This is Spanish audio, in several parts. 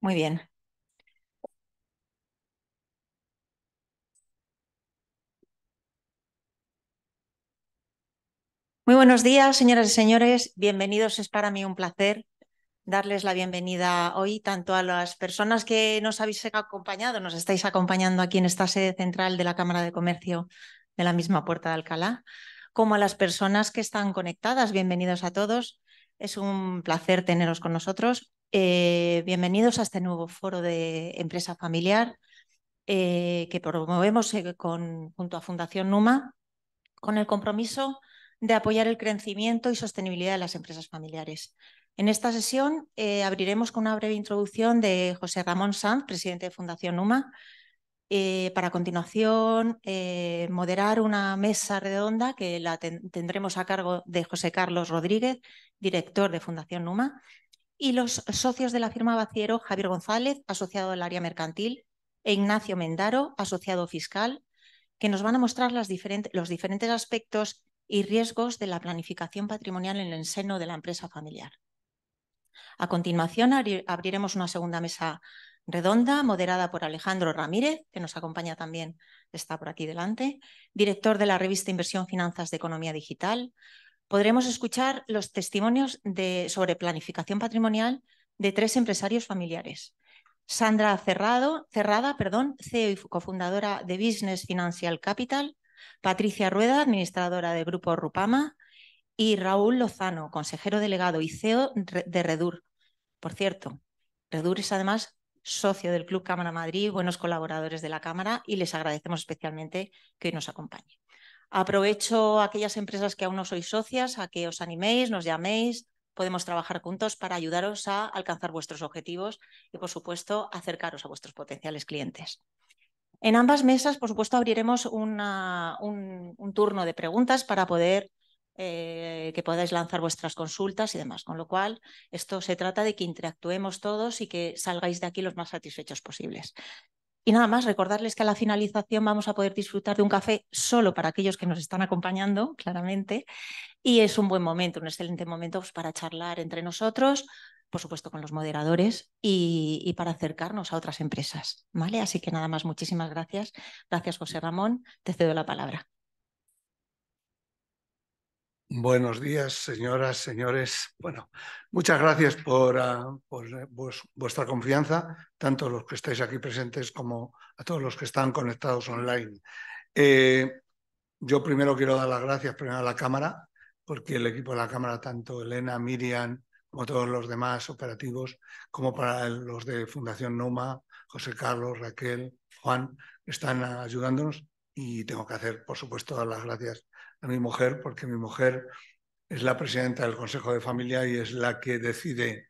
Muy bien. Muy buenos días, señoras y señores. Bienvenidos. Es para mí un placer darles la bienvenida hoy tanto a las personas que nos habéis acompañado, nos estáis acompañando aquí en esta sede central de la Cámara de Comercio de la misma Puerta de Alcalá, como a las personas que están conectadas. Bienvenidos a todos. Es un placer teneros con nosotros. Eh, bienvenidos a este nuevo foro de empresa familiar eh, que promovemos eh, junto a Fundación Numa con el compromiso de apoyar el crecimiento y sostenibilidad de las empresas familiares. En esta sesión abriremos con una breve introducción de José Ramón Sanz, presidente de Fundación Numa, eh, para continuación, eh, moderar una mesa redonda que la tendremos a cargo de José Carlos Rodríguez, director de Fundación Numa, y los socios de la firma vaciero Javier González, asociado del área mercantil, e Ignacio Mendaro, asociado fiscal, que nos van a mostrar los diferentes aspectos y riesgos de la planificación patrimonial en el seno de la empresa familiar. A continuación, abriremos una segunda mesa redonda, moderada por Alejandro Ramírez, que nos acompaña también, está por aquí delante, director de la revista Inversión Finanzas de Economía Digital. Podremos escuchar los testimonios sobre planificación patrimonial de tres empresarios familiares. Sandra Cerrado, Cerrada, perdón, CEO y cofundadora de Business Financial Capital, Patricia Rueda, administradora de Grupo Rupama, y Raúl Lozano, consejero delegado y CEO de Redur. Por cierto, Redur es además socio del Club Cámara Madrid, buenos colaboradores de la Cámara y les agradecemos especialmente que hoy nos acompañe. Aprovecho aquellas empresas que aún no sois socias a que os animéis, nos llaméis, podemos trabajar juntos para ayudaros a alcanzar vuestros objetivos y, por supuesto, acercaros a vuestros potenciales clientes. En ambas mesas, por supuesto, abriremos un turno de preguntas para poder eh, que podáis lanzar vuestras consultas y demás. Con lo cual, esto se trata de que interactuemos todos y que salgáis de aquí los más satisfechos posibles. Y nada más, recordarles que a la finalización vamos a poder disfrutar de un café solo para aquellos que nos están acompañando, claramente. Y es un buen momento, un excelente momento pues, para charlar entre nosotros, por supuesto con los moderadores y, y, para acercarnos a otras empresas. ¿vale? Así que nada más, muchísimas gracias. Gracias, José Ramón. Te cedo la palabra. Buenos días, señoras, señores. Bueno, muchas gracias por, ah, eh, vuestra confianza, tanto los que estáis aquí presentes como a todos los que están conectados online. Eh, yo primero quiero dar las gracias primero a la Cámara, porque el equipo de la Cámara, tanto Elena, Miriam, como todos los demás operativos, como para los de Fundación Noma, José Carlos, Raquel, Juan, están ayudándonos y tengo que hacer, por supuesto, dar las gracias mi mujer, porque mi mujer es la presidenta del Consejo de Familia y es la que decide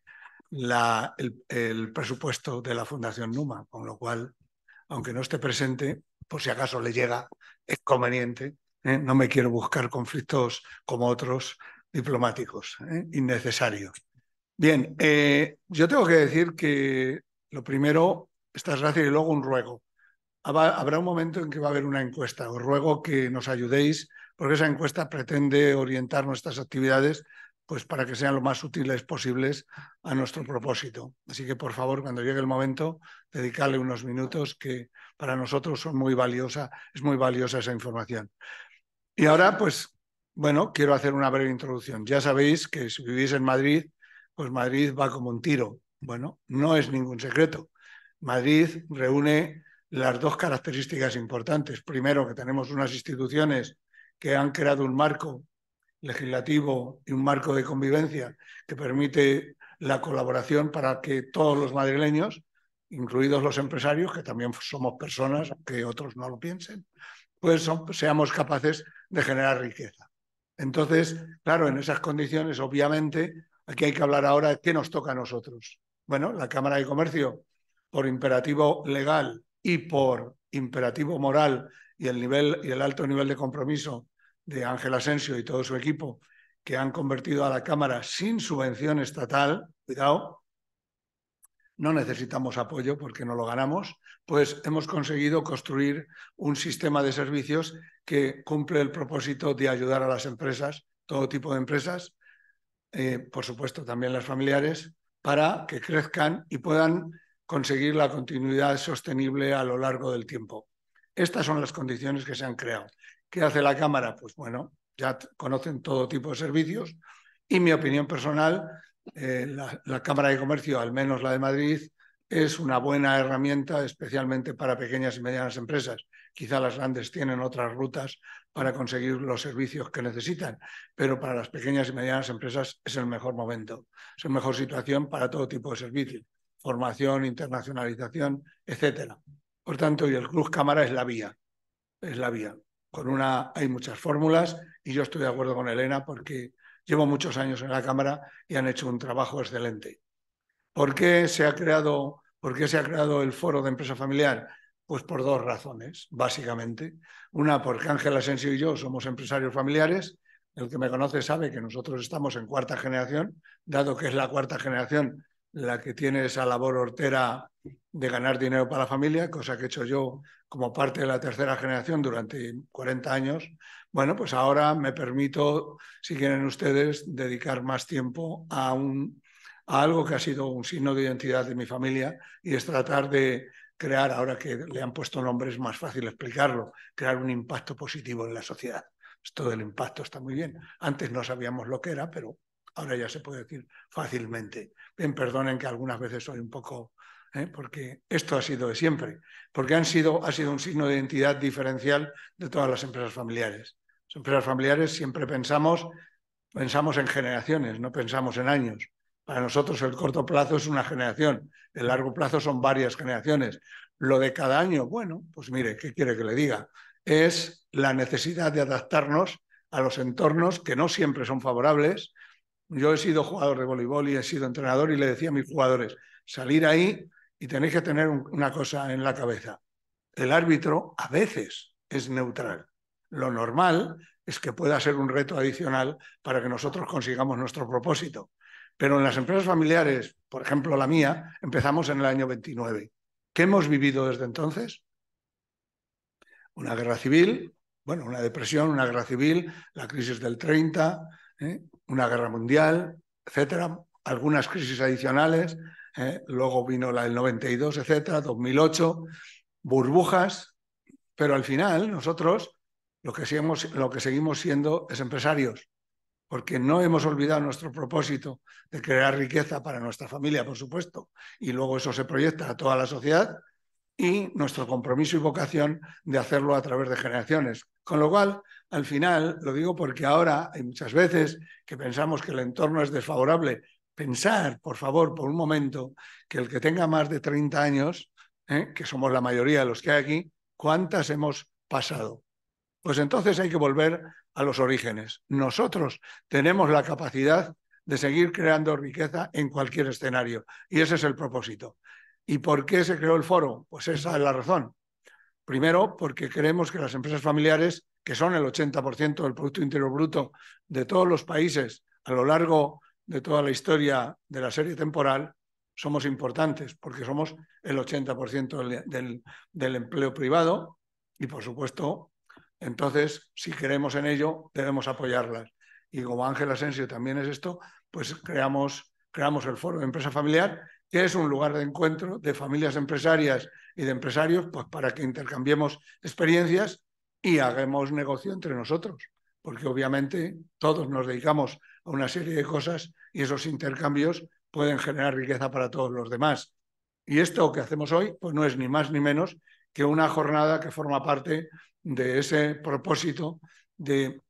el, presupuesto de la Fundación Numa, con lo cual, aunque no esté presente, por si acaso le llega, es conveniente. ¿eh? No me quiero buscar conflictos como otros diplomáticos, ¿eh? innecesarios. Bien, eh, yo tengo que decir que lo primero, estas gracias y luego un ruego. Habrá un momento en que va a haber una encuesta. Os ruego que nos ayudéis porque esa encuesta pretende orientar nuestras actividades pues para que sean lo más útiles posibles a nuestro propósito. Así que, por favor, cuando llegue el momento, dedicarle unos minutos que para nosotros son muy valiosa, es muy valiosa esa información. Y ahora, pues, bueno, quiero hacer una breve introducción. Ya sabéis que si vivís en Madrid, pues Madrid va como un tiro. Bueno, no es ningún secreto. Madrid reúne las dos características importantes. Primero, que tenemos unas instituciones que han creado un marco legislativo y un marco de convivencia que permite la colaboración para que todos los madrileños, incluidos los empresarios, que también somos personas, que otros no lo piensen, pues seamos capaces de generar riqueza. Entonces, claro, en esas condiciones, obviamente, aquí hay que hablar ahora de qué nos toca a nosotros. Bueno, la Cámara de Comercio, por imperativo legal y por imperativo moral y el, nivel, y el alto nivel de compromiso de Ángel Asensio y todo su equipo, que han convertido a la Cámara sin subvención estatal, cuidado, no necesitamos apoyo porque no lo ganamos, pues hemos conseguido construir un sistema de servicios que cumple el propósito de ayudar a las empresas, todo tipo de empresas, eh, por supuesto también las familiares, para que crezcan y puedan conseguir la continuidad sostenible a lo largo del tiempo. Estas son las condiciones que se han creado. ¿Qué hace la Cámara? Pues bueno, ya conocen todo tipo de servicios y mi opinión personal, eh, la, la Cámara de Comercio, al menos la de Madrid, es una buena herramienta, especialmente para pequeñas y medianas empresas. Quizá las grandes tienen otras rutas para conseguir los servicios que necesitan, pero para las pequeñas y medianas empresas es el mejor momento, es la mejor situación para todo tipo de servicios, formación, internacionalización, etcétera. Por tanto, y el cruz cámara es la vía, es la vía. Con una hay muchas fórmulas y yo estoy de acuerdo con Elena porque llevo muchos años en la cámara y han hecho un trabajo excelente. ¿Por qué se ha creado, por qué se ha creado el foro de empresa familiar? Pues por dos razones, básicamente. Una, porque Ángel Asensio y yo somos empresarios familiares. El que me conoce sabe que nosotros estamos en cuarta generación, dado que es la cuarta generación la que tiene esa labor hortera de ganar dinero para la familia, cosa que he hecho yo como parte de la tercera generación durante 40 años, bueno, pues ahora me permito, si quieren ustedes, dedicar más tiempo a, un, algo que ha sido un signo de identidad de mi familia y es tratar de crear, ahora que le han puesto nombres es más fácil explicarlo, crear un impacto positivo en la sociedad. Esto del impacto está muy bien. Antes no sabíamos lo que era, pero ahora ya se puede decir fácilmente. Bien, perdonen que algunas veces soy un poco ¿eh? porque esto ha sido de siempre, porque han sido, ha sido un signo de identidad diferencial de todas las empresas familiares. Las empresas familiares siempre pensamos, pensamos en generaciones, no pensamos en años. Para nosotros el corto plazo es una generación, el largo plazo son varias generaciones. Lo de cada año, bueno, pues mire, ¿qué quiere que le diga? Es la necesidad de adaptarnos a los entornos que no siempre son favorables. Yo he sido jugador de voleibol y he sido entrenador y le decía a mis jugadores, salir ahí y tenéis que tener una cosa en la cabeza. El árbitro a veces es neutral. Lo normal es que pueda ser un reto adicional para que nosotros consigamos nuestro propósito. Pero en las empresas familiares, por ejemplo la mía, empezamos en el año 29. ¿Qué hemos vivido desde entonces? Una guerra civil, bueno, una depresión, una guerra civil, la crisis del 30, ¿eh? una guerra mundial, etcétera, algunas crisis adicionales, ¿eh? luego vino la del 92, etcétera, 2008, burbujas, pero al final nosotros lo que, lo que seguimos siendo es empresarios, porque no hemos olvidado nuestro propósito de crear riqueza para nuestra familia, por supuesto, y luego eso se proyecta a toda la sociedad, y nuestro compromiso y vocación de hacerlo a través de generaciones. Con lo cual, al final, lo digo porque ahora hay muchas veces que pensamos que el entorno es desfavorable pensar, por favor, por un momento, que el que tenga más de 30 años, ¿eh? que somos la mayoría de los que hay aquí, ¿cuántas hemos pasado? Pues entonces hay que volver a los orígenes. Nosotros tenemos la capacidad de seguir creando riqueza en cualquier escenario y ese es el propósito. ¿Y por qué se creó el foro? Pues esa es la razón. Primero, porque creemos que las empresas familiares, que son el 80% del Producto Interior Bruto de todos los países a lo largo de toda la historia de la serie temporal, somos importantes porque somos el 80% del, empleo privado y, por supuesto, entonces, si queremos en ello, debemos apoyarlas. Y como Ángel Asensio también es esto, pues creamos, creamos el Foro de Empresa Familiar, que es un lugar de encuentro de familias empresarias y de empresarios pues, para que intercambiemos experiencias y hagamos negocio entre nosotros, porque obviamente todos nos dedicamos a una serie de cosas y esos intercambios pueden generar riqueza para todos los demás. Y esto que hacemos hoy, pues no es ni más ni menos que una jornada que forma parte de ese propósito de,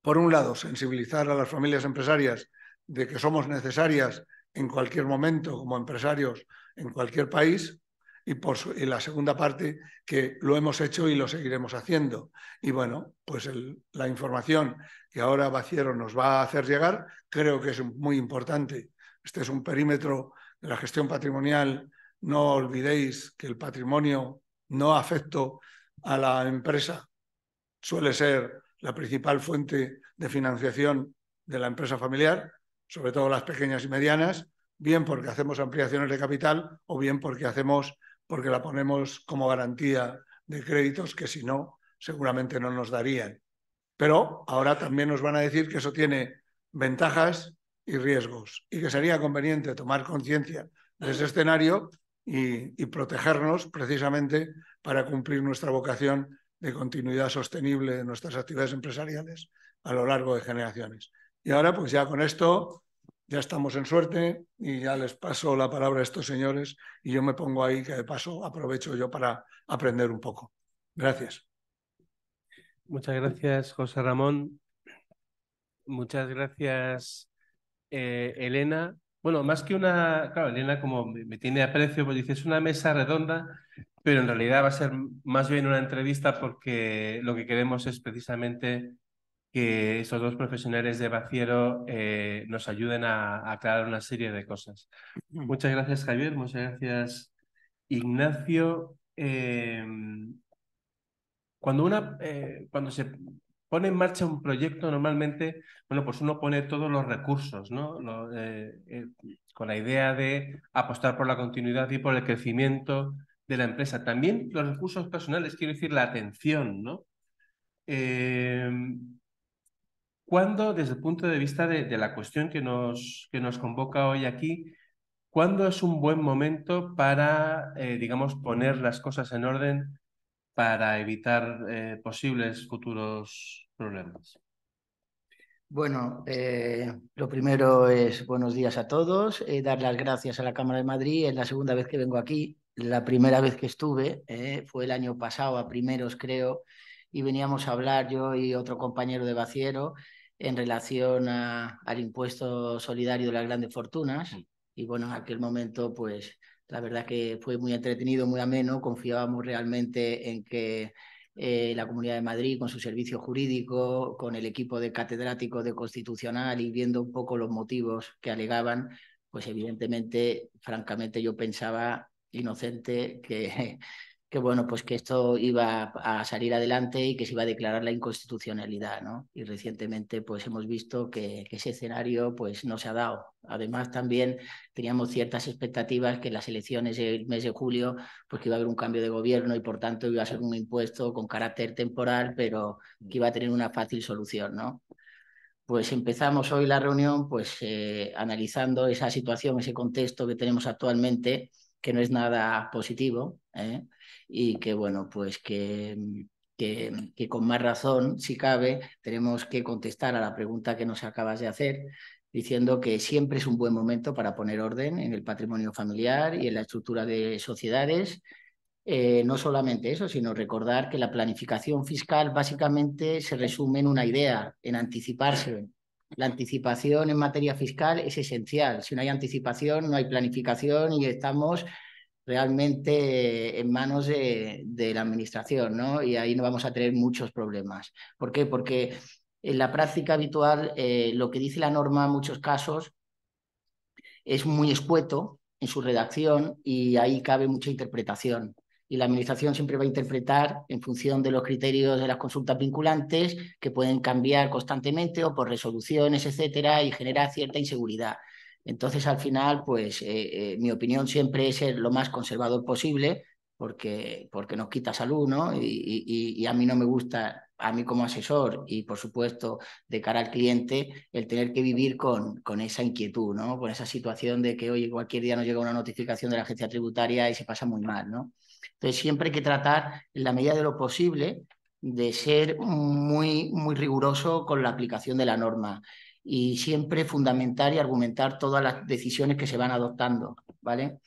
por un lado, sensibilizar a las familias empresarias de que somos necesarias en cualquier momento como empresarios en cualquier país y, por la segunda parte que lo hemos hecho y lo seguiremos haciendo. Y bueno, pues la información que ahora vaciero nos va a hacer llegar creo que es muy importante. Este es un perímetro de la gestión patrimonial. No olvidéis que el patrimonio no afecto a la empresa suele ser la principal fuente de financiación de la empresa familiar, sobre todo las pequeñas y medianas, bien porque hacemos ampliaciones de capital o bien porque hacemos porque la ponemos como garantía de créditos que si no, seguramente no nos darían. Pero ahora también nos van a decir que eso tiene ventajas y riesgos y que sería conveniente tomar conciencia de ese escenario y, protegernos precisamente para cumplir nuestra vocación de continuidad sostenible de nuestras actividades empresariales a lo largo de generaciones. Y ahora, pues ya con esto ya estamos en suerte y ya les paso la palabra a estos señores y yo me pongo ahí, que de paso aprovecho yo para aprender un poco. Gracias. Muchas gracias, José Ramón. Muchas gracias, eh, Elena. Bueno, más que una, claro, Elena como me tiene aprecio, pues dice, es una mesa redonda, pero en realidad va a ser más bien una entrevista porque lo que queremos es precisamente que esos dos profesionales de vaciero eh, nos ayuden a, aclarar una serie de cosas. Mm. Muchas gracias, Javier. Muchas gracias, Ignacio. Em, cuando, una, eh, cuando se pone en marcha un proyecto, normalmente, bueno, pues uno pone todos los recursos, ¿no? Eh, con la idea de apostar por la continuidad y por el crecimiento de la empresa. También los recursos personales, quiero decir, la atención, ¿no? Em, ¿Cuándo, desde el punto de vista de, la cuestión que nos, que nos convoca hoy aquí, ¿cuándo es un buen momento para, eh, digamos, poner las cosas en orden para evitar eh, posibles futuros problemas? Bueno, eh, lo primero es buenos días a todos, dar las gracias a la Cámara de Madrid. Es la segunda vez que vengo aquí. La primera vez que estuve fue el año pasado, a primeros creo, y veníamos a hablar yo y otro compañero de Baciero en relación a, al impuesto solidario de las grandes fortunas. Mm. Y bueno, en aquel momento, pues la verdad que fue muy entretenido, muy ameno. Confiábamos realmente en que eh, la Comunidad de Madrid, con su servicio jurídico, con el equipo de catedráticos de constitucional y viendo un poco los motivos que alegaban, pues evidentemente, francamente, yo pensaba inocente que que bueno, pues que esto iba a salir adelante y que se iba a declarar la inconstitucionalidad, ¿no? Y recientemente pues hemos visto que, ese escenario pues no se ha dado. Además también teníamos ciertas expectativas que en las elecciones del mes de julio pues que iba a haber un cambio de gobierno y por tanto iba a ser un impuesto con carácter temporal, pero mm. que iba a tener una fácil solución, ¿no? Pues empezamos hoy la reunión pues eh, analizando esa situación, ese contexto que tenemos actualmente que no es nada positivo ¿eh? y que, bueno, pues que, que, con más razón, si cabe, tenemos que contestar a la pregunta que nos acabas de hacer diciendo que siempre es un buen momento para poner orden en el patrimonio familiar y en la estructura de sociedades. Eh, no solamente eso, sino recordar que la planificación fiscal básicamente se resume en una idea, en anticiparse, la anticipación en materia fiscal es esencial. Si no hay anticipación, no hay planificación y estamos realmente en manos de, la administración, ¿no? Y ahí no vamos a tener muchos problemas. ¿Por qué? Porque en la práctica habitual eh, lo que dice la norma en muchos casos es muy escueto en su redacción y ahí cabe mucha interpretación y la Administración siempre va a interpretar en función de los criterios de las consultas vinculantes que pueden cambiar constantemente o por resoluciones, etcétera, y generar cierta inseguridad. Entonces, al final, pues eh, eh, mi opinión siempre es ser lo más conservador posible porque, porque nos quita salud, ¿no? Y, a mí no me gusta, a mí como asesor y, por supuesto, de cara al cliente, el tener que vivir con, con esa inquietud, ¿no? Con esa situación de que, oye, cualquier día nos llega una notificación de la agencia tributaria y se pasa muy mal, ¿no? Entonces siempre hay que tratar, en la medida de lo posible, de ser muy, muy riguroso con la aplicación de la norma y siempre fundamentar y argumentar todas las decisiones que se van adoptando, ¿vale?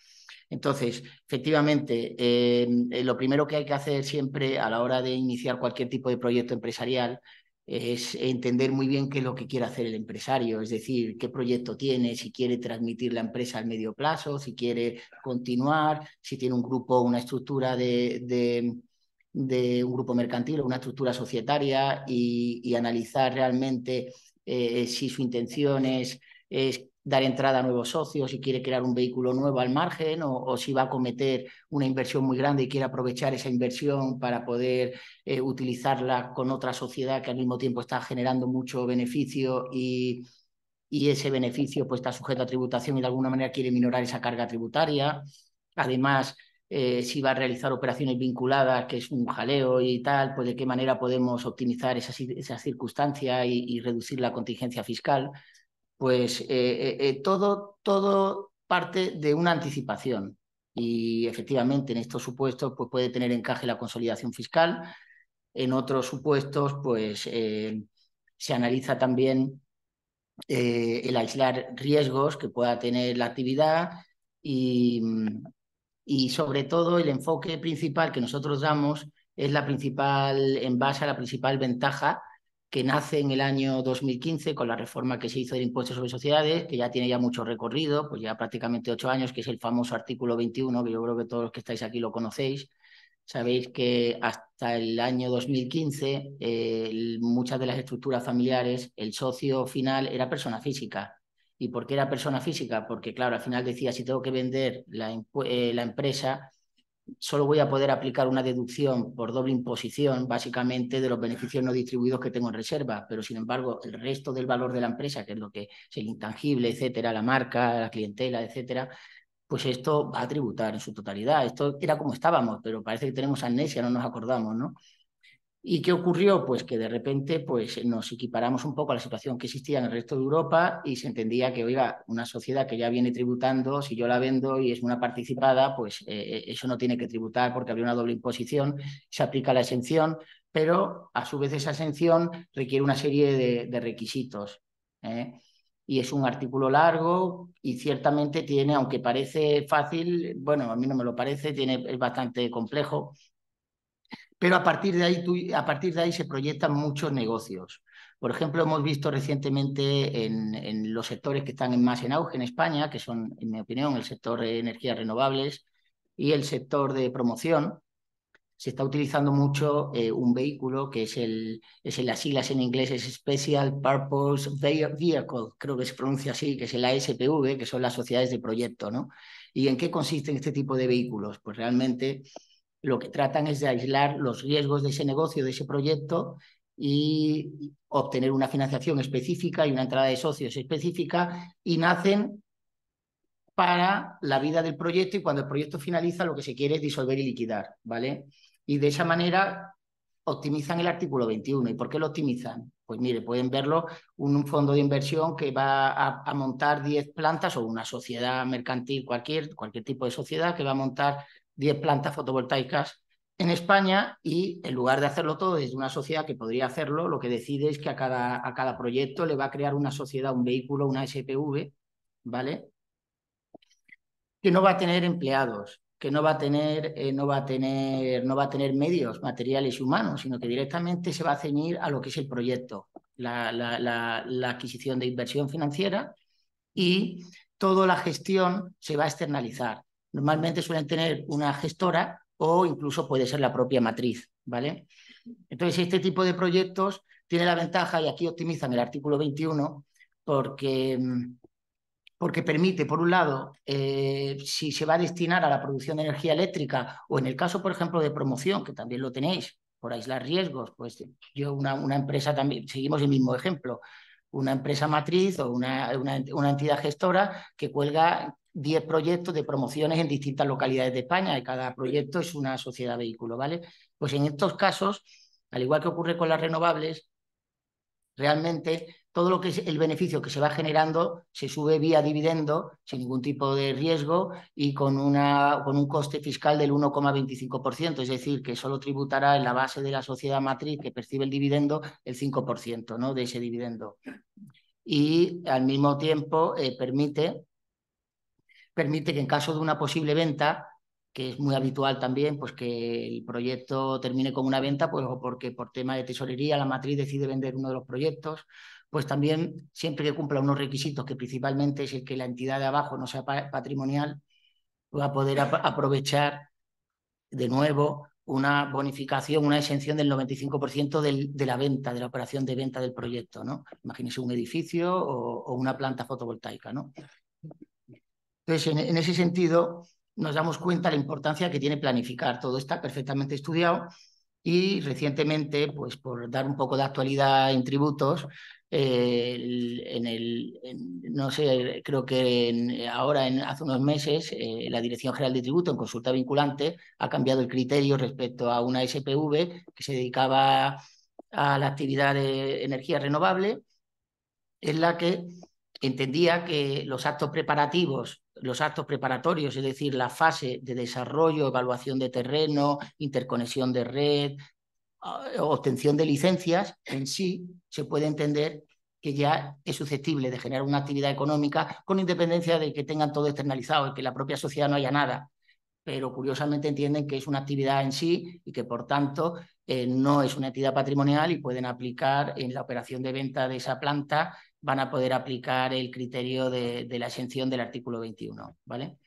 Entonces, efectivamente, eh, eh, lo primero que hay que hacer siempre a la hora de iniciar cualquier tipo de proyecto empresarial es entender muy bien qué es lo que quiere hacer el empresario, es decir, qué proyecto tiene, si quiere transmitir la empresa al medio plazo, si quiere continuar, si tiene un grupo, una estructura de, de, un grupo mercantil o una estructura societaria y, analizar realmente eh, si su intención es dar entrada a nuevos socios, si quiere crear un vehículo nuevo al margen o, si va a cometer una inversión muy grande y quiere aprovechar esa inversión para poder eh, utilizarla con otra sociedad que al mismo tiempo está generando mucho beneficio y, ese beneficio pues, está sujeto a tributación y de alguna manera quiere minorar esa carga tributaria. Además, eh, si va a realizar operaciones vinculadas, que es un jaleo y tal, pues de qué manera podemos optimizar esa circunstancia circunstancias y reducir la contingencia fiscal pues eh, eh, eh, todo, todo parte de una anticipación. Y efectivamente, en estos supuestos, pues puede tener encaje la consolidación fiscal. En otros supuestos, pues se analiza también el aislar riesgos que pueda tener la actividad y, mm, y sobre todo el enfoque principal que nosotros damos es la principal, en base a la principal ventaja que nace en el año 2015 con la reforma que se hizo del impuesto sobre sociedades, que ya tiene ya mucho recorrido, pues ya prácticamente ocho años, que es el famoso artículo 21, que yo creo que todos los que estáis aquí lo conocéis. Sabéis que hasta el año 2015 muchas de las estructuras familiares, el socio final era persona física. ¿Y por qué era persona física? Porque, claro, al final decía, si tengo que vender la eh, empresa, solo voy a poder aplicar una deducción por doble imposición, básicamente, de los beneficios no distribuidos que tengo en reserva, pero sin embargo, el resto del valor de la empresa, que es lo que es el intangible, etcétera, la marca, la clientela, etcétera, pues esto va a tributar en su totalidad. Esto era como estábamos, pero parece que tenemos amnesia, no nos acordamos, ¿no? ¿Y qué ocurrió? Pues que de repente pues, nos equiparamos un poco a la situación que existía en el resto de Europa y se entendía que, oiga, una sociedad que ya viene tributando, si yo la vendo y es una participada, pues eh, eso no tiene que tributar porque habría una doble imposición, se aplica la exención, pero a su vez esa exención requiere una serie de, requisitos. ¿eh? y es un artículo largo y ciertamente tiene, aunque parece fácil, bueno, a mí no me lo parece, tiene, es bastante complejo pero a partir de ahí, tú, a partir de ahí se proyectan muchos negocios. Por ejemplo, hemos visto recientemente en, los sectores que están más en auge en España, que son, en mi opinión, el sector de energías renovables y el sector de promoción, se está utilizando mucho eh, un vehículo que es el, es el, las siglas en inglés es Special Purpose Vehicle, creo que se pronuncia así, que es el SPV, que son las sociedades de proyecto, ¿no? ¿Y en qué consisten este tipo de vehículos? Pues realmente lo que tratan es de aislar los riesgos de ese negocio, de ese proyecto y obtener una financiación específica y una entrada de socios específica y nacen para la vida del proyecto y cuando el proyecto finaliza lo que se quiere es disolver y liquidar, ¿vale? Y de esa manera optimizan el artículo 21. ¿Y por qué lo optimizan? Pues mire, pueden verlo un, fondo de inversión que va a, montar 10 plantas o una sociedad mercantil, cualquier, cualquier tipo de sociedad que va a montar 10 plantas fotovoltaicas en España y en lugar de hacerlo todo desde una sociedad que podría hacerlo, lo que decide es que a cada, a cada proyecto le va a crear una sociedad, un vehículo, una SPV, ¿vale? Que no va a tener empleados, que no va a tener, eh, no va a tener, no va a tener medios materiales y humanos, sino que directamente se va a ceñir a lo que es el proyecto, la adquisición de inversión financiera y toda la gestión se va a externalizar normalmente suelen tener una gestora o incluso puede ser la propia matriz, ¿vale? Entonces, este tipo de proyectos tiene la ventaja, y aquí optimizan el artículo 21, porque, mm, porque permite, por un lado, eh, si se va a destinar a la producción de energía eléctrica o en el caso, por ejemplo, de promoción, que también lo tenéis, por aislar riesgos, pues yo una, una empresa también, seguimos el mismo ejemplo, una empresa matriz o una, una, entidad gestora que cuelga 10 proyectos de promociones en distintas localidades de España y cada proyecto es una sociedad vehículo, ¿vale? Pues en estos casos, al igual que ocurre con las renovables, realmente todo lo que el beneficio que se va generando se sube vía dividendo sin ningún tipo de riesgo y con, una, con un coste fiscal del 1,25%, es decir, que solo tributará en la base de la sociedad matriz que percibe el dividendo el 5% ¿no? de ese dividendo. Y al mismo tiempo eh, permite, permite que en caso de una posible venta que es muy habitual también, pues que el proyecto termine con una venta, pues o porque por tema de tesorería la matriz decide vender uno de los proyectos, pues también siempre que cumpla unos requisitos, que principalmente es el que la entidad de abajo no sea patrimonial, va a poder aprovechar de nuevo una bonificación, una exención del 95% del, de la venta, de la operación de venta del proyecto, ¿no? Imagínese un edificio o, una planta fotovoltaica, ¿no? Entonces, en, ese sentido, nos damos cuenta la importancia que tiene planificar. Todo está perfectamente estudiado y recientemente, pues por dar un poco de actualidad en tributos, eh, en el, no sé, creo que ahora, en, hace unos meses, eh, la Dirección General de Tributo, en consulta vinculante, ha cambiado el criterio respecto a una SPV que se dedicaba a la actividad de energía renovable, en la que entendía que los actos preparativos, los actos preparatorios, es decir, la fase de desarrollo, evaluación de terreno, interconexión de red, obtención de licencias en sí se puede entender que ya es susceptible de generar una actividad económica con independencia de que tengan todo externalizado y que la propia sociedad no haya nada. Pero curiosamente entienden que es una actividad en sí y que por tanto eh, no es una entidad patrimonial y pueden aplicar en la operación de venta de esa planta, van a poder aplicar el criterio de, de la exención del artículo 21. ¿vale?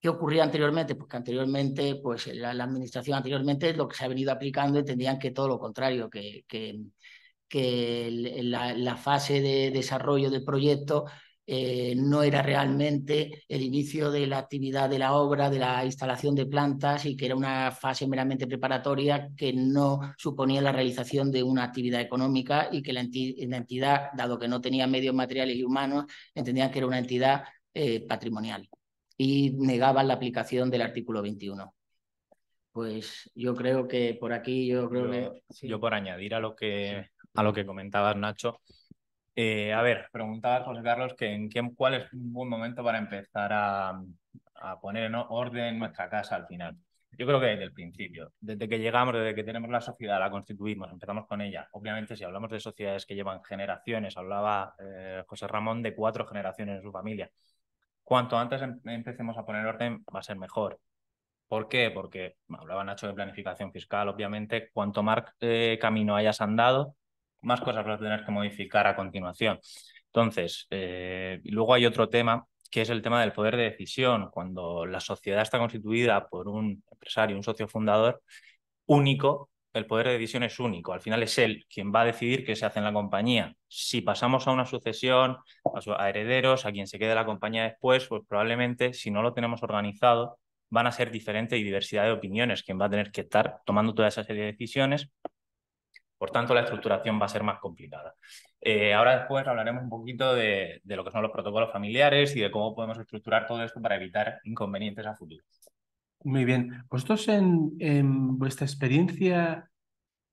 ¿Qué ocurría anteriormente? Porque anteriormente, pues la, administración anteriormente lo que se ha venido aplicando entendían que todo lo contrario, que, que, la, fase de desarrollo del proyecto eh, no era realmente el inicio de la actividad de la obra, de la instalación de plantas y que era una fase meramente preparatoria que no suponía la realización de una actividad económica y que la entidad, dado que no tenía medios materiales y humanos, entendían que era una entidad eh, patrimonial y negaban la aplicación del artículo 21. Pues yo creo que por aquí, yo creo que... Yo por añadir a lo que, a lo que comentabas, Nacho, eh, a ver, preguntaba José Carlos que en qué, cuál es un buen momento para empezar a, poner en orden nuestra casa al final. Yo creo que desde el principio, desde que llegamos, desde que tenemos la sociedad, la constituimos, empezamos con ella. Obviamente, si hablamos de sociedades que llevan generaciones, hablaba eh, José Ramón de cuatro generaciones en su familia cuanto antes em, empecemos a poner orden, va a ser mejor. ¿Por qué? Porque hablaba Nacho de planificación fiscal, obviamente, cuanto más eh, camino hayas andado, más cosas vas a tener que modificar a continuación. Entonces, eh, luego hay otro tema que es el tema del poder de decisión. Cuando la sociedad está constituida por un empresario, un socio fundador único, el poder de decisión es único. Al final es él quien va a decidir qué se hace en la compañía. Si pasamos a una sucesión, a, herederos, a quien se quede la compañía después, pues probablemente, si no lo tenemos organizado, van a ser diferentes y diversidad de opiniones, quien va a tener que estar tomando toda esa serie de decisiones. Por tanto, la estructuración va a ser más complicada. Eh, ahora después hablaremos un poquito de lo que son los protocolos familiares y de cómo podemos estructurar todo esto para evitar inconvenientes a futuro. Muy bien. ¿Vosotros en, vuestra experiencia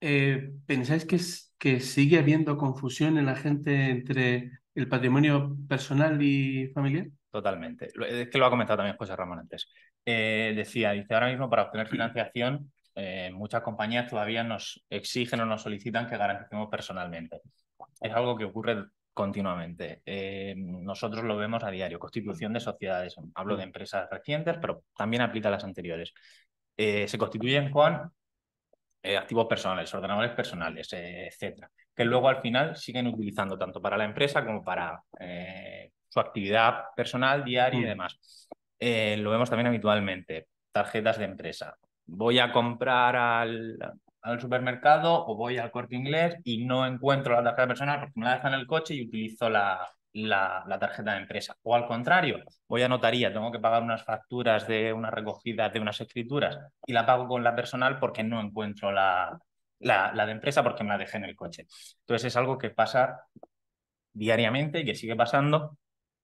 eh, pensáis que, es, que sigue habiendo confusión en la gente entre el patrimonio personal y familiar? Totalmente. Eh, es que lo ha comentado también José Ramón antes. Eh, decía, dice, ahora mismo para obtener financiación, muchas compañías todavía nos exigen o nos solicitan que garanticemos personalmente. Es algo que ocurre continuamente. Eh, nosotros lo vemos a diario, constitución de sociedades. Hablo de empresas recientes, pero también aplica a las anteriores. Eh, se constituyen con eh, activos personales, ordenadores personales, etcétera, que luego al final siguen utilizando tanto para la empresa como para su actividad personal, diaria y mm. demás. lo vemos también habitualmente, tarjetas de empresa. Voy a comprar al, al supermercado o voy al corte inglés y no encuentro la tarjeta personal porque me la dejan en el coche y utilizo la, la, tarjeta de empresa. O al contrario, voy a notaría, tengo que pagar unas facturas de una recogida de unas escrituras y la pago con la personal porque no encuentro la, la, la de empresa porque me la dejé en el coche. Entonces es algo que pasa diariamente y que sigue pasando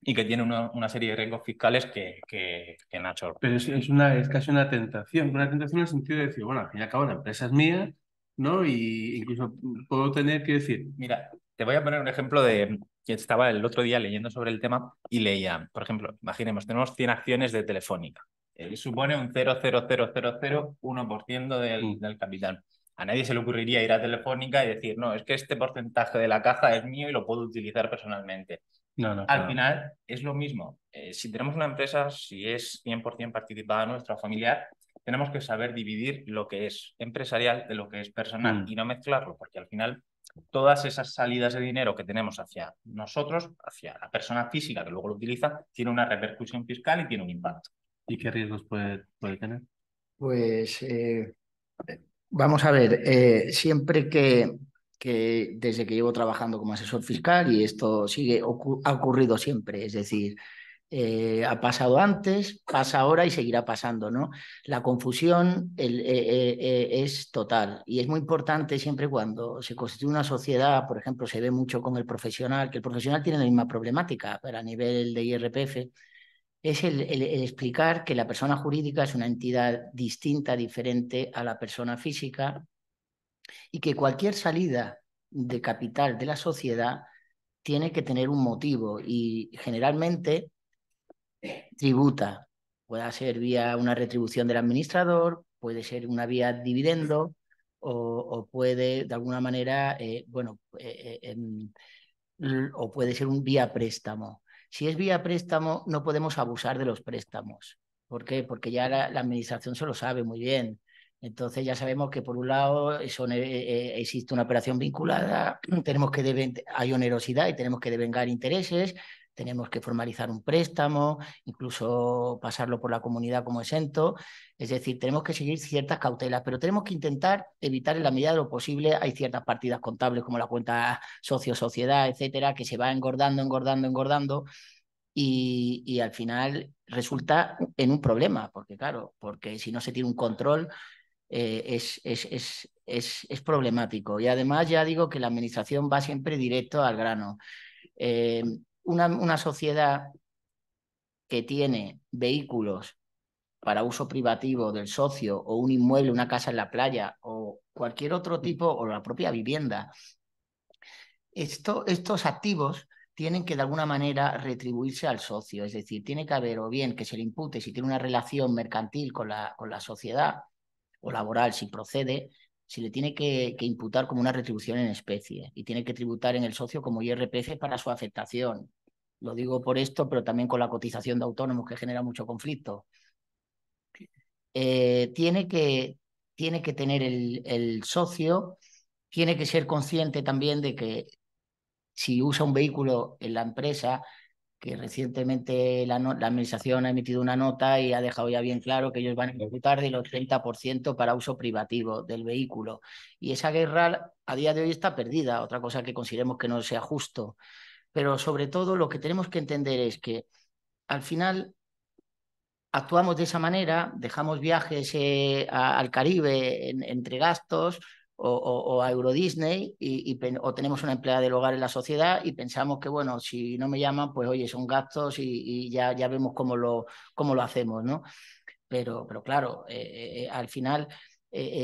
y que tiene una, serie de riesgos fiscales que, que, Nacho. Pero es, es, una, es casi una tentación, una tentación en el sentido de decir, bueno, al fin y al cabo la empresa es mía, ¿no? Y incluso puedo tener que decir. Mira, te voy a poner un ejemplo de que estaba el otro día leyendo sobre el tema y leía, por ejemplo, imaginemos, tenemos 100 acciones de Telefónica. él eh, supone un 0,00001% del, mm. del capital. A nadie se le ocurriría ir a Telefónica y decir, no, es que este porcentaje de la caja es mío y lo puedo utilizar personalmente. No, Al final es lo mismo. Eh, si tenemos una empresa, si es 100% participada nuestra familiar, tenemos que saber dividir lo que es empresarial de lo que es personal mm. y no mezclarlo, porque al final todas esas salidas de dinero que tenemos hacia nosotros, hacia la persona física que luego lo utiliza, tiene una repercusión fiscal y tiene un impacto. ¿Y qué riesgos puede, tener? Pues eh, vamos a ver, eh, siempre que que desde que llevo trabajando como asesor fiscal y esto sigue ha ocurrido siempre, es decir, eh, ha pasado antes, pasa ahora y seguirá pasando, ¿no? La confusión eh, eh, es total y es muy importante siempre cuando se constituye una sociedad, por ejemplo, se ve mucho con el profesional, que el profesional tiene la misma problemática, pero a nivel de IRPF, es el explicar que la persona jurídica es una entidad distinta, diferente a la persona física, y que cualquier salida de capital de la sociedad tiene que tener un motivo y generalmente eh, tributa. Puede ser vía una retribución del administrador, puede ser una vía dividendo o, puede de alguna manera, eh, bueno, eh, em, o puede ser un vía préstamo. Si es vía préstamo, no podemos abusar de los préstamos. ¿Por qué? Porque ya la administración se lo sabe muy bien entonces ya sabemos que por un lado eh, eh, existe una operación vinculada, tenemos que hay onerosidad y tenemos que devengar intereses, tenemos que formalizar un préstamo, incluso pasarlo por la comunidad como exento. Es decir, tenemos que seguir ciertas cautelas, pero tenemos que intentar evitar en la medida de lo posible. Hay ciertas partidas contables como la cuenta socio-sociedad, etcétera, que se va engordando, engordando, engordando. Y, y al final resulta en un problema, porque claro, porque si no se tiene un control, eh, es, es, problemático. Y además ya digo que la administración va siempre directo al grano. Eh, una, una sociedad que tiene vehículos para uso privativo del socio o un inmueble, una casa en la playa o cualquier otro tipo o la propia vivienda. estos activos tienen que de alguna manera retribuirse al socio, es decir, tiene que haber o bien que se le impute si tiene una relación mercantil con la, con la sociedad o laboral, si procede, se le tiene que, imputar como una retribución en especie y tiene que tributar en el socio como IRPF para su aceptación. Lo digo por esto, pero también con la cotización de autónomos que genera mucho conflicto. Eh, tiene, que, tiene, que, tener el, el socio, tiene que ser consciente también de que si usa un vehículo en la empresa, que recientemente la, Administración ha emitido una nota y ha dejado ya bien claro que ellos van a ejecutar del 30% para uso privativo del vehículo. Y esa guerra a día de hoy está perdida, otra cosa que consideremos que no sea justo. Pero sobre todo lo que tenemos que entender es que al final actuamos de esa manera, dejamos viajes eh, al Caribe entre gastos, o, a Euro Disney y, o tenemos una empleada del hogar en la sociedad y pensamos que, bueno, si no me llaman, pues oye, son gastos y, ya, ya vemos cómo lo, cómo lo hacemos, ¿no? Pero, pero claro, eh, eh, eh, al final...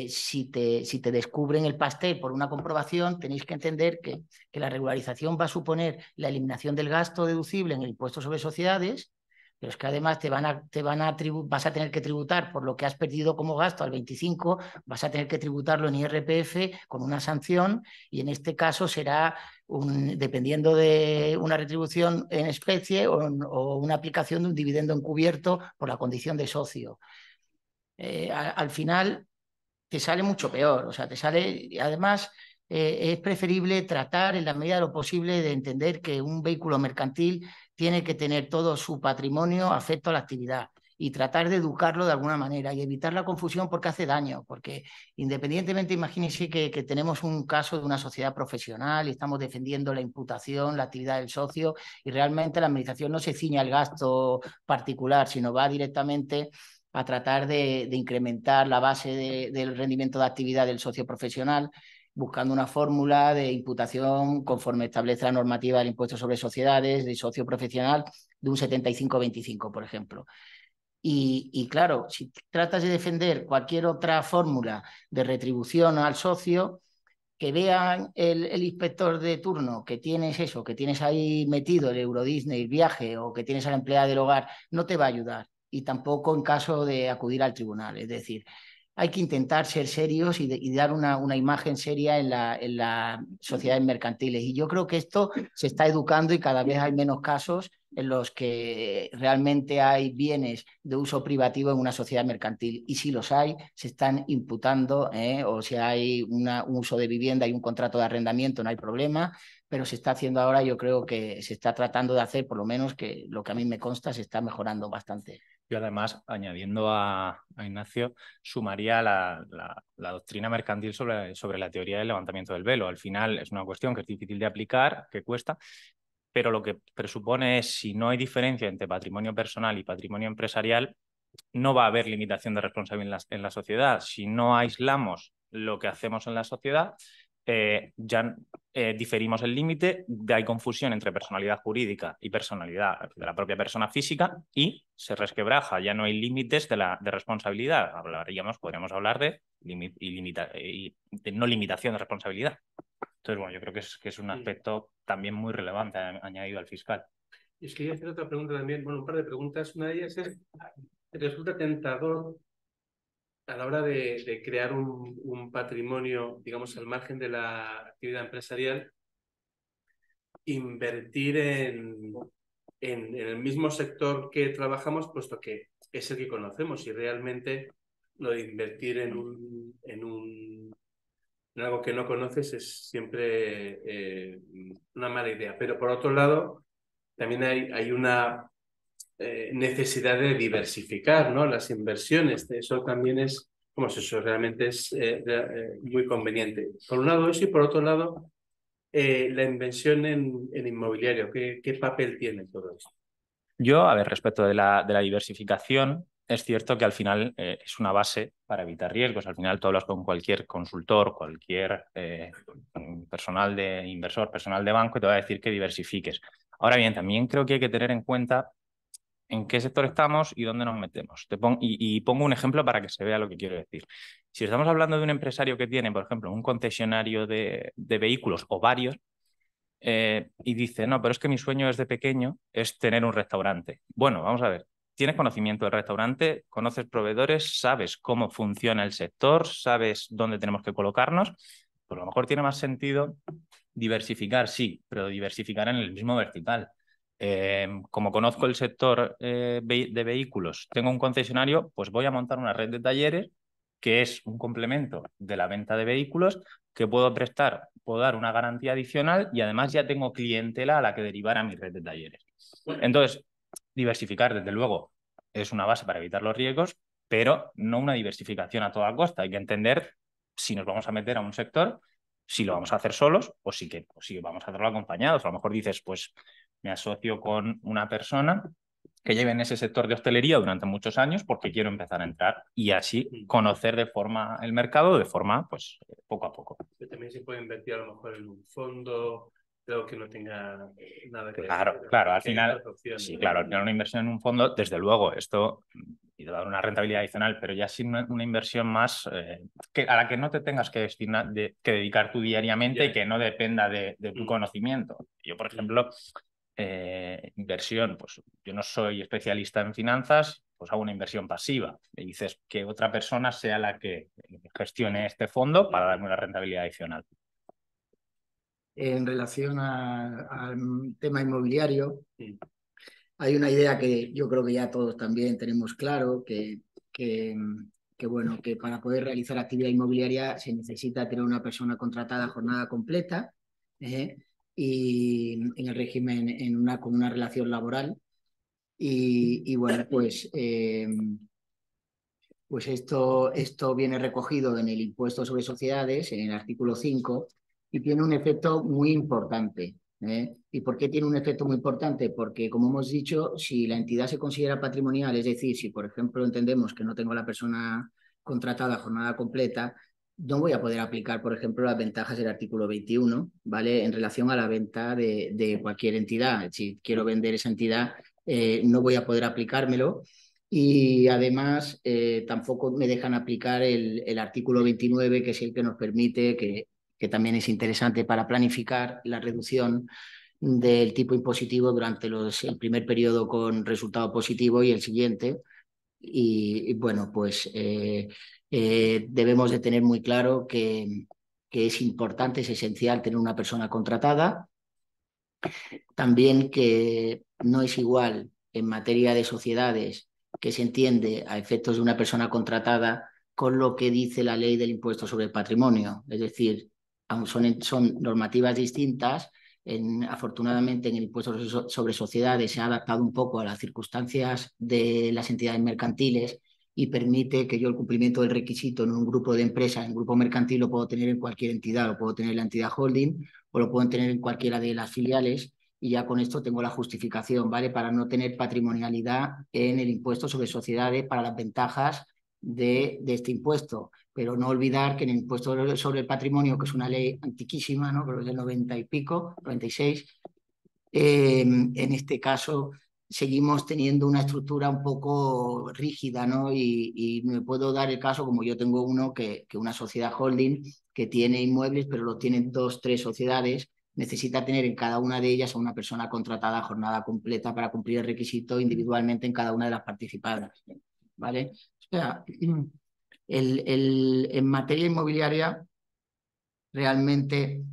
si, te, si te descubren el pastel por una comprobación, tenéis que entender que, que, la regularización va a suponer la eliminación del gasto deducible en el impuesto sobre sociedades pero es que además te van a, te van a vas a tener que tributar por lo que has perdido como gasto al 25, vas a tener que tributarlo en IRPF con una sanción y en este caso será un, dependiendo de una retribución en especie o, una aplicación de un dividendo encubierto por la condición de socio. Eh, al final te sale mucho peor, o sea, te sale, además, eh, es preferible tratar en la medida de lo posible de entender que un vehículo mercantil tiene que tener todo su patrimonio afecto a la actividad y tratar de educarlo de alguna manera y evitar la confusión porque hace daño, porque independientemente, imagínense que, tenemos un caso de una sociedad profesional y estamos defendiendo la imputación, la actividad del socio y realmente la administración no se ciña al gasto particular, sino va directamente a tratar de, incrementar la base del rendimiento de actividad del socio profesional buscando una fórmula de imputación conforme establece la normativa del impuesto sobre sociedades de socio profesional de un 75-25, por ejemplo. Y, claro, si tratas de defender cualquier otra fórmula de retribución al socio, que vean el, el, inspector de turno que tienes eso, que tienes ahí metido el Euro Disney, el viaje o que tienes a la empleada del hogar, no te va a ayudar. Y tampoco en caso de acudir al tribunal. Es decir, hay que intentar ser serios y, dar una, una, imagen seria en, la, en las sociedades mercantiles. Y yo creo que esto se está educando y cada vez hay menos casos en los que realmente hay bienes de uso privativo en una sociedad mercantil. Y si los hay, se están imputando, ¿eh? o si hay un uso de vivienda y un contrato de arrendamiento, no hay problema, pero se está haciendo ahora, yo creo que se está tratando de hacer, por lo menos que lo que a mí me consta, se está mejorando bastante. Yo además, añadiendo a, Ignacio, sumaría la, doctrina mercantil sobre, sobre la teoría del levantamiento del velo. Al final es una cuestión que es difícil de aplicar, que cuesta, pero lo que presupone es si no hay diferencia entre patrimonio personal y patrimonio empresarial, no va a haber limitación de responsabilidad en la, sociedad. Si no aislamos lo que hacemos en la sociedad, eh, ya ya eh, diferimos el límite, hay confusión entre personalidad jurídica y personalidad de la propia persona física y se resquebraja, ya no hay límites de, la, de responsabilidad. Hablaríamos, podríamos hablar de, limit, y no limitación de responsabilidad. Entonces, bueno, yo creo que es, que es un aspecto también muy relevante añadido al fiscal. Y yo quiero hacer otra pregunta también, bueno, un par de preguntas. Una de ellas es, ¿resulta tentador a la hora de, crear un, patrimonio, digamos, al margen de la actividad empresarial, invertir en, en, el mismo sector que trabajamos, puesto que es el que conocemos y realmente lo de invertir en un, en un algo que no conoces es siempre eh, una mala idea. Pero por otro lado, también hay, hay una eh, necesidad de diversificar ¿no? las inversiones. Eso también es, como si eso realmente es eh, eh, muy conveniente. Por un lado eso y por otro lado la inversión en, inmobiliario. ¿Qué, papel tiene todo eso? Yo, a ver, respecto de la, de la diversificación, es cierto que al final es una base para evitar riesgos. Al final tú hablas con cualquier consultor, cualquier personal de inversor, personal de banco y te va a decir que diversifiques. Ahora bien, también creo que hay que tener en cuenta en qué sector estamos y dónde nos metemos. Te y, pongo un ejemplo para que se vea lo que quiero decir. Si estamos hablando de un empresario que tiene, por ejemplo, un concesionario de, vehículos o varios, eh, y dice, no, pero es que mi sueño desde pequeño es tener un restaurante. Bueno, vamos a ver, tienes conocimiento del restaurante, conoces proveedores, sabes cómo funciona el sector, sabes dónde tenemos que colocarnos, pues lo mejor tiene más sentido diversificar, sí, pero diversificar en el mismo vertical. Em, como conozco el sector eh, de vehículos, tengo un concesionario, pues voy a montar una red de talleres que es un complemento de la venta de vehículos que puedo prestar, puedo dar una garantía adicional y además ya tengo clientela a la que derivar a mi red de talleres. Entonces, diversificar, desde luego, es una base para evitar los riesgos, pero no una diversificación a toda costa. Hay que entender si nos vamos a meter a un sector, si lo vamos a hacer solos o si, que, o si vamos a hacerlo acompañados. A lo mejor dices, pues me asocio con una persona que lleve en ese sector de hostelería durante muchos años porque quiero empezar a entrar y así mm. conocer de forma el mercado de forma pues poco a poco. También se puede invertir a lo mejor en un fondo creo que no tenga nada que Claro, claro, al final sí, claro, al final una inversión en un fondo, desde luego, esto y te va a dar una rentabilidad adicional, pero ya sin una, inversión más eh, que, a la que no te tengas que, destinar, que dedicar tú diariamente y que no dependa de, tu mm. conocimiento. Yo, por mm. ejemplo, eh, inversión, pues yo no soy especialista en finanzas, pues hago una inversión pasiva. dices que otra persona sea la que gestione este fondo para darme una rentabilidad adicional. En relación al tema inmobiliario, hay una idea que yo creo que ya todos también tenemos claro, que, que, bueno, que para poder realizar actividad inmobiliaria se necesita tener una persona contratada jornada completa. ¿eh? y en el régimen en una, con una relación laboral. Y, y bueno, pues, em, pues esto, esto viene recogido en el impuesto sobre sociedades, en el artículo 5, y tiene un efecto muy importante. ¿eh? ¿Y por qué tiene un efecto muy importante? Porque, como hemos dicho, si la entidad se considera patrimonial, es decir, si por ejemplo entendemos que no tengo a la persona contratada jornada completa, no voy a poder aplicar, por ejemplo, las ventajas del artículo 21, ¿vale? En relación a la venta de, cualquier entidad. Si quiero vender esa entidad, eh, no voy a poder aplicármelo. Y además, eh, tampoco me dejan aplicar el, artículo 29, que es el que nos permite, que, que también es interesante para planificar la reducción del tipo impositivo durante los, el primer periodo con resultado positivo y el siguiente. Y, bueno, pues eh, eh, debemos de tener muy claro que, es importante, es esencial tener una persona contratada. También que no es igual en materia de sociedades que se entiende a efectos de una persona contratada con lo que dice la ley del impuesto sobre el patrimonio. Es decir, son, son normativas distintas. En, afortunadamente en el impuesto sobre sociedades se ha adaptado un poco a las circunstancias de las entidades mercantiles y permite que yo el cumplimiento del requisito en un grupo de empresas, en un grupo mercantil, lo puedo tener en cualquier entidad, lo puedo tener en la entidad holding o lo puedo tener en cualquiera de las filiales y ya con esto tengo la justificación, ¿vale? Para no tener patrimonialidad en el impuesto sobre sociedades para las ventajas de, de este impuesto. Pero no olvidar que en el impuesto sobre el patrimonio, que es una ley antiquísima, ¿no? Creo que es del 90 y pico, 96, eh, en este caso seguimos teniendo una estructura un poco rígida, ¿no? Y, me puedo dar el caso, como yo tengo uno, que, una sociedad holding que tiene inmuebles, pero los tienen dos, tres sociedades, necesita tener en cada una de ellas a una persona contratada a jornada completa para cumplir el requisito mm. individualmente en cada una de las participadas, ¿vale? O sea, en materia inmobiliaria, realmente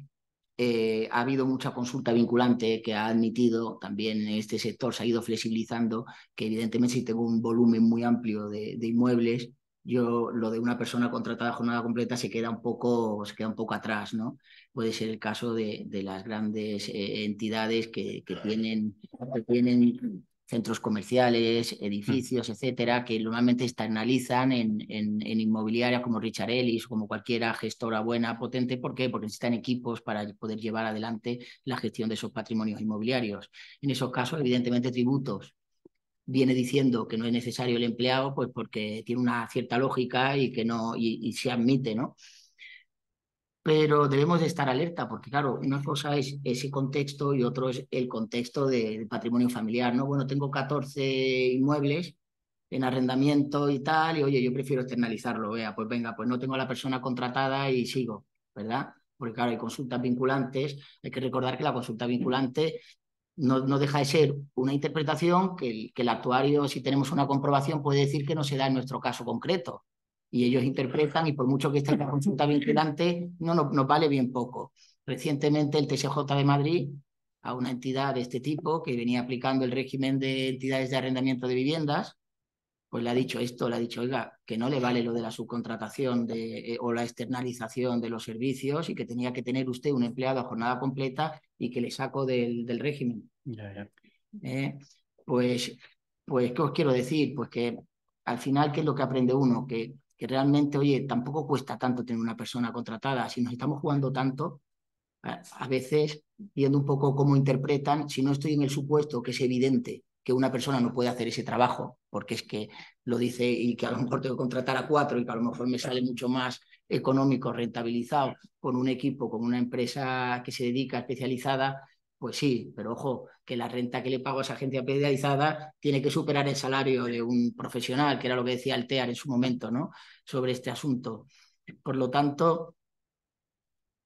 eh, ha habido mucha consulta vinculante que ha admitido también en este sector, se ha ido flexibilizando, que evidentemente si tengo un volumen muy amplio de, inmuebles, yo lo de una persona contratada a jornada completa se queda un poco, se queda un poco atrás, ¿no? Puede ser el caso de, las grandes eh, entidades tienen, que tienen centros comerciales, mm. edificios, etcétera, que normalmente externalizan en, en, inmobiliarias como Richard Ellis, como cualquiera gestora buena, potente. ¿Por qué? Porque necesitan equipos para poder llevar adelante la gestión de esos patrimonios inmobiliarios. En esos casos, evidentemente, tributos viene diciendo que no es necesario el empleado, pues porque tiene una cierta lógica y que no, y se admite, ¿no? pero debemos de estar alerta, porque claro, una cosa es ese contexto y otro es el contexto del patrimonio familiar, ¿no? Bueno, tengo 14 inmuebles en arrendamiento y tal, y oye, yo prefiero externalizarlo, vea, pues venga, pues no tengo a la persona contratada y sigo, ¿verdad? Porque claro, hay consultas vinculantes, hay que recordar que la consulta vinculante no, no deja de ser una interpretación que el, que el actuario, si tenemos una comprobación, puede decir que no se da en nuestro caso concreto, y ellos interpretan y por mucho que esté la consulta vinculante, no nos, vale bien poco. Recientemente el TSJ de Madrid a una entidad de este tipo que venía aplicando el régimen de entidades de arrendamiento de viviendas, pues le ha dicho esto, le ha dicho, oiga, que no le vale lo de la subcontratación de, eh, o la externalización de los servicios y que tenía que tener usted un empleado a jornada completa y que le saco del, régimen. Eh, pues, pues, ¿qué os quiero decir? Pues que al final, ¿qué es lo que aprende uno? Que realmente, oye, tampoco cuesta tanto tener una persona contratada. Si nos estamos jugando tanto, a veces, viendo un poco cómo interpretan, si no estoy en el supuesto que es evidente que una persona no puede hacer ese trabajo, porque es que lo dice y que a lo mejor tengo que contratar a cuatro y que a lo mejor me sale mucho más económico, rentabilizado, con un equipo, con una empresa que se dedica especializada, pues sí, pero ojo, que la renta que le pago a esa agencia especializada tiene que superar el salario de un profesional, que era lo que decía el TEAR en su momento, ¿no? Sobre este asunto. Por lo tanto,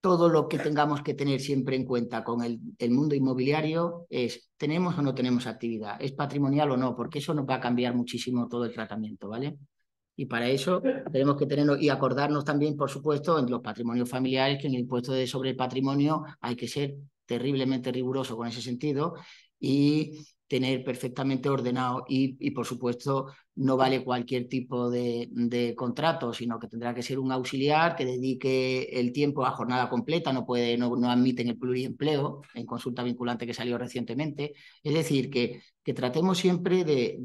todo lo que tengamos que tener siempre en cuenta con el, mundo inmobiliario es, ¿tenemos o no tenemos actividad? ¿Es patrimonial o no? Porque eso nos va a cambiar muchísimo todo el tratamiento, ¿vale? Y para eso tenemos que tener, y acordarnos también, por supuesto, en los patrimonios familiares, que en el impuesto de sobre el patrimonio hay que ser terriblemente riguroso con ese sentido y tener perfectamente ordenado y, por supuesto, no vale cualquier tipo de, contrato, sino que tendrá que ser un auxiliar que dedique el tiempo a jornada completa, no, puede, no, admiten el pluriempleo en consulta vinculante que salió recientemente. Es decir, que, que tratemos siempre de,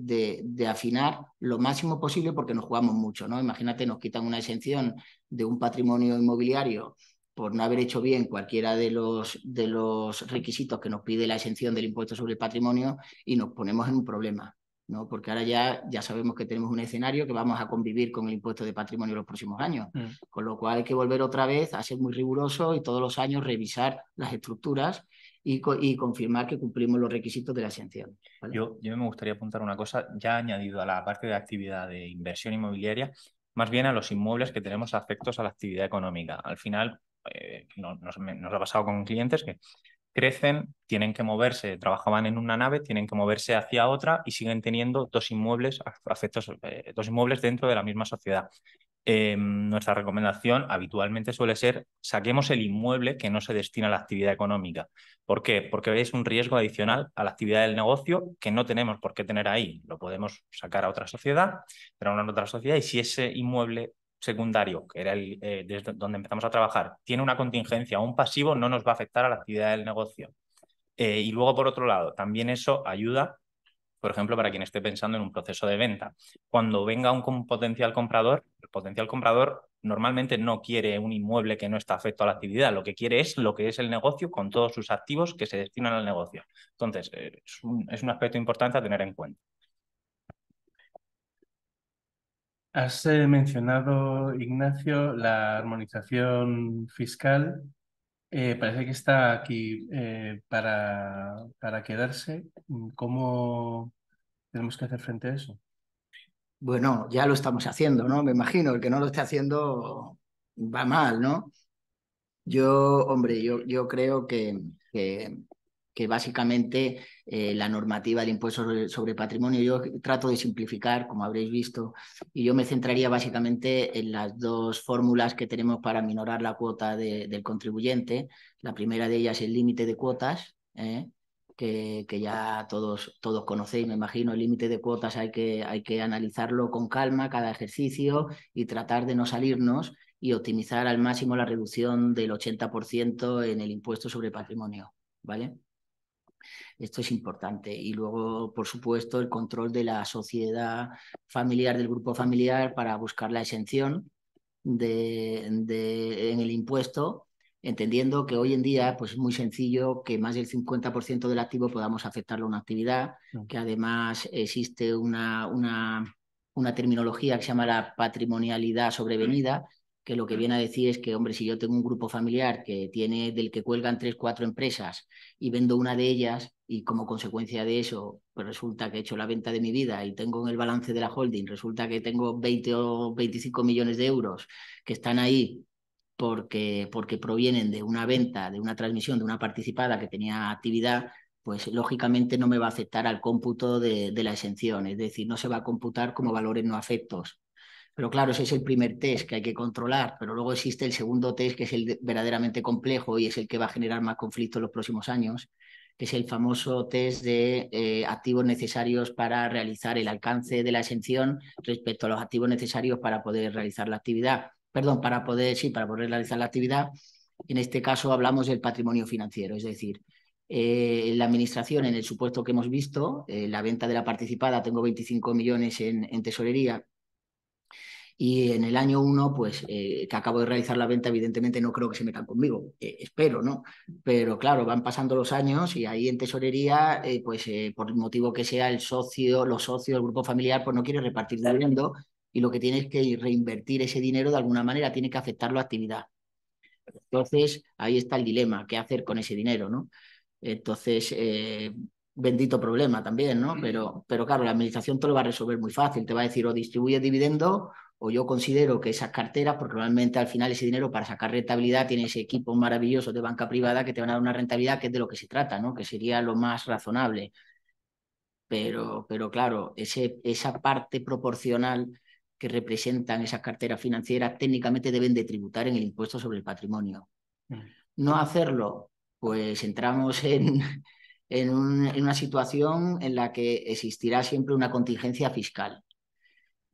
de, afinar lo máximo posible porque nos jugamos mucho, ¿no? Imagínate, nos quitan una exención de un patrimonio inmobiliario por no haber hecho bien cualquiera de los, de los requisitos que nos pide la exención del impuesto sobre el patrimonio y nos ponemos en un problema, ¿no? Porque ahora ya, ya sabemos que tenemos un escenario que vamos a convivir con el impuesto de patrimonio los próximos años, mm. con lo cual hay que volver otra vez a ser muy riguroso y todos los años revisar las estructuras y, confirmar que cumplimos los requisitos de la exención. Yo, yo me gustaría apuntar una cosa, ya añadido a la parte de actividad de inversión inmobiliaria, más bien a los inmuebles que tenemos afectos a la actividad económica. Al final, eh, nos, ha pasado con clientes que crecen, tienen que moverse, trabajaban en una nave, tienen que moverse hacia otra y siguen teniendo dos inmuebles, afectos, eh, dos inmuebles dentro de la misma sociedad. Eh, nuestra recomendación habitualmente suele ser saquemos el inmueble que no se destina a la actividad económica. ¿Por qué? Porque es un riesgo adicional a la actividad del negocio que no tenemos por qué tener ahí. Lo podemos sacar a otra sociedad, tener una otra sociedad y si ese inmueble secundario, que era el, eh, desde donde empezamos a trabajar, tiene una contingencia o un pasivo, no nos va a afectar a la actividad del negocio. Eh, y luego, por otro lado, también eso ayuda, por ejemplo, para quien esté pensando en un proceso de venta. Cuando venga un potencial comprador, el potencial comprador normalmente no quiere un inmueble que no está afecto a la actividad, lo que quiere es lo que es el negocio con todos sus activos que se destinan al negocio. Entonces, eh, es un aspecto importante a tener en cuenta. Has eh, mencionado, Ignacio, la armonización fiscal. Eh, parece que está aquí eh, para, para quedarse. ¿Cómo tenemos que hacer frente a eso? Bueno, ya lo estamos haciendo, ¿no? Me imagino, el que no lo esté haciendo va mal, ¿no? Yo, hombre, yo, yo creo que, que básicamente eh, la normativa del impuesto sobre, patrimonio. Yo trato de simplificar, como habréis visto, y yo me centraría básicamente en las dos fórmulas que tenemos para minorar la cuota del contribuyente. La primera de ellas es el límite de cuotas. ¿eh? Que, que, ya todos, todos conocéis, me imagino, el límite de cuotas hay que, hay que analizarlo con calma, cada ejercicio, y tratar de no salirnos y optimizar al máximo la reducción del 80% en el impuesto sobre patrimonio, ¿vale? Esto es importante. Y luego, por supuesto, el control de la sociedad familiar, del grupo familiar, para buscar la exención de, en el impuesto, entendiendo que hoy en día pues, es muy sencillo que más del 50% del activo podamos afectarlo a una actividad, que además existe una, una, una terminología que se llama la patrimonialidad sobrevenida, que lo que viene a decir es que, hombre, si yo tengo un grupo familiar que tiene, del que cuelgan tres, cuatro empresas y vendo una de ellas y como consecuencia de eso, pues resulta que he hecho la venta de mi vida y tengo en el balance de la holding, resulta que tengo 20 o 25 millones de euros que están ahí porque, porque provienen de una venta, de una transmisión, de una participada que tenía actividad, pues lógicamente no me va a afectar al cómputo de la exención, es decir, no se va a computar como valores no afectos pero claro, ese es el primer test que hay que controlar, pero luego existe el segundo test que es el verdaderamente complejo y es el que va a generar más conflictos en los próximos años, que es el famoso test de eh, activos necesarios para realizar el alcance de la exención respecto a los activos necesarios para poder realizar la actividad. Perdón, para poder, sí, para poder realizar la actividad. En este caso hablamos del patrimonio financiero, es decir, eh, la administración, en el supuesto que hemos visto, eh, la venta de la participada, tengo 25 millones en tesorería, y en el año uno, pues eh, que acabo de realizar la venta, evidentemente no creo que se metan conmigo, eh, espero, ¿no? Pero claro, van pasando los años y ahí en tesorería, eh, pues por motivo que sea, el socio, los socios, el grupo familiar, pues no quiere repartir dividendo y lo que tiene es que reinvertir ese dinero de alguna manera, tiene que afectar la actividad. Entonces, ahí está el dilema, ¿qué hacer con ese dinero, no? Entonces, bendito problema también, ¿no? Mm. Pero, pero claro, la administración te lo va a resolver muy fácil, te va a decir o distribuye dividendo o yo considero que esas carteras, porque realmente al final ese dinero para sacar rentabilidad tiene ese equipo maravilloso de banca privada que te van a dar una rentabilidad que es de lo que se trata, ¿no? Que sería lo más razonable. Pero, pero claro, ese, esa parte proporcional que representan esas carteras financieras técnicamente deben de tributar en el impuesto sobre el patrimonio. Mm. No hacerlo, pues entramos en, en una situación en la que existirá siempre una contingencia fiscal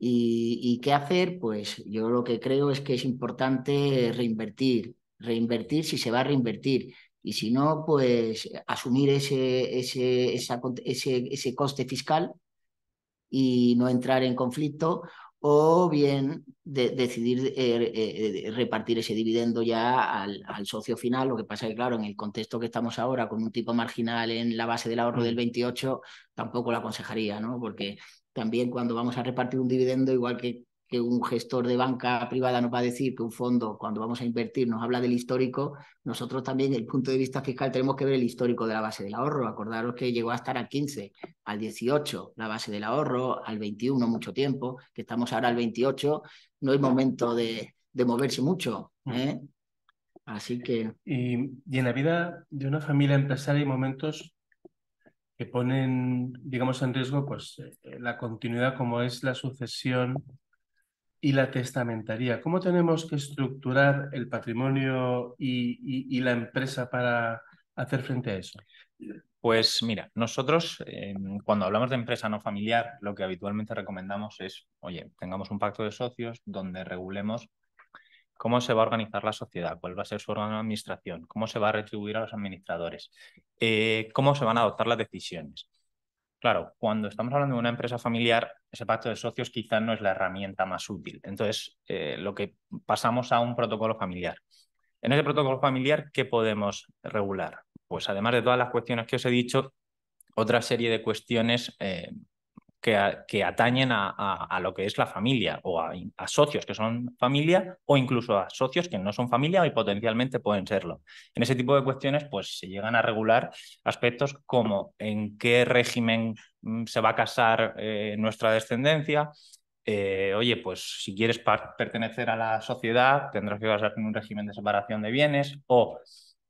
¿Y, qué hacer? Pues yo lo que creo es que es importante reinvertir, reinvertir si se va a reinvertir. Y si no, pues asumir ese, ese, ese, ese coste fiscal y no entrar en conflicto o bien decidir eh, eh, repartir ese dividendo ya al, socio final. Lo que pasa es que, claro, en el contexto que estamos ahora, con un tipo marginal en la base del ahorro mm. del 28, tampoco lo aconsejaría, ¿no? Porque también cuando vamos a repartir un dividendo, igual que, que, un gestor de banca privada nos va a decir que un fondo, cuando vamos a invertir, nos habla del histórico, nosotros también, desde el punto de vista fiscal, tenemos que ver el histórico de la base del ahorro. Acordaros que llegó a estar al 15, al 18, la base del ahorro, al 21 mucho tiempo, que estamos ahora al 28, no hay momento de, moverse mucho. Mm. ¿eh? Así que... Y, y en la vida de una familia empresaria hay momentos que ponen, digamos, en riesgo pues, eh, eh, la continuidad como es la sucesión y la testamentaría. ¿Cómo tenemos que estructurar el patrimonio y, la empresa para hacer frente a eso? Pues mira, nosotros eh, cuando hablamos de empresa no familiar, lo que habitualmente recomendamos es, oye, tengamos un pacto de socios donde regulemos cómo se va a organizar la sociedad, cuál va a ser su órgano de administración, cómo se va a retribuir a los administradores, eh, cómo se van a adoptar las decisiones. Claro, cuando estamos hablando de una empresa familiar, ese pacto de socios quizás no es la herramienta más útil. Entonces, eh, lo que pasamos a un protocolo familiar. En ese protocolo familiar, ¿qué podemos regular? Pues además de todas las cuestiones que os he dicho, otra serie de cuestiones eh, que, atañen a, lo que es la familia o a, socios que son familia o incluso a socios que no son familia y potencialmente pueden serlo. En ese tipo de cuestiones, pues se llegan a regular aspectos como en qué régimen mm, se va a casar eh, nuestra descendencia, eh, oye, pues si quieres pertenecer a la sociedad, tendrás que basarte en un régimen de separación de bienes o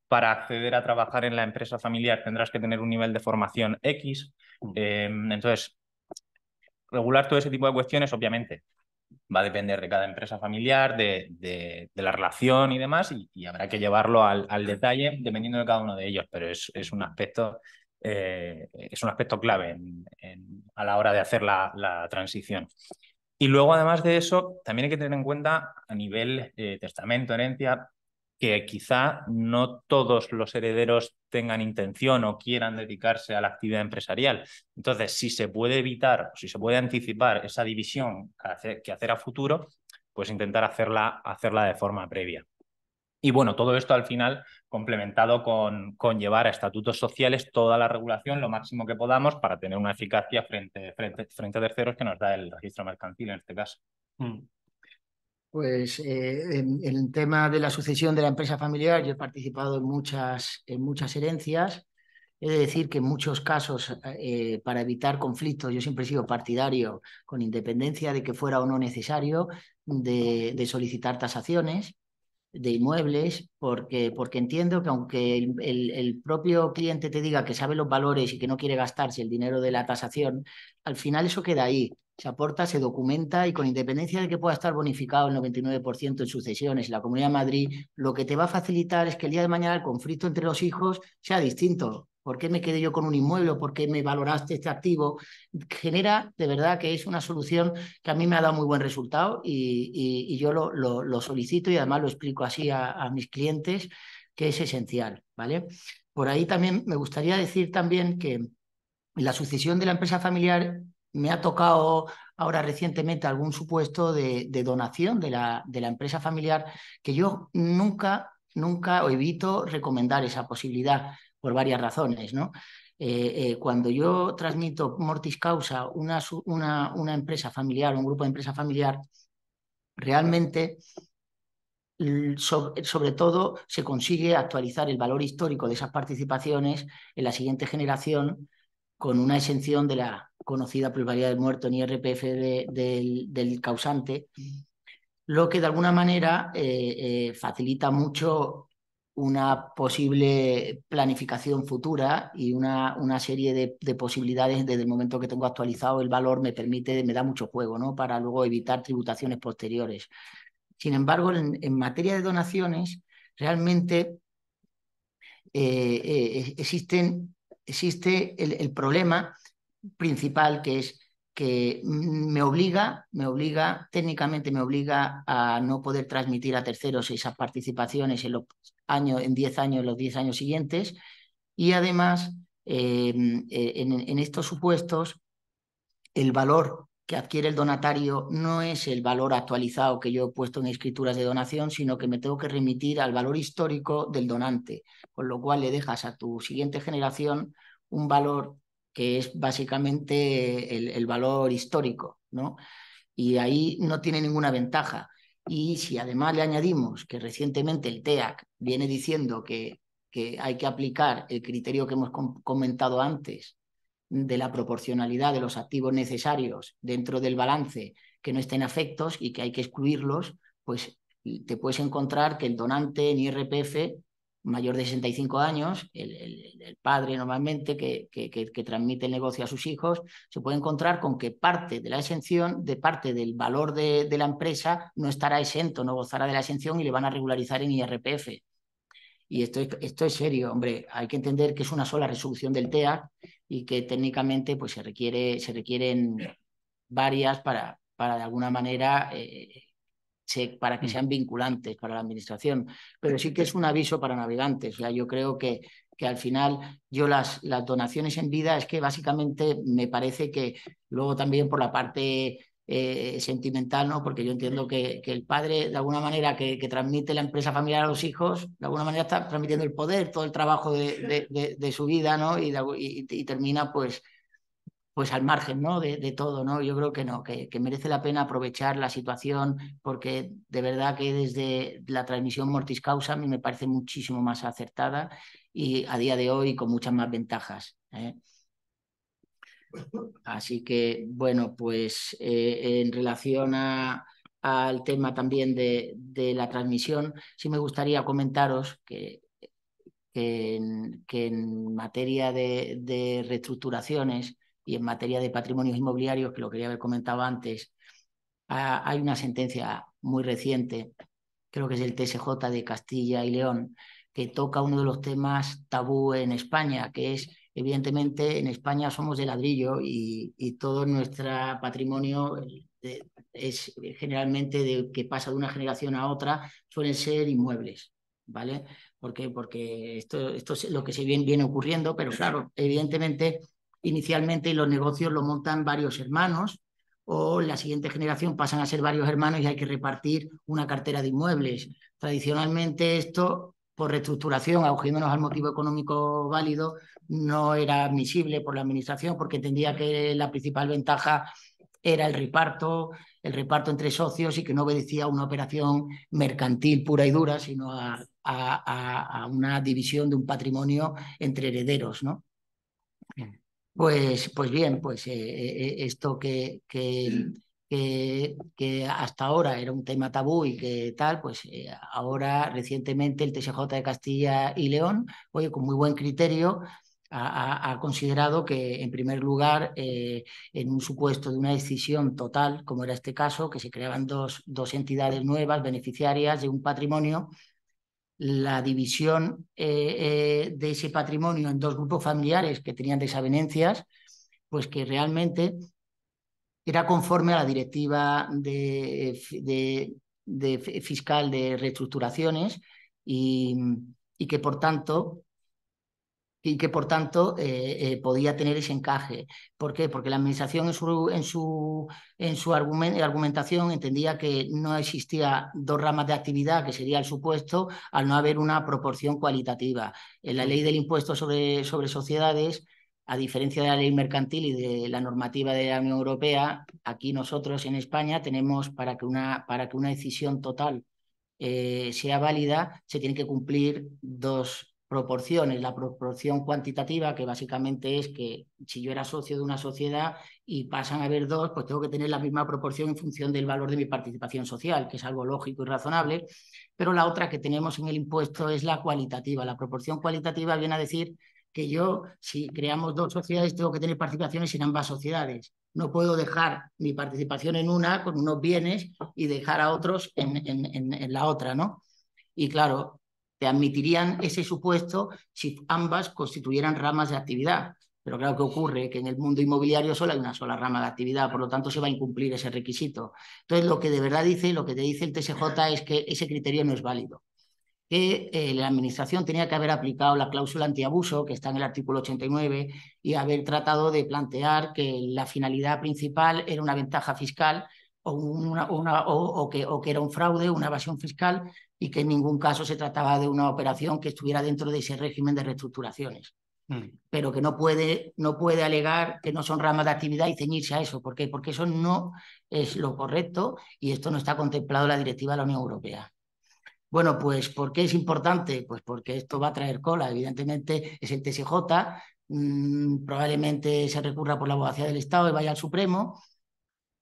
para acceder a trabajar en la empresa familiar tendrás que tener un nivel de formación X. Mm. Em, entonces, regular todo ese tipo de cuestiones, obviamente, va a depender de cada empresa familiar, de, la relación y demás, y, habrá que llevarlo al, detalle dependiendo de cada uno de ellos, pero es, un aspecto... Eh, es un aspecto clave a la hora de hacer la, transición. Y luego, además de eso, también hay que tener en cuenta a nivel eh, testamento, herencia, que quizá no todos los herederos tengan intención o quieran dedicarse a la actividad empresarial. Entonces, si se puede evitar, si se puede anticipar esa división que hacer a futuro, pues intentar hacerla, hacerla de forma previa. Y bueno, todo esto al final complementado con, con, llevar a estatutos sociales toda la regulación lo máximo que podamos para tener una eficacia frente, frente, frente a terceros que nos da el registro mercantil en este caso. Mm. Pues eh, en, el tema de la sucesión de la empresa familiar, yo he participado en muchas, en muchas herencias. He de decir que en muchos casos, eh, para evitar conflictos, yo siempre he sido partidario, con independencia de que fuera o no necesario, de solicitar tasaciones de inmuebles, porque, porque entiendo que aunque el, el, el, propio cliente te diga que sabe los valores y que no quiere gastarse el dinero de la tasación, al final eso queda ahí, se aporta, se documenta y con independencia de que pueda estar bonificado el 99% en sucesiones en la Comunidad de Madrid, lo que te va a facilitar es que el día de mañana el conflicto entre los hijos sea distinto, ¿Por qué me quedé yo con un inmueble? ¿Por qué me valoraste este activo? Genera, de verdad, que es una solución que a mí me ha dado muy buen resultado y, yo lo, solicito y además lo explico así a, mis clientes, que es esencial, ¿vale? Por ahí también me gustaría decir también que la sucesión de la empresa familiar me ha tocado ahora recientemente algún supuesto de, donación de la, de la empresa familiar que yo nunca, nunca evito recomendar esa posibilidad por varias razones, ¿no? Eh, eh, cuando yo transmito mortis causa una, una, empresa familiar, un grupo de empresa familiar, realmente sobre, todo se consigue actualizar el valor histórico de esas participaciones en la siguiente generación con una exención de la conocida pluralidad del muerto en IRPF del, causante, lo que de alguna manera eh, facilita mucho una posible planificación futura y una, una serie de, posibilidades desde el momento que tengo actualizado el valor me permite, me da mucho juego, ¿no? Para luego evitar tributaciones posteriores. Sin embargo, en, materia de donaciones, realmente eh, eh, existen, existe el, problema principal que es que me obliga, me obliga, técnicamente me obliga a no poder transmitir a terceros esas participaciones en los años, en 10 años, los 10 años siguientes. Y además, eh, eh, en, en estos supuestos, el valor que adquiere el donatario no es el valor actualizado que yo he puesto en escrituras de donación, sino que me tengo que remitir al valor histórico del donante, con lo cual le dejas a tu siguiente generación un valor que es básicamente el, valor histórico, ¿no? Y ahí no tiene ninguna ventaja. Y si además le añadimos que recientemente el TEAC viene diciendo que, que hay que aplicar el criterio que hemos comentado antes de la proporcionalidad de los activos necesarios dentro del balance que no estén afectos y que hay que excluirlos, pues te puedes encontrar que el donante en IRPF mayor de 65 años, el, el, el padre normalmente que, que, transmite el negocio a sus hijos, se puede encontrar con que parte de la exención, de parte del valor de, la empresa, no estará exento, no gozará de la exención y le van a regularizar en IRPF. Y esto, esto es serio, hombre, hay que entender que es una sola resolución del TEA y que técnicamente pues, se, requiere, se requieren varias para, para de alguna manera eh, para que mm. sean vinculantes para la Administración, pero sí que es un aviso para navegantes. O sea, yo creo que, que al final yo las, las donaciones en vida es que básicamente me parece que luego también por la parte eh, sentimental, ¿no? Porque yo entiendo que, que el padre, de alguna manera, que, transmite la empresa familiar a los hijos, de alguna manera está transmitiendo el poder, todo el trabajo de, su vida, ¿no? y termina, pues, pues al margen ¿no? de, todo, ¿no? Yo creo que no, que, que, merece la pena aprovechar la situación porque de verdad que desde la transmisión mortis causa a mí me parece muchísimo más acertada y a día de hoy con muchas más ventajas. ¿eh? Así que, bueno, pues eh, en relación al tema también de, la transmisión, sí me gustaría comentaros que, que, en, materia de reestructuraciones, y en materia de patrimonios inmobiliarios, que lo quería haber comentado antes, hay una sentencia muy reciente, creo que es el TSJ de Castilla y León, que toca uno de los temas tabú en España, que es, evidentemente, en España somos de ladrillo y, todo nuestro patrimonio eh, es generalmente de, que pasa de una generación a otra, suelen ser inmuebles. ¿Vale? Porque esto, esto es lo que se viene ocurriendo, pero claro, evidentemente Inicialmente los negocios lo montan varios hermanos o la siguiente generación pasan a ser varios hermanos y hay que repartir una cartera de inmuebles. Tradicionalmente esto, por reestructuración, acogiéndonos al motivo económico válido, no era admisible por la Administración porque entendía que la principal ventaja era el reparto, el reparto entre socios y que no obedecía a una operación mercantil pura y dura, sino a, a una división de un patrimonio entre herederos, ¿no? Pues, pues bien, pues eh, eh, eh, esto que, que, hasta ahora era un tema tabú y que tal, pues ahora recientemente el TSJ de Castilla y León, oye, con muy buen criterio, ha, considerado que, en primer lugar, en un supuesto de una decisión total, como era este caso, que se creaban dos entidades nuevas, beneficiarias de un patrimonio la división eh, eh, de ese patrimonio en dos grupos familiares que tenían desavenencias, pues que realmente era conforme a la directiva de, fiscal de reestructuraciones y, que, por tanto, y que por tanto eh, eh, podía tener ese encaje. ¿Por qué? Porque la Administración en su, en su, argumentación entendía que no existía dos ramas de actividad, que sería el supuesto, al no haber una proporción cualitativa. En la ley del impuesto sobre, sobre sociedades, a diferencia de la ley mercantil y de la normativa de la Unión Europea, aquí nosotros en España tenemos para que una, para que una decisión total eh, sea válida, se tienen que cumplir dos proporciones, la proporción cuantitativa, que básicamente es que si yo era socio de una sociedad y pasan a haber dos, pues tengo que tener la misma proporción en función del valor de mi participación social, que es algo lógico y razonable, pero la otra que tenemos en el impuesto es la cualitativa. La proporción cualitativa viene a decir que yo, si creamos dos sociedades, tengo que tener participaciones en ambas sociedades. No puedo dejar mi participación en una con unos bienes y dejar a otros en, en, en, la otra, ¿no? Y claro, te admitirían ese supuesto si ambas constituyeran ramas de actividad. Pero claro que ocurre que en el mundo inmobiliario solo hay una sola rama de actividad, por lo tanto se va a incumplir ese requisito. Entonces, lo que de verdad dice, lo que te dice el TSJ es que ese criterio no es válido que eh, la Administración tenía que haber aplicado la cláusula antiabuso, que está en el artículo 89, y haber tratado de plantear que la finalidad principal era una ventaja fiscal o, una, o, que, era un fraude, una evasión fiscal y que en ningún caso se trataba de una operación que estuviera dentro de ese régimen de reestructuraciones. Mm. Pero que no puede, no puede alegar que no son ramas de actividad y ceñirse a eso. ¿Por qué? Porque eso no es lo correcto y esto no está contemplado en la directiva de la Unión Europea. Bueno, pues ¿por qué es importante? Pues porque esto va a traer cola. Evidentemente es el TSJ, mm, probablemente se recurra por la abogacía del Estado y vaya al Supremo,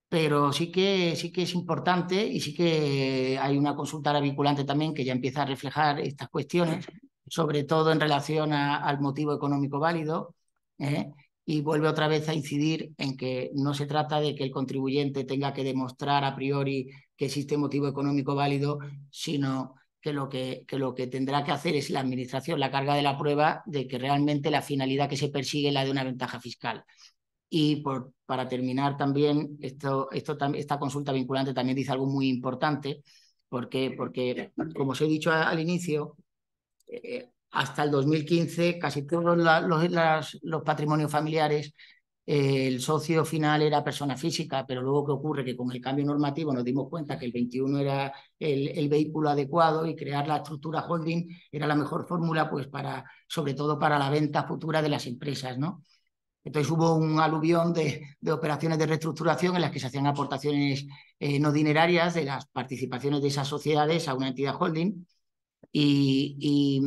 pero sí que, sí que es importante y sí que hay una consulta vinculante también que ya empieza a reflejar estas cuestiones, sobre todo en relación al motivo económico válido, ¿eh? y vuelve otra vez a incidir en que no se trata de que el contribuyente tenga que demostrar a priori que existe motivo económico válido, sino que lo que lo que tendrá que hacer es la Administración la carga de la prueba de que realmente la finalidad que se persigue es la de una ventaja fiscal. Y por, para terminar también, esto, esto, esta consulta vinculante también dice algo muy importante, porque, porque como os he dicho al inicio, eh, eh, hasta el 2015 casi todos los, patrimonios familiares, eh, el socio final era persona física, pero luego que ocurre? Que con el cambio normativo nos dimos cuenta que el 21 era el, el vehículo adecuado y crear la estructura holding era la mejor fórmula, pues para, sobre todo para la venta futura de las empresas, ¿no? Entonces hubo un aluvión de, operaciones de reestructuración en las que se hacían aportaciones eh, no dinerarias de las participaciones de esas sociedades a una entidad holding y,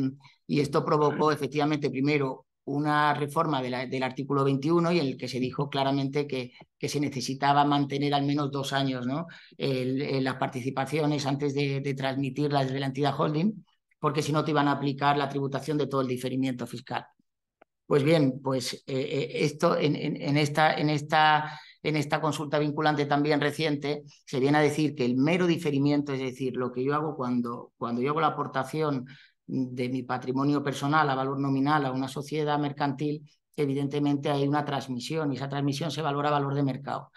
esto provocó efectivamente primero una reforma del artículo 21 y en el que se dijo claramente que, se necesitaba mantener al menos dos años las participaciones antes de, de transmitirlas de la entidad holding porque si no te iban a aplicar la tributación de todo el diferimiento fiscal. Pues bien, pues eh, eh, esto en, esta, consulta vinculante también reciente se viene a decir que el mero diferimiento, es decir, lo que yo hago cuando, yo hago la aportación de mi patrimonio personal a valor nominal a una sociedad mercantil, evidentemente hay una transmisión y esa transmisión se valora valor de mercado.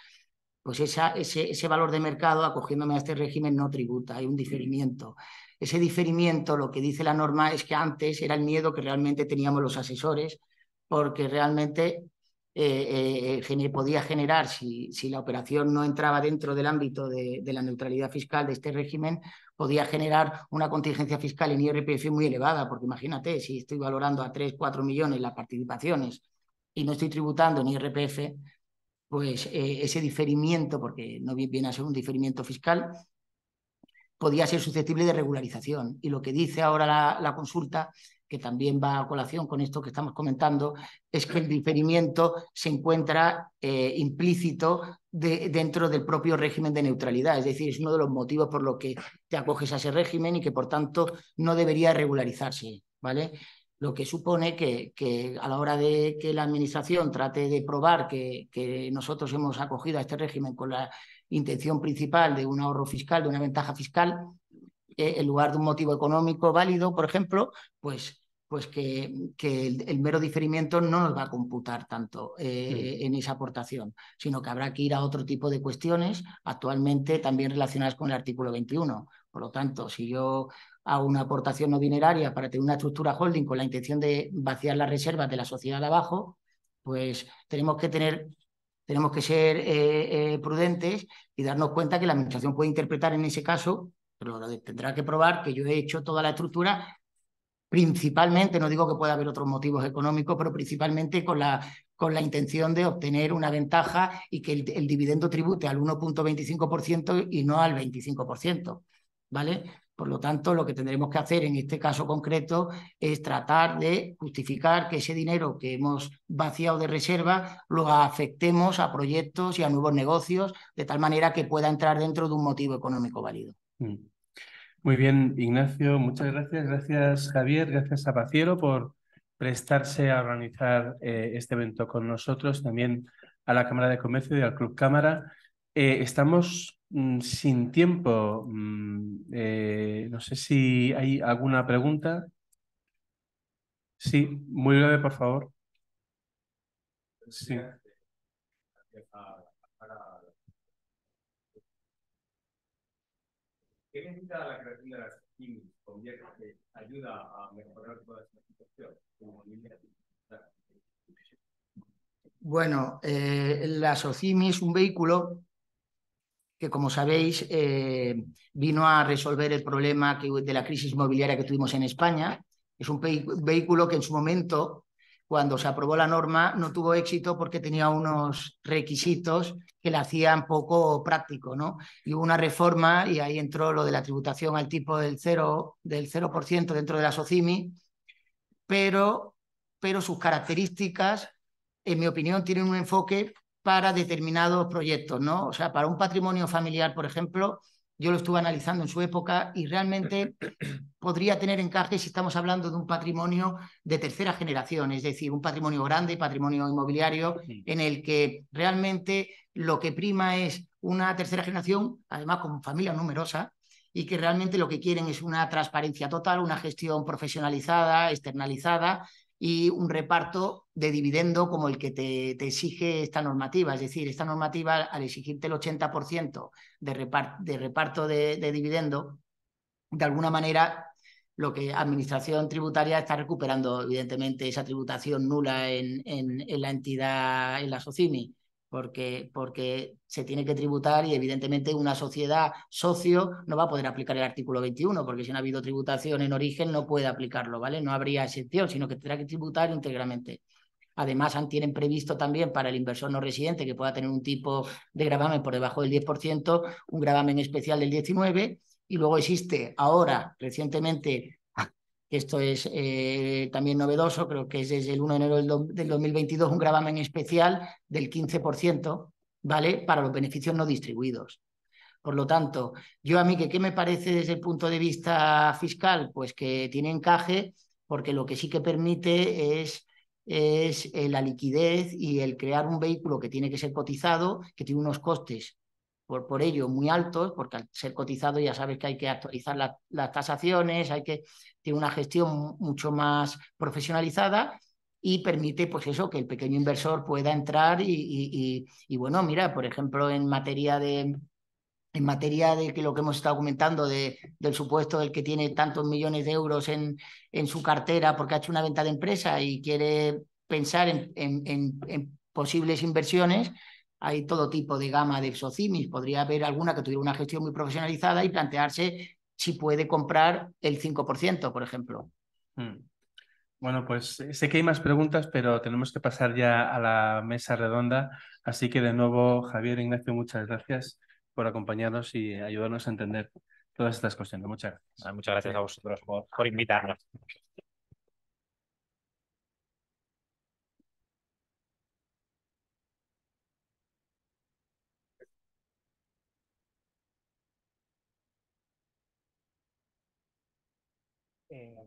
Pues ese, ese valor de mercado, acogiéndome a este régimen, no tributa, hay un diferimiento. Ese diferimiento, lo que dice la norma es que antes era el miedo que realmente teníamos los asesores, porque realmente eh, eh, podía generar, si, la operación no entraba dentro del ámbito de, la neutralidad fiscal de este régimen, podía generar una contingencia fiscal en IRPF muy elevada, porque imagínate, si estoy valorando a 3, 4 millones las participaciones y no estoy tributando en IRPF, pues eh, ese diferimiento, porque no viene a ser un diferimiento fiscal, podía ser susceptible de regularización. Y lo que dice ahora la consulta que también va a colación con esto que estamos comentando, es que el diferimiento se encuentra eh, implícito de, dentro del propio régimen de neutralidad. Es decir, es uno de los motivos por los que te acoges a ese régimen y que, por tanto, no debería regularizarse. ¿vale? Lo que supone que, a la hora de que la Administración trate de probar que nosotros hemos acogido a este régimen con la intención principal de un ahorro fiscal, de una ventaja fiscal, eh, en lugar de un motivo económico válido, por ejemplo, pues pues que, el, mero diferimiento no nos va a computar tanto eh, mm. en esa aportación, sino que habrá que ir a otro tipo de cuestiones actualmente también relacionadas con el artículo 21. Por lo tanto, si yo hago una aportación no dineraria para tener una estructura holding con la intención de vaciar las reservas de la sociedad de abajo, pues tenemos que tener tenemos que ser eh, prudentes y darnos cuenta que la Administración puede interpretar en ese caso pero tendrá que probar que yo he hecho toda la estructura principalmente, no digo que pueda haber otros motivos económicos, pero principalmente con la, con la intención de obtener una ventaja y que el, dividendo tribute al 1.25% y no al 25%, ¿vale? Por lo tanto, lo que tendremos que hacer en este caso concreto es tratar de justificar que ese dinero que hemos vaciado de reserva lo afectemos a proyectos y a nuevos negocios de tal manera que pueda entrar dentro de un motivo económico válido. Mm. Muy bien, Ignacio, muchas gracias. Gracias, Javier. Gracias a Paciero por prestarse a organizar eh, este evento con nosotros, también a la Cámara de Comercio y al Club Cámara. Eh, estamos mm, sin tiempo. Mm, eh, no sé si hay alguna pregunta. Sí, muy breve, por favor. Sí. ¿Qué necesita la creación de las ayuda a mejorar toda situación? Bueno, eh, la SOCIMI es un vehículo que, como sabéis, eh, vino a resolver el problema de la crisis inmobiliaria que tuvimos en España. Es un vehículo que en su momento cuando se aprobó la norma no tuvo éxito porque tenía unos requisitos que la hacían poco práctico, ¿no? Y hubo una reforma y ahí entró lo de la tributación al tipo del 0, del 0% dentro de la SOCIMI, pero, pero sus características, en mi opinión, tienen un enfoque para determinados proyectos, ¿no? O sea, para un patrimonio familiar, por ejemplo, yo lo estuve analizando en su época y realmente podría tener encaje si estamos hablando de un patrimonio de tercera generación, es decir, un patrimonio grande, patrimonio inmobiliario, en el que realmente lo que prima es una tercera generación, además con familia numerosa, y que realmente lo que quieren es una transparencia total, una gestión profesionalizada, externalizada, y un reparto de dividendo como el que te, exige esta normativa. Es decir, esta normativa al exigirte el 80% de, reparto de, reparto de, dividendo, de alguna manera lo que Administración Tributaria está recuperando, evidentemente, esa tributación nula en, en, en la entidad, en la SOCIMI porque, porque se tiene que tributar y evidentemente una sociedad socio no va a poder aplicar el artículo 21, porque si no ha habido tributación en origen no puede aplicarlo, ¿vale? No habría excepción, sino que tendrá que tributar íntegramente. Además, tienen previsto también para el inversor no residente que pueda tener un tipo de gravamen por debajo del 10%, un gravamen especial del 19%, y luego existe ahora, recientemente, esto es eh, también novedoso, creo que es desde el 1 de enero del, 2022 un gravamen especial del 15%, ¿vale? Para los beneficios no distribuidos. Por lo tanto, yo a mí, que, ¿qué me parece desde el punto de vista fiscal? Pues que tiene encaje, porque lo que sí que permite es, es eh, la liquidez y el crear un vehículo que tiene que ser cotizado, que tiene unos costes por, por ello muy altos, porque al ser cotizado ya sabes que hay que actualizar las tasaciones, hay que tener una gestión mucho más profesionalizada y permite pues eso, que el pequeño inversor pueda entrar y, bueno, mira, por ejemplo, en materia de, en materia de que lo que hemos estado comentando del supuesto del que tiene tantos millones de euros en, en, su cartera porque ha hecho una venta de empresa y quiere pensar en, en, en posibles inversiones, hay todo tipo de gama de exocimis, podría haber alguna que tuviera una gestión muy profesionalizada y plantearse si puede comprar el 5%, por ejemplo. Hmm. Bueno, pues eh, sé que hay más preguntas, pero tenemos que pasar ya a la mesa redonda. Así que de nuevo, Javier, Ignacio, muchas gracias por acompañarnos y ayudarnos a entender todas estas cuestiones. Muchas gracias. Muchas gracias a vosotros por, por invitarnos. king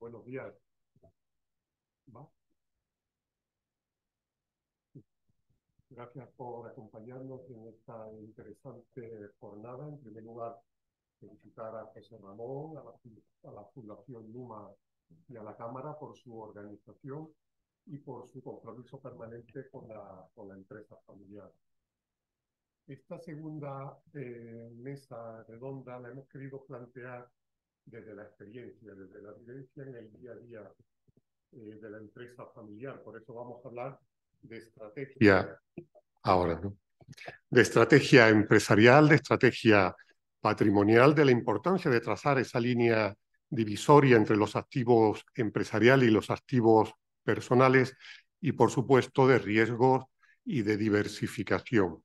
Buenos días. Gracias por acompañarnos en esta interesante jornada. En primer lugar, felicitar a José Ramón, a la, Fundación Luma y a la Cámara por su organización y por su compromiso permanente con la, con la empresa familiar. Esta segunda eh, mesa redonda la hemos querido plantear desde la experiencia, desde la vivencia en el día a día eh, de la empresa familiar. Por eso vamos a hablar de estrategia. Ahora, ¿no? De estrategia empresarial, de estrategia patrimonial, de la importancia de trazar esa línea divisoria entre los activos empresariales y los activos personales y, por supuesto, de riesgos y de diversificación.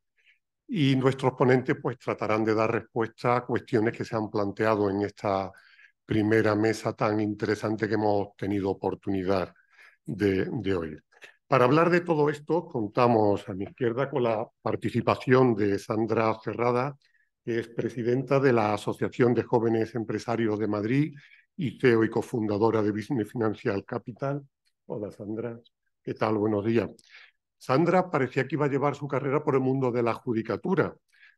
Y nuestros ponentes pues tratarán de dar respuesta a cuestiones que se han planteado en esta primera mesa tan interesante que hemos tenido oportunidad de, hoy. oír. Para hablar de todo esto, contamos a mi izquierda con la participación de Sandra Ferrada, que es presidenta de la Asociación de Jóvenes Empresarios de Madrid y CEO y cofundadora de Business Financial Capital. Hola, Sandra. ¿Qué tal? Buenos días. Sandra parecía que iba a llevar su carrera por el mundo de la judicatura,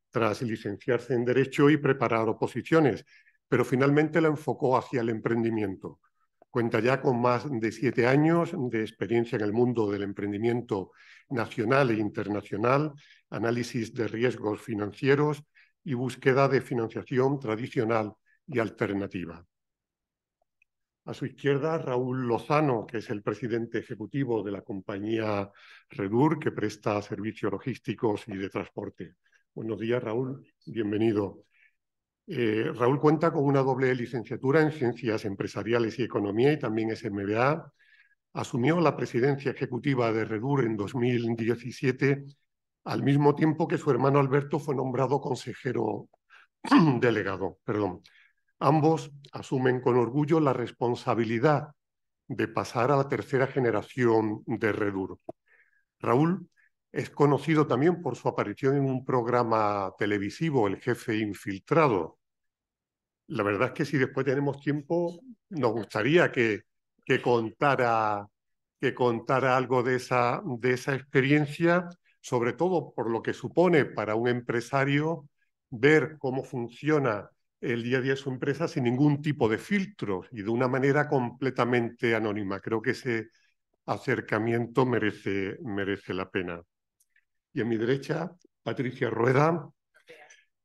tras licenciarse en Derecho y preparar oposiciones, pero finalmente la enfocó hacia el emprendimiento. Cuenta ya con más de siete años de experiencia en el mundo del emprendimiento nacional e internacional, análisis de riesgos financieros y búsqueda de financiación tradicional y alternativa. A su izquierda, Raúl Lozano, que es el presidente ejecutivo de la compañía Redur, que presta servicios logísticos y de transporte. Buenos días, Raúl. Bienvenido. Eh, Raúl cuenta con una doble licenciatura en Ciencias Empresariales y Economía y también es MBA. Asumió la presidencia ejecutiva de Redur en 2017, al mismo tiempo que su hermano Alberto fue nombrado consejero delegado. Ambos asumen con orgullo la responsabilidad de pasar a la tercera generación de Redur. Raúl es conocido también por su aparición en un programa televisivo, El Jefe Infiltrado, la verdad es que si después tenemos tiempo, nos gustaría que, que, contara, que contara algo de esa, de esa experiencia, sobre todo por lo que supone para un empresario ver cómo funciona el día a día de su empresa sin ningún tipo de filtro y de una manera completamente anónima. Creo que ese acercamiento merece, merece la pena. Y a mi derecha, Patricia Rueda,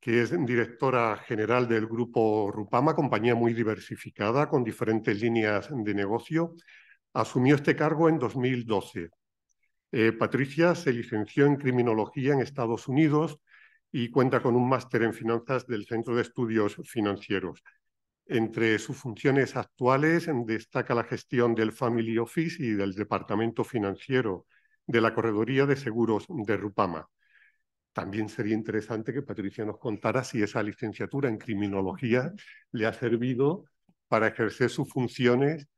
que es directora general del grupo Rupama, compañía muy diversificada con diferentes líneas de negocio, asumió este cargo en 2012. Eh, Patricia se licenció en criminología en Estados Unidos y cuenta con un máster en finanzas del Centro de Estudios Financieros. Entre sus funciones actuales destaca la gestión del Family Office y del Departamento Financiero de la Corredoría de Seguros de Rupama. También sería interesante que Patricia nos contara si esa licenciatura en criminología le ha servido para ejercer sus funciones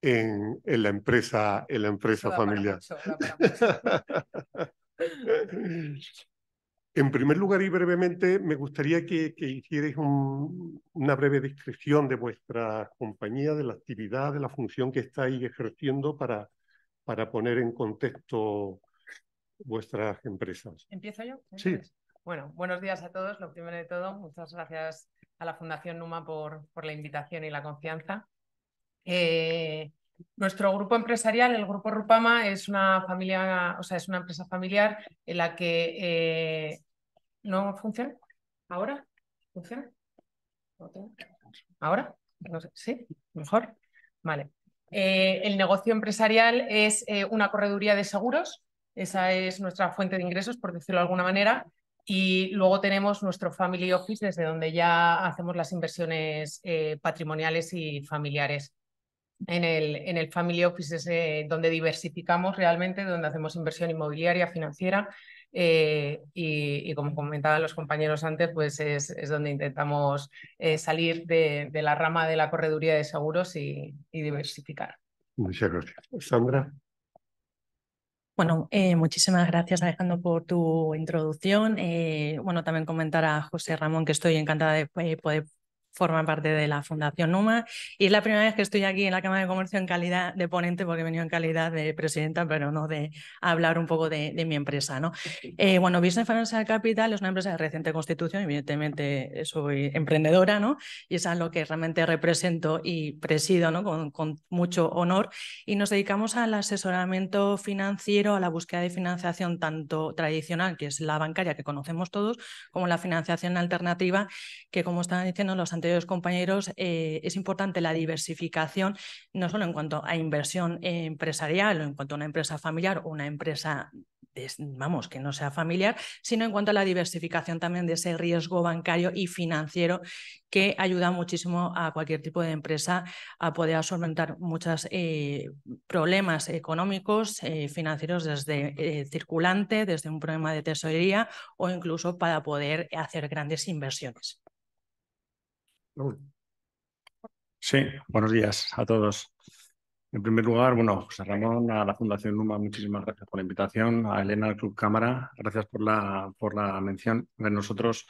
en, la empresa, en la empresa familiar. en primer lugar y brevemente, me gustaría que, hicierais una breve descripción de vuestra compañía, de la actividad, de la función que estáis ejerciendo para, para poner en contexto vuestras empresas. ¿Empiezo yo? Sí. Pues, bueno, buenos días a todos. Lo primero de todo, muchas gracias a la Fundación Numa por, por la invitación y la confianza. Eh, nuestro grupo empresarial, el Grupo Rupama, es una familia, o sea, es una empresa familiar en la que eh, no funciona. ¿Ahora? ¿Funciona? ¿Ahora? ¿Sí? ¿Mejor? Vale. Eh, el negocio empresarial es una correduría de seguros esa es nuestra fuente de ingresos, por decirlo de alguna manera. Y luego tenemos nuestro Family Office, desde donde ya hacemos las inversiones eh, patrimoniales y familiares. En el, en el Family Office es eh, donde diversificamos realmente, donde hacemos inversión inmobiliaria, financiera. Eh, y, como comentaban los compañeros antes, pues es, donde intentamos salir de, la rama de la correduría de seguros y diversificar. Muchas gracias. Sandra. Bueno, eh, muchísimas gracias Alejandro por tu introducción. Eh, bueno, también comentar a José Ramón que estoy encantada de eh, poder forman parte de la Fundación NUMA y es la primera vez que estoy aquí en la Cámara de Comercio en calidad de ponente porque he venido en calidad de presidenta, pero no de hablar un poco de, mi empresa. ¿no? Eh, bueno, Business Financial Capital es una empresa de reciente constitución, evidentemente soy emprendedora ¿no? y es algo lo que realmente represento y presido ¿no? con, con mucho honor y nos dedicamos al asesoramiento financiero, a la búsqueda de financiación tanto tradicional, que es la bancaria que conocemos todos, como la financiación alternativa, que como están diciendo los anteriores compañeros, eh, es importante la diversificación, no solo en cuanto a inversión empresarial o en cuanto a una empresa familiar o una empresa vamos, que no sea familiar, sino en cuanto a la diversificación también de ese riesgo bancario y financiero que ayuda muchísimo a cualquier tipo de empresa a poder solventar muchos eh, problemas económicos, eh, financieros desde circulante, desde un problema de tesorería o incluso para poder hacer grandes inversiones. Sí, buenos días a todos. En primer lugar, bueno, a Ramón, a la Fundación Luma, muchísimas gracias por la invitación. A Elena, al Club Cámara, gracias por la, por la mención. De nosotros,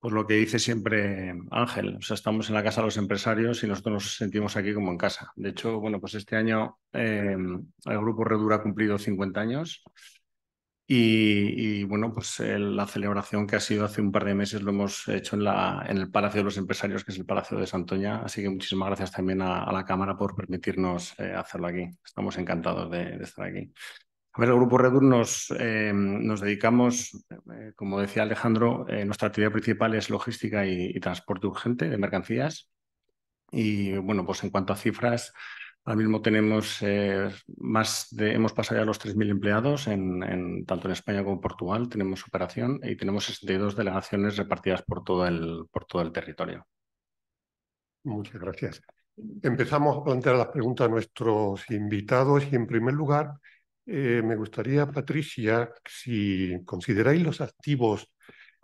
pues lo que dice siempre Ángel, o sea, estamos en la casa de los empresarios y nosotros nos sentimos aquí como en casa. De hecho, bueno, pues este año eh, el Grupo Redura ha cumplido 50 años y, bueno, pues eh, la celebración que ha sido hace un par de meses lo hemos hecho en, la, en, el Palacio de los Empresarios, que es el Palacio de Santoña. Así que muchísimas gracias también a, la Cámara por permitirnos eh, hacerlo aquí. Estamos encantados de, estar aquí. A ver, el Grupo Redur nos, eh, dedicamos, como decía Alejandro, nuestra actividad principal es logística y transporte urgente de mercancías. Y bueno, pues en cuanto a cifras, Ahora mismo tenemos eh, más de, hemos pasado ya los 3.000 empleados en, tanto en España como en Portugal, tenemos operación y tenemos 62 delegaciones repartidas por todo el, por todo el territorio. Muchas gracias. Empezamos a plantear las preguntas a nuestros invitados y en primer lugar eh, me gustaría, Patricia, si consideráis los activos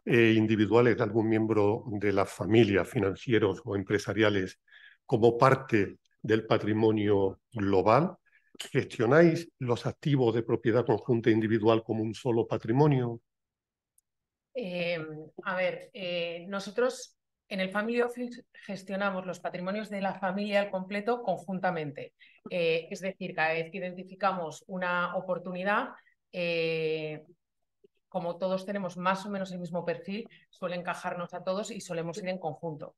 eh, individuales de algún miembro de la familia, financieros o empresariales, como parte del patrimonio global, gestionáis los activos de propiedad conjunta e individual como un solo patrimonio. Em, a ver, eh, nosotros en el Family Office gestionamos los patrimonios de la familia al completo conjuntamente. Eh, es decir, cada vez que identificamos una oportunidad, eh, como todos tenemos más o menos el mismo perfil, suele encajarnos a todos y solemos ir en conjunto.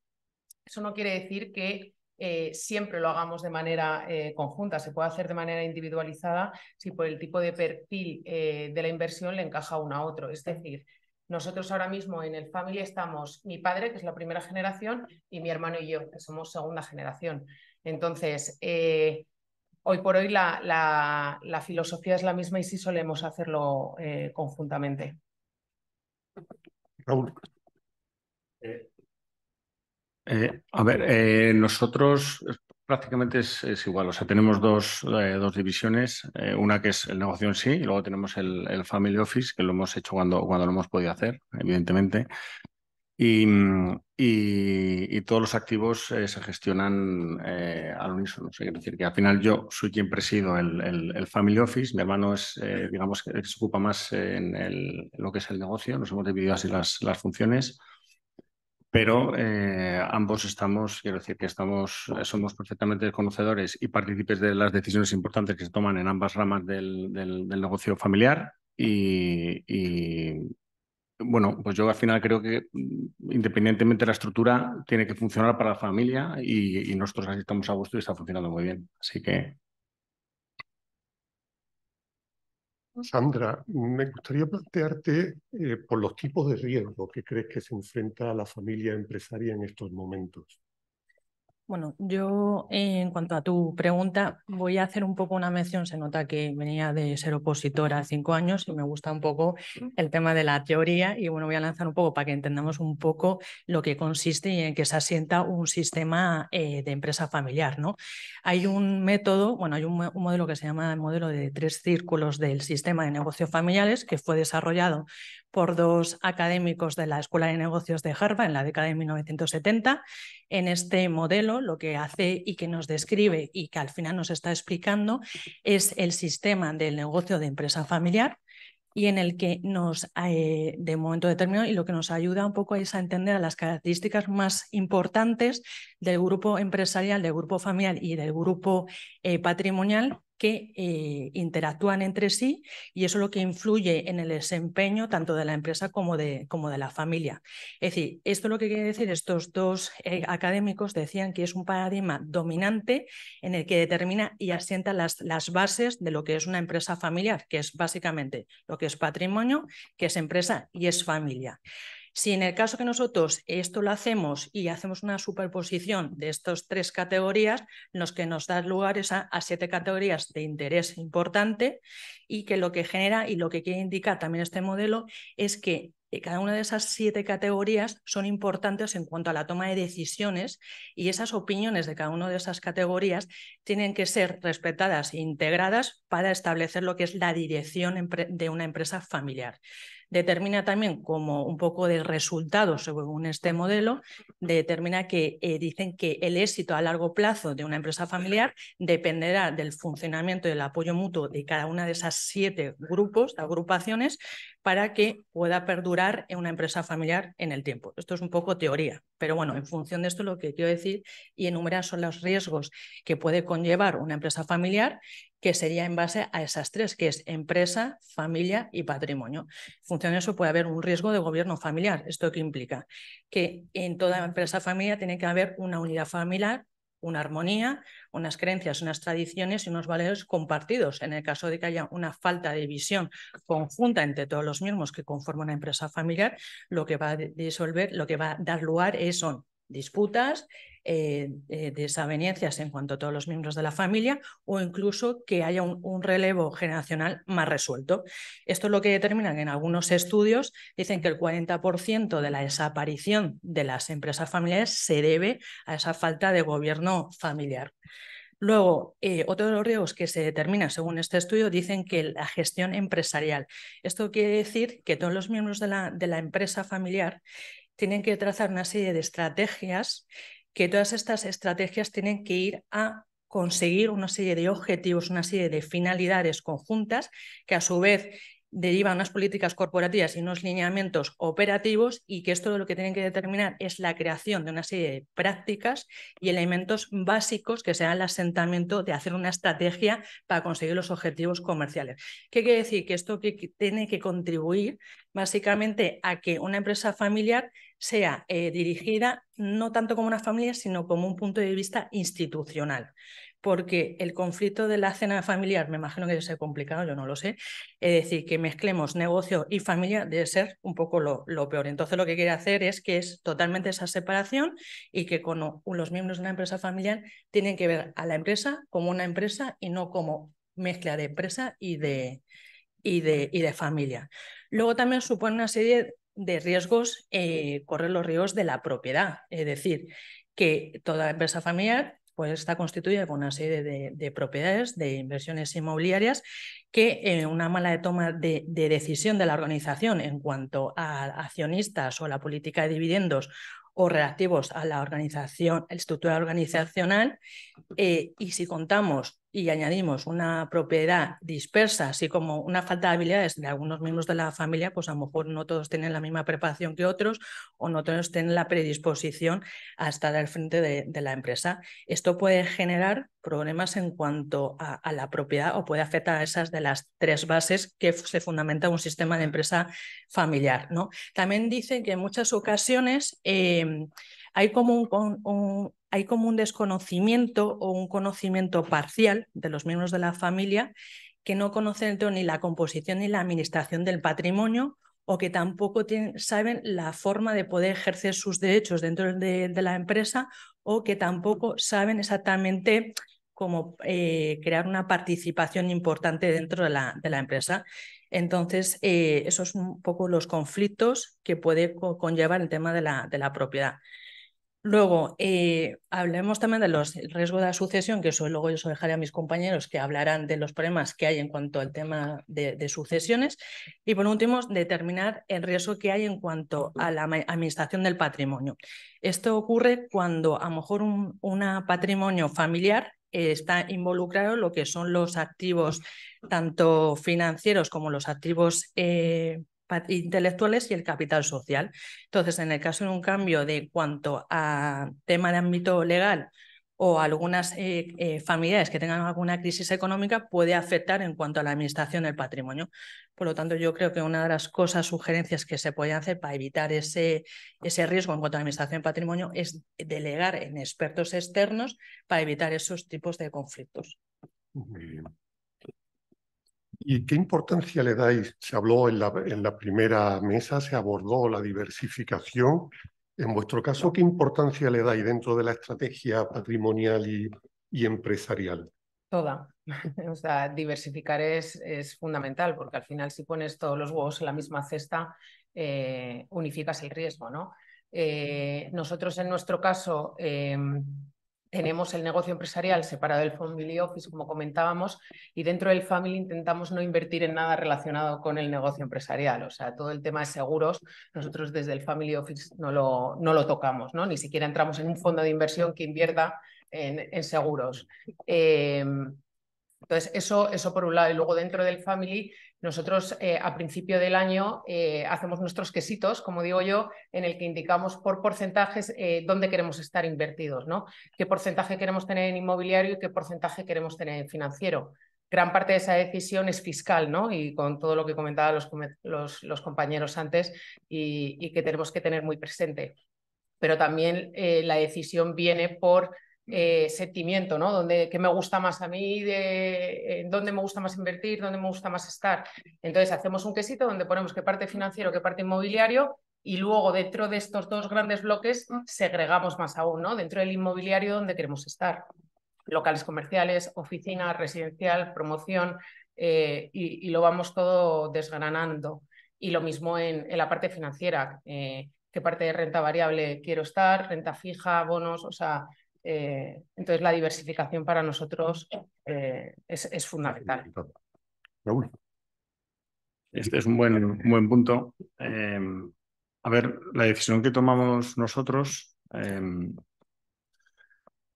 Eso no quiere decir que eh, siempre lo hagamos de manera eh, conjunta, se puede hacer de manera individualizada si por el tipo de perfil eh, de la inversión le encaja uno a otro. Es decir, nosotros ahora mismo en el Family estamos mi padre, que es la primera generación, y mi hermano y yo, que somos segunda generación. Entonces, hoy por hoy la, filosofía es la misma y sí solemos hacerlo conjuntamente. Raúl. Eh, eh, a ver, eh, nosotros eh, prácticamente es, igual, o sea, tenemos dos, dos divisiones, una que es el negocio en sí y luego tenemos el, Family Office, que lo hemos hecho cuando, cuando lo hemos podido hacer, evidentemente. Y, y, todos los activos se gestionan al unísono. O quiero decir que al final yo soy quien presido el, el, Family Office, mi hermano es, digamos, que se ocupa más en, lo que es el negocio, nos hemos dividido así las, las funciones pero eh, ambos estamos, quiero decir que estamos, somos perfectamente conocedores y partícipes de las decisiones importantes que se toman en ambas ramas del, negocio familiar y, bueno, pues yo al final creo que mm, independientemente de la estructura tiene que funcionar para la familia y, nosotros así estamos a gusto y está funcionando muy bien. Así que Sandra, me gustaría plantearte eh, por los tipos de riesgo que crees que se enfrenta la familia empresaria en estos momentos. Bueno, yo en cuanto a tu pregunta, voy a hacer un poco una mención. Se nota que venía de ser opositora cinco años y me gusta un poco el tema de la teoría. Y bueno, voy a lanzar un poco para que entendamos un poco lo que consiste y en que se asienta un sistema eh, de empresa familiar. ¿no? Hay un método, bueno, hay un, un modelo que se llama el modelo de tres círculos del sistema de negocios familiares que fue desarrollado por dos académicos de la Escuela de Negocios de Harvard en la década de 1970. En este modelo lo que hace y que nos describe y que al final nos está explicando es el sistema del negocio de empresa familiar y en el que nos, eh, de momento determinado, y lo que nos ayuda un poco es a entender las características más importantes del grupo empresarial, del grupo familiar y del grupo eh, patrimonial que eh, interactúan entre sí y eso es lo que influye en el desempeño tanto de la empresa como de, como de la familia. Es decir, esto lo que quiere decir, estos dos eh, académicos decían que es un paradigma dominante en el que determina y asienta las, las bases de lo que es una empresa familiar, que es básicamente lo que es patrimonio, que es empresa y es familia. Si en el caso que nosotros esto lo hacemos y hacemos una superposición de estas tres categorías, los que nos da lugar es a, a, siete categorías de interés importante y que lo que genera y lo que quiere indicar también este modelo es que eh, cada una de esas siete categorías son importantes en cuanto a la toma de decisiones y esas opiniones de cada una de esas categorías tienen que ser respetadas e integradas para establecer lo que es la dirección de una empresa familiar determina también como un poco de resultado según este modelo, determina que eh, dicen que el éxito a largo plazo de una empresa familiar dependerá del funcionamiento del apoyo mutuo de cada una de esas siete grupos, agrupaciones, para que pueda perdurar en una empresa familiar en el tiempo. Esto es un poco teoría, pero bueno, en función de esto lo que quiero decir y enumerar son los riesgos que puede conllevar una empresa familiar que sería en base a esas tres, que es empresa, familia y patrimonio. En función de eso puede haber un riesgo de gobierno familiar. ¿Esto qué implica? Que en toda empresa familiar tiene que haber una unidad familiar una armonía, unas creencias, unas tradiciones y unos valores compartidos. En el caso de que haya una falta de visión conjunta entre todos los mismos que conforman una empresa familiar, lo que va a disolver, lo que va a dar lugar es, son disputas, eh, eh, desavenencias en cuanto a todos los miembros de la familia o incluso que haya un, relevo generacional más resuelto. Esto es lo que determinan en algunos estudios, dicen que el 40% de la desaparición de las empresas familiares se debe a esa falta de gobierno familiar. Luego, eh, otro de los riesgos que se determina según este estudio dicen que la gestión empresarial. Esto quiere decir que todos los miembros de la, de la empresa familiar tienen que trazar una serie de estrategias que todas estas estrategias tienen que ir a conseguir una serie de objetivos, una serie de finalidades conjuntas que a su vez deriva unas políticas corporativas y unos lineamientos operativos y que esto lo que tienen que determinar es la creación de una serie de prácticas y elementos básicos que sean el asentamiento de hacer una estrategia para conseguir los objetivos comerciales. ¿Qué quiere decir? Que esto tiene que contribuir básicamente a que una empresa familiar sea eh, dirigida no tanto como una familia, sino como un punto de vista institucional porque el conflicto de la cena familiar, me imagino que debe ser complicado, yo no lo sé, es decir, que mezclemos negocio y familia debe ser un poco lo, peor. Entonces lo que quiere hacer es que es totalmente esa separación y que con los miembros de una empresa familiar tienen que ver a la empresa como una empresa y no como mezcla de empresa y de, y y de familia. Luego también supone una serie de riesgos, eh, correr los riesgos de la propiedad, es decir, que toda empresa familiar pues está constituida con una serie de, propiedades, de inversiones inmobiliarias, que una mala toma de, decisión de la organización en cuanto a accionistas o la política de dividendos o relativos a la organización, estructura organizacional, eh, y si contamos y añadimos una propiedad dispersa, así como una falta de habilidades de algunos miembros de la familia, pues a lo mejor no todos tienen la misma preparación que otros o no todos tienen la predisposición a estar al frente de, la empresa. Esto puede generar problemas en cuanto a, la propiedad o puede afectar a esas de las tres bases que se fundamenta un sistema de empresa familiar. ¿no? También dicen que en muchas ocasiones eh, hay como un, hay como un desconocimiento o un conocimiento parcial de los miembros de la familia que no conocen ni la composición ni la administración del patrimonio o que tampoco saben la forma de poder ejercer sus derechos dentro de, la empresa o que tampoco saben exactamente cómo eh, crear una participación importante dentro de la, empresa. Entonces, eh, esos son un poco los conflictos que puede conllevar el tema de la propiedad. Luego, eh, hablemos también de los de la sucesión, que eso luego yo dejaré a mis compañeros que hablarán de los problemas que hay en cuanto al tema de, sucesiones. Y por último, determinar el riesgo que hay en cuanto a la administración del patrimonio. Esto ocurre cuando a lo mejor un una patrimonio familiar eh, está involucrado lo que son los activos tanto financieros como los activos eh, intelectuales y el capital social. Entonces, en el caso de un cambio de cuanto a tema de ámbito legal o algunas eh, eh, familias que tengan alguna crisis económica puede afectar en cuanto a la administración del patrimonio. Por lo tanto, yo creo que una de las cosas, sugerencias que se pueden hacer para evitar ese, ese riesgo en cuanto a la administración del patrimonio es delegar en expertos externos para evitar esos tipos de conflictos. Muy bien. ¿Y qué importancia le dais? Se habló en la, primera mesa, se abordó la diversificación. En vuestro caso, ¿qué importancia le dais dentro de la estrategia patrimonial y, empresarial? Toda. O sea, diversificar es, fundamental porque al final si pones todos los huevos en la misma cesta, eh, unificas el riesgo, ¿no? Eh, nosotros en nuestro caso... Em, tenemos el negocio empresarial separado del Family Office, como comentábamos, y dentro del Family intentamos no invertir en nada relacionado con el negocio empresarial. O sea, todo el tema de seguros, nosotros desde el Family Office no lo, no lo tocamos, ¿no? Ni siquiera entramos en un fondo de inversión que invierta en, seguros. Eh, entonces, eso, eso por un lado. Y luego dentro del Family nosotros eh, a principio del año eh, hacemos nuestros quesitos, como digo yo, en el que indicamos por porcentajes eh, dónde queremos estar invertidos, ¿no? Qué porcentaje queremos tener en inmobiliario y qué porcentaje queremos tener en financiero. Gran parte de esa decisión es fiscal, ¿no? Y con todo lo que comentaban los, compañeros antes y, que tenemos que tener muy presente. Pero también la decisión viene por eh, sentimiento, ¿no? Donde, ¿Qué me gusta más a mí? De, ¿Dónde me gusta más invertir? ¿Dónde me gusta más estar? Entonces hacemos un quesito donde ponemos qué parte financiero, qué parte inmobiliario y luego dentro de estos dos grandes bloques mm. segregamos más aún, ¿no? Dentro del inmobiliario donde queremos estar. Locales comerciales, oficina, residencial, promoción eh, y, lo vamos todo desgranando. Y lo mismo en, en la parte financiera. Eh, qué parte de renta variable quiero estar, renta fija, bonos, o sea, eh, entonces, la diversificación para nosotros eh, es, fundamental. Este es un buen, buen punto. Em, a ver, la decisión que tomamos nosotros em,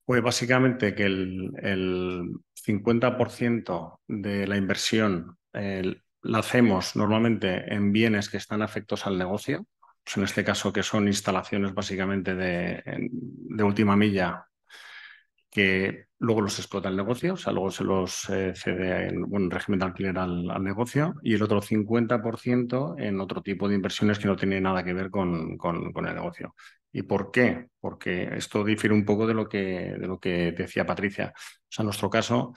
fue básicamente que el, 50% de la inversión la hacemos normalmente en bienes que están afectos al negocio, pues en este caso que son instalaciones básicamente de, de última milla que luego los explota el negocio, o sea, luego se los eh, cede en un régimen de alquiler al, negocio y el otro 50% en otro tipo de inversiones que no tiene nada que ver con, con, el negocio. ¿Y por qué? Porque esto difiere un poco de lo que, de lo que decía Patricia. O sea, en nuestro caso,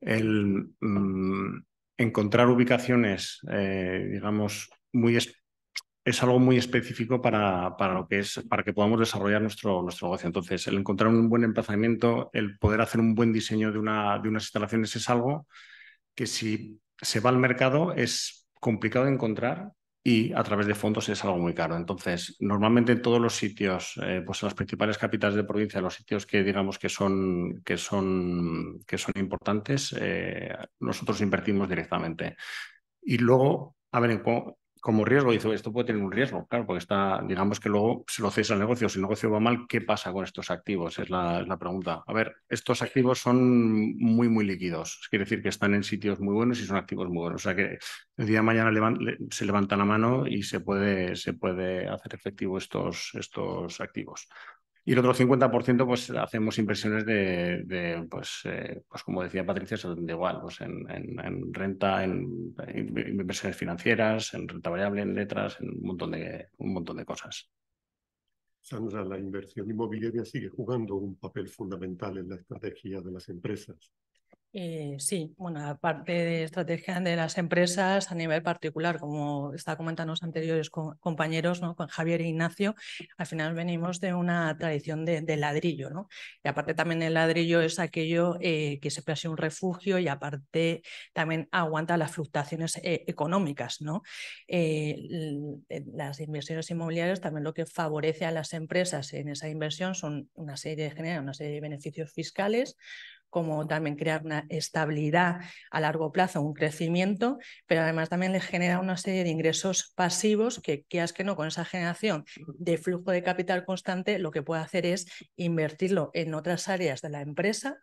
el mm, encontrar ubicaciones, eh, digamos, muy es algo muy específico para, para, lo que es, para que podamos desarrollar nuestro, nuestro negocio. Entonces, el encontrar un buen emplazamiento, el poder hacer un buen diseño de, una, de unas instalaciones es algo que si se va al mercado es complicado encontrar y a través de fondos es algo muy caro. Entonces, normalmente en todos los sitios, eh, pues en las principales capitales de provincia, los sitios que digamos que son, que son, que son importantes, eh, nosotros invertimos directamente. Y luego, a ver, como riesgo. esto puede tener un riesgo, claro, porque está, digamos que luego se lo cesa el negocio. Si el negocio va mal, ¿qué pasa con estos activos? Es la, pregunta. A ver, estos activos son muy, muy líquidos. Quiere decir que están en sitios muy buenos y son activos muy buenos. O sea que el día de mañana se levanta la mano y se puede, se puede hacer efectivo estos, estos activos. Y el otro 50% pues hacemos inversiones de, pues, eh, pues como decía Patricia, de igual, pues en, en, renta, en, en, inversiones financieras, en renta variable, en letras, en un montón de, un montón de cosas. Sandra, la inversión inmobiliaria sigue jugando un papel fundamental en la estrategia de las empresas. Eh, sí, bueno, aparte de estrategia de las empresas a nivel particular, como está comentando los anteriores compañeros, ¿no? con Javier e Ignacio, al final venimos de una tradición de, ladrillo, ¿no? Y aparte también el ladrillo es aquello eh, que se ha un refugio y aparte también aguanta las fluctuaciones eh, económicas, ¿no? las inversiones inmobiliarias también lo que favorece a las empresas en esa inversión son una serie una serie de beneficios fiscales, como también crear una estabilidad a largo plazo, un crecimiento, pero además también le genera una serie de ingresos pasivos que, quieras que no, con esa generación de flujo de capital constante, lo que puede hacer es invertirlo en otras áreas de la empresa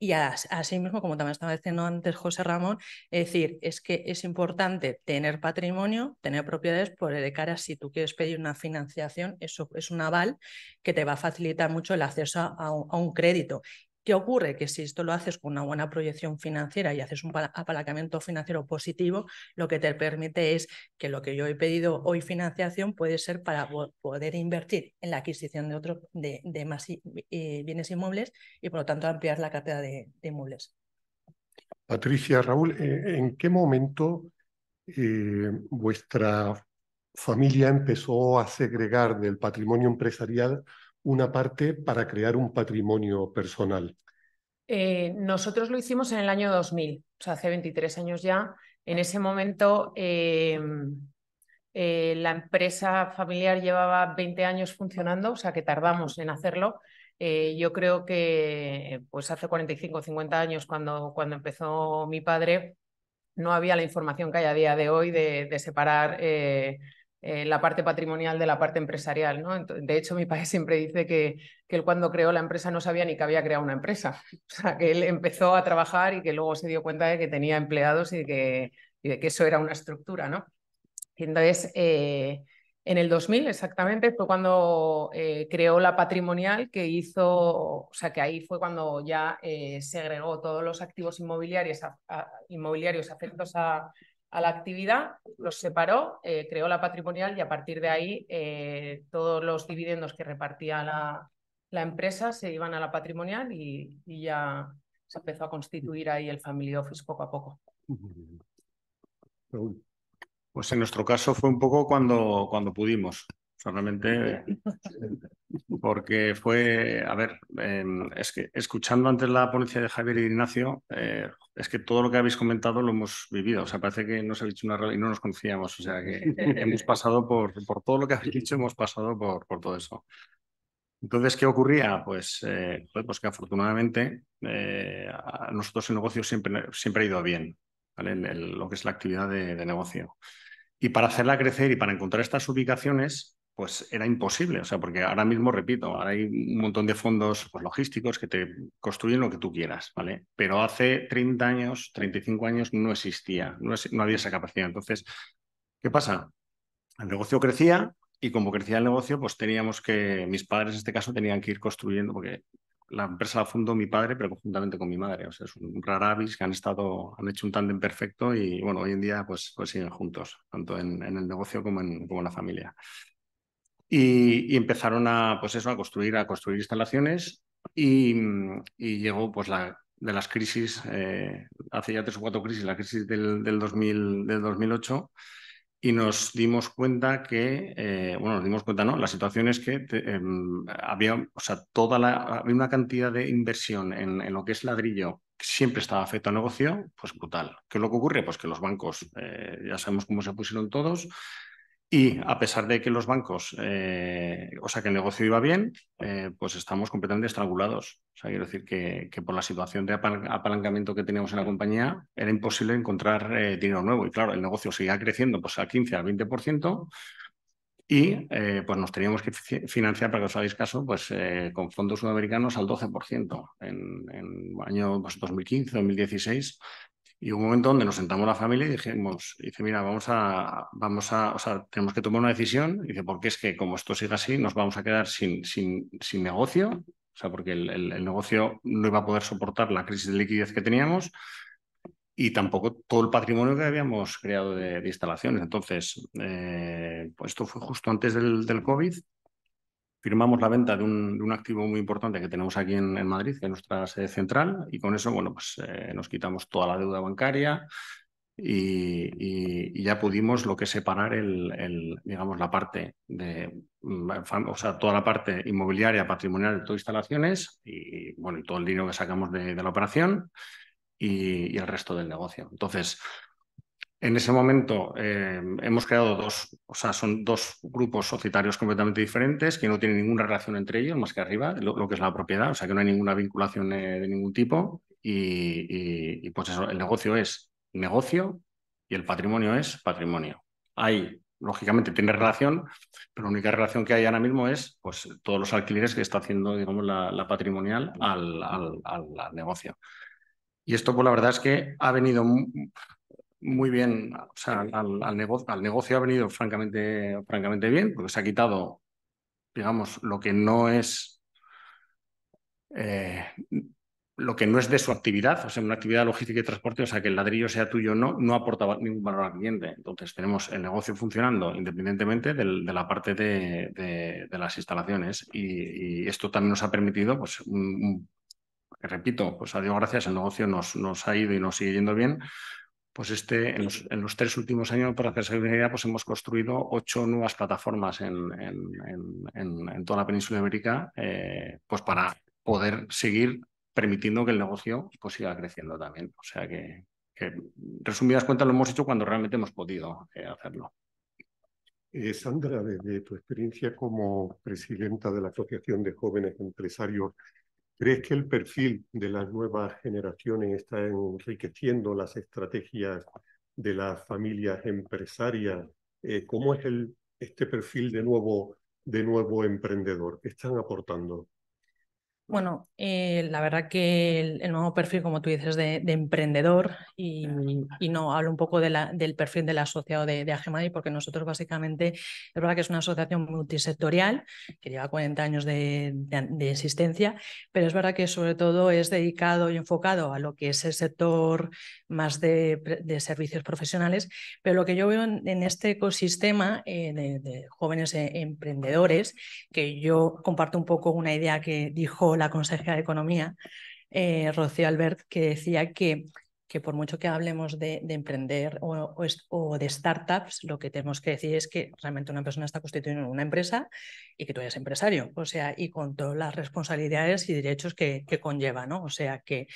y así mismo, como también estaba diciendo antes José Ramón, es decir, es que es importante tener patrimonio, tener propiedades, por de cara si tú quieres pedir una financiación, eso es un aval que te va a facilitar mucho el acceso a un crédito. ¿Qué ocurre? Que si esto lo haces con una buena proyección financiera y haces un apalancamiento financiero positivo, lo que te permite es que lo que yo he pedido hoy financiación puede ser para poder invertir en la adquisición de, otro, de, más eh, bienes inmuebles y por lo tanto ampliar la cartera de, de inmuebles. Patricia, Raúl, eh, ¿en qué momento eh, vuestra familia empezó a segregar del patrimonio empresarial una parte para crear un patrimonio personal? Eh, nosotros lo hicimos en el año 2000, o sea, hace 23 años ya. En ese momento em, eh, la empresa familiar llevaba 20 años funcionando, o sea que tardamos en hacerlo. Eh, yo creo que pues hace 45 o 50 años, cuando, cuando empezó mi padre, no había la información que hay a día de hoy de separar eh, la parte patrimonial de la parte empresarial. ¿no? De hecho, mi padre siempre dice que, que, él cuando creó la empresa no sabía ni que había creado una empresa. O sea, que él empezó a trabajar y que luego se dio cuenta de que tenía empleados y de que, que eso era una estructura. ¿no? entonces, eh, en el 2000 exactamente fue cuando eh, creó la patrimonial que hizo, o sea que ahí fue cuando ya eh, segregó todos los activos inmobiliarios, inmobiliarios afectos a, a la actividad, los separó, eh, creó la patrimonial y a partir de ahí eh, todos los dividendos que repartía la, la, empresa se iban a la patrimonial y, y, ya se empezó a constituir ahí el family office poco a poco. Pues en nuestro caso fue un poco cuando, cuando pudimos realmente, porque fue, a ver, es que escuchando antes la ponencia de Javier y e Ignacio, eh, es que todo lo que habéis comentado lo hemos vivido, o sea, parece que nos habéis dicho una realidad y no nos conocíamos, o sea, que hemos pasado por, por todo lo que habéis dicho, hemos pasado por, por todo eso. Entonces, ¿qué ocurría? Pues, eh, pues que afortunadamente eh, a nosotros el negocio siempre, siempre ha ido bien, ¿vale? En lo que es la actividad de, de negocio. Y para hacerla crecer y para encontrar estas ubicaciones, pues era imposible, o sea, porque ahora mismo, repito, ahora hay un montón de fondos pues, logísticos que te construyen lo que tú quieras, ¿vale? Pero hace 30 años, 35 años no existía, no, había esa capacidad. Entonces, ¿qué pasa? El negocio crecía y como crecía el negocio, pues teníamos que, mis padres en este caso tenían que ir construyendo, porque la empresa la fundó mi padre, pero conjuntamente con mi madre. O sea, es un avis que han estado, han hecho un tándem perfecto y bueno, hoy en día pues, pues siguen juntos, tanto en, el negocio como en, como en la familia y, empezaron a, pues eso, a construir, a construir instalaciones y, mm, llegó pues la de las crisis, eh, hace ya tres o cuatro crisis, la crisis del, del, 2000, del 2008, y nos dimos cuenta que, eh, bueno, nos dimos cuenta, ¿no? La situación es que em, había, o sea, toda la, había una cantidad de inversión en, en lo que es ladrillo que siempre estaba afecto a negocio, pues brutal. ¿Qué es lo que ocurre? Pues que los bancos, eh, ya sabemos cómo se pusieron todos, y a pesar de que los bancos, eh, o sea, que el negocio iba bien, eh, pues estamos completamente estrangulados. O sea, quiero decir que, por la situación de apalancamiento que teníamos en la compañía, era imposible encontrar eh, dinero nuevo. Y claro, el negocio seguía creciendo pues, al 15, al 20%. Y pues nos teníamos que financiar, para que os hagáis caso, pues con fondos sudamericanos al 12% en, el año 2015, pues, 2016. Y un momento donde nos sentamos la familia y dijimos, dice, mira, vamos a, vamos a, o sea, tenemos que tomar una decisión. dice, porque es que como esto sigue así, nos vamos a quedar sin, sin, sin negocio, o sea, porque el, el, negocio no iba a poder soportar la crisis de liquidez que teníamos y tampoco todo el patrimonio que habíamos creado de, instalaciones. Entonces, eh, pues esto fue justo antes del, del COVID firmamos la venta de un, activo muy importante que tenemos aquí en, Madrid, que es nuestra sede central, y con eso, bueno, pues eh, nos quitamos toda la deuda bancaria y, ya pudimos lo que separar el, digamos, la parte de, mm, o sea, toda la parte inmobiliaria, patrimonial de todas instalaciones y, bueno, todo el dinero que sacamos de, la operación y, y el resto del negocio. Entonces, en ese momento eh, hemos creado dos, o sea, son dos grupos societarios completamente diferentes que no tienen ninguna relación entre ellos más que arriba, lo, que es la propiedad, o sea que no hay ninguna vinculación eh, de ningún tipo y, pues eso, el negocio es negocio y el patrimonio es patrimonio. Hay, lógicamente, tiene relación, pero la única relación que hay ahora mismo es pues todos los alquileres que está haciendo, digamos, la, patrimonial al negocio. Y esto, pues la verdad es que ha venido muy bien, o sea, al, negocio, al negocio ha venido francamente, francamente bien, porque se ha quitado, digamos, lo que no es eh, lo que no es de su actividad, o sea, una actividad logística y transporte, o sea, que el ladrillo sea tuyo o no, no aportaba ningún valor al cliente. Entonces, tenemos el negocio funcionando independientemente de la parte de, las instalaciones y, esto también nos ha permitido, pues, repito, pues a Dios gracias, el negocio nos, nos ha ido y nos sigue yendo bien, pues este, en los, tres últimos años, para hacerse una pues hemos construido ocho nuevas plataformas en, en, toda la península de América eh, pues para poder seguir permitiendo que el negocio pues, siga creciendo también. O sea que, resumidas cuentas, lo hemos hecho cuando realmente hemos podido eh, hacerlo. Eh, Sandra, desde tu experiencia como presidenta de la Asociación de Jóvenes Empresarios ¿Crees que el perfil de las nuevas generaciones está enriqueciendo las estrategias de las familias empresarias? Eh, ¿Cómo es el, este perfil de nuevo, de nuevo emprendedor? ¿Qué están aportando? Bueno, eh, la verdad que el, nuevo perfil, como tú dices, de, emprendedor, y, no hablo un poco del perfil del asociado de, de porque nosotros básicamente, es verdad que es una asociación multisectorial que lleva 40 años de, existencia, pero es verdad que sobre todo es dedicado y enfocado a lo que es el sector más de, servicios profesionales, pero lo que yo veo en, este ecosistema eh, de, jóvenes eh, emprendedores, que yo comparto un poco una idea que dijo la consejera de Economía, eh, Rocío Albert, que decía que, que por mucho que hablemos de, emprender o, de startups, lo que tenemos que decir es que realmente una persona está constituyendo una empresa y que tú eres empresario, o sea, y con todas las responsabilidades y derechos que, que conlleva, ¿no? O sea, que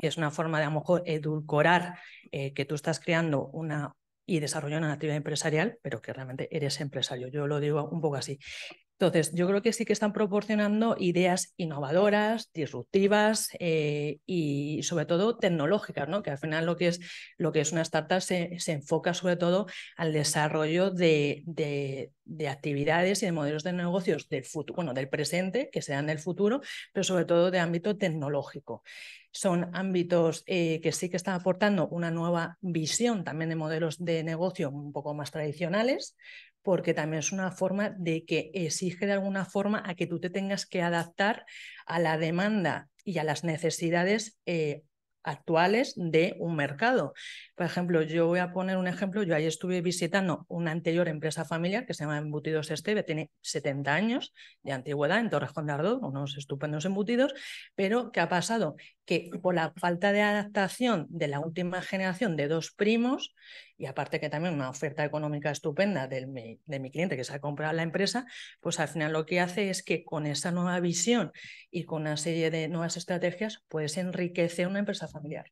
es una forma de a lo mejor edulcorar eh, que tú estás creando una, y desarrollando una actividad empresarial, pero que realmente eres empresario. Yo lo digo un poco así. Entonces, yo creo que sí que están proporcionando ideas innovadoras, disruptivas eh, y sobre todo tecnológicas, ¿no? que al final lo que es, lo que es una startup se, enfoca sobre todo al desarrollo de, actividades y de modelos de negocios del futuro, bueno, del presente, que sean del futuro, pero sobre todo de ámbito tecnológico. Son ámbitos eh, que sí que están aportando una nueva visión también de modelos de negocio un poco más tradicionales, porque también es una forma de que exige de alguna forma a que tú te tengas que adaptar a la demanda y a las necesidades eh, actuales de un mercado. Por ejemplo, yo voy a poner un ejemplo, yo ahí estuve visitando una anterior empresa familiar que se llama Embutidos Esteve, tiene 70 años de antigüedad en Torres de unos estupendos embutidos, pero ¿qué ha pasado? Que por la falta de adaptación de la última generación de dos primos, y aparte que también una oferta económica estupenda de mi, cliente que se ha comprado la empresa, pues al final lo que hace es que con esa nueva visión y con una serie de nuevas estrategias puedes enriquecer una empresa familiar.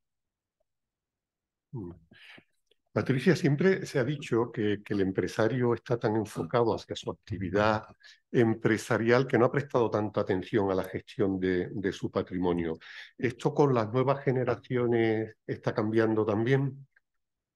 Patricia, siempre se ha dicho que, que el empresario está tan enfocado hacia su actividad empresarial que no ha prestado tanta atención a la gestión de, de su patrimonio. ¿Esto con las nuevas generaciones está cambiando también?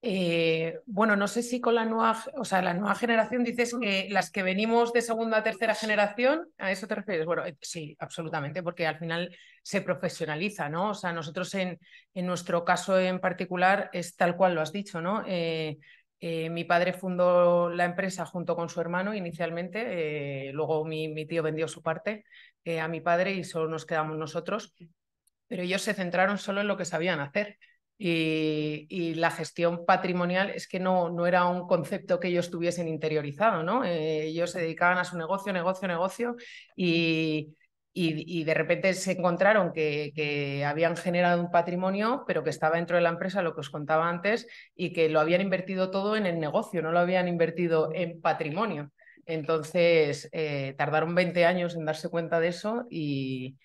Eh, bueno, no sé si con la nueva, o sea, la nueva generación dices mm. que las que venimos de segunda a tercera generación, ¿a eso te refieres? Bueno, eh, sí, absolutamente, porque al final se profesionaliza, ¿no? O sea, nosotros en, en nuestro caso en particular es tal cual lo has dicho, ¿no? Eh, mi padre fundó la empresa junto con su hermano inicialmente, luego mi, tío vendió su parte a mi padre y solo nos quedamos nosotros, pero ellos se centraron solo en lo que sabían hacer. Eh, y, la gestión patrimonial es que no, no era un concepto que ellos tuviesen interiorizado, ¿no? Eh, ellos se dedicaban a su negocio, negocio, negocio y, y, de repente se encontraron que, que, habían generado un patrimonio, pero que estaba dentro de la empresa, lo que os contaba antes, y que lo habían invertido todo en el negocio, no lo habían invertido en patrimonio. Entonces, eh, tardaron 20 años en darse cuenta de eso y,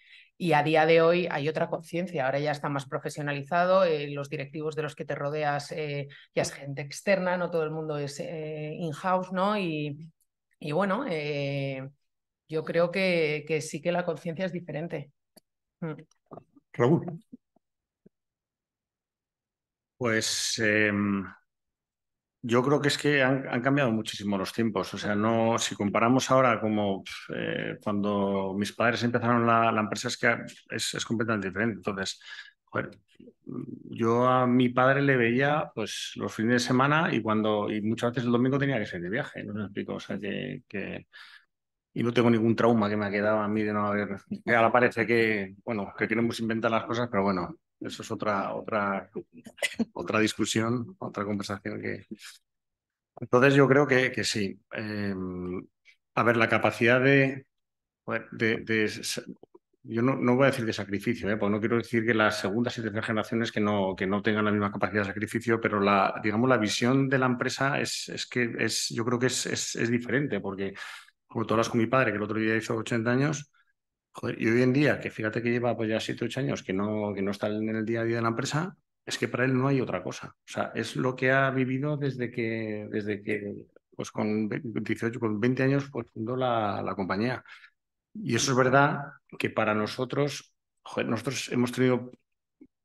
y a día de hoy hay otra conciencia, ahora ya está más profesionalizado, eh, los directivos de los que te rodeas eh, ya es gente externa, no todo el mundo es eh, in-house, ¿no? Y, bueno, yo creo que, sí que la conciencia es diferente. Mm. Raúl. Pues em, yo creo que es que han, cambiado muchísimo los tiempos. O sea, no, si comparamos ahora como eh, cuando mis padres empezaron la, empresa, es que es, completamente diferente. Entonces, mm, yo a mi padre le veía pues los fines de semana y cuando, y muchas veces el domingo tenía que ser de viaje, no me explico. O sea que, y no tengo ningún trauma que me ha quedado a mí de no haber. Que ahora parece que, bueno, que queremos inventar las cosas, pero bueno, eso es otra, otra, otra discusión, otra conversación que... Entonces yo creo que, que sí. Em, a ver, la capacidad de... de, yo no, no, voy a decir de sacrificio, ¿eh? porque no quiero decir que las segundas y terceras generaciones que no, que no tengan la misma capacidad de sacrificio, pero la, digamos, la visión de la empresa es, es que es, yo creo que es, es, diferente, porque como todas con mi padre, que el otro día hizo 80 años, y hoy en día, que fíjate que lleva pues, ya 7, 8 años que no, que no está en el día a día de la empresa, es que para él no hay otra cosa. O sea, es lo que ha vivido desde que, desde que pues con 18, con 20 años, pues fundó la, la compañía. Y eso es verdad que para nosotros, nosotros hemos tenido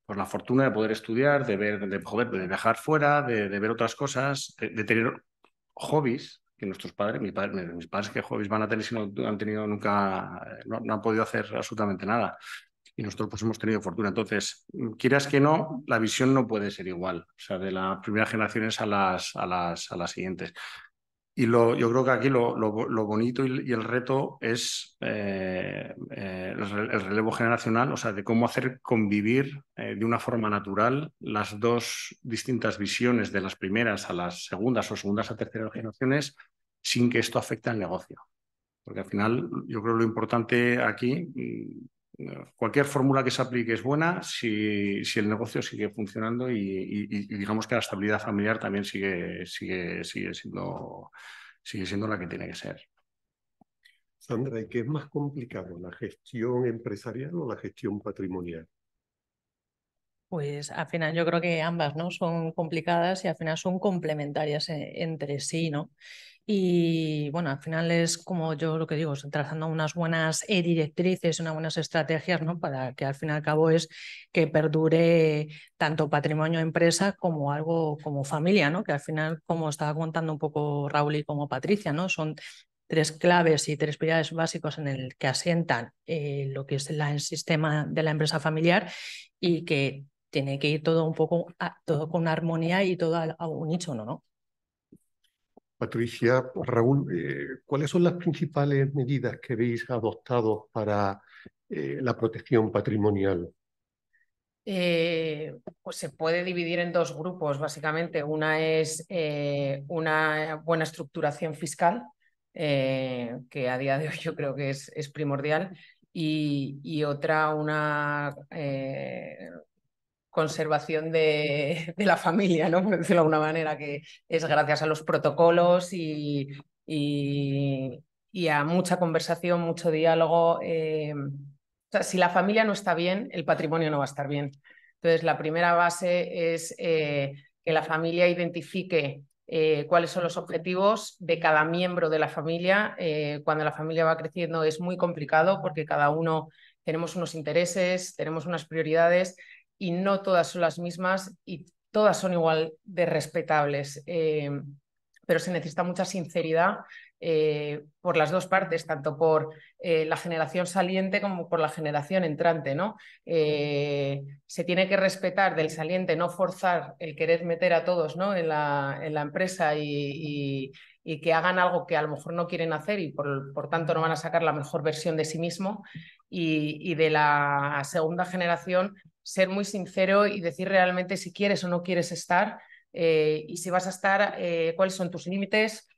pues, la fortuna de poder estudiar, de ver, de, joder, de viajar fuera, de, ver otras cosas, de tener hobbies que nuestros padres, mi mis padres que hobbies van a tener si no han tenido nunca, no, no, han podido hacer absolutamente nada. Y nosotros pues hemos tenido fortuna. Entonces, quieras que no, la visión no puede ser igual. O sea, de las primeras generaciones a las, a las, a las siguientes. Y yo creo que aquí lo, bonito y, el reto es eh, eh, el relevo generacional, o sea, de cómo hacer convivir eh, de una forma natural las dos distintas visiones de las primeras a las segundas o segundas a terceras generaciones sin que esto afecte al negocio. Porque al final yo creo lo importante aquí, eh, cualquier fórmula que se aplique es buena si, si el negocio sigue funcionando y, digamos que la estabilidad familiar también sigue, sigue, sigue, siendo, sigue siendo la que tiene que ser. Sandra, ¿y qué es más complicado, la gestión empresarial o la gestión patrimonial? Pues al final yo creo que ambas ¿no? son complicadas y al final son complementarias eh, entre sí, ¿no? Y bueno, al final es como yo lo que digo, trazando unas buenas eh, directrices, unas buenas estrategias, ¿no? Para que al final y al cabo es que perdure tanto patrimonio empresa como algo como familia, ¿no? Que al final, como estaba contando un poco Raúl y como Patricia, ¿no? Son tres claves y tres pilares básicos en el que asientan eh, lo que es el sistema de la empresa familiar y que tiene que ir todo un poco, todo con armonía y todo a, un nicho ¿no? Patricia, Raúl, eh, ¿cuáles son las principales medidas que veis adoptados para eh, la protección patrimonial? Eh, pues se puede dividir en dos grupos, básicamente. Una es una buena estructuración fiscal, que a día de hoy yo creo que es, primordial, y, y, otra, una conservación de, la familia, ¿no? por decirlo de alguna manera, que es gracias a los protocolos y, a mucha conversación, mucho diálogo. Eh, sea, si la familia no está bien, el patrimonio no va a estar bien. Entonces, la primera base es eh, que la familia identifique eh, cuáles son los objetivos de cada miembro de la familia. cuando la familia va creciendo es muy complicado porque cada uno tenemos unos intereses, tenemos unas prioridades y no todas son las mismas y todas son igual de respetables. Eh, pero se necesita mucha sinceridad eh, por las dos partes, tanto por eh, la generación saliente como por la generación entrante. ¿no? se tiene que respetar del saliente, no forzar el querer meter a todos ¿no? en, la, en, la, empresa y, que hagan algo que a lo mejor no quieren hacer y por, por tanto no van a sacar la mejor versión de sí mismo y, de la segunda generación ser muy sincero y decir realmente si quieres o no quieres estar eh, y si vas a estar, eh, cuáles son tus límites,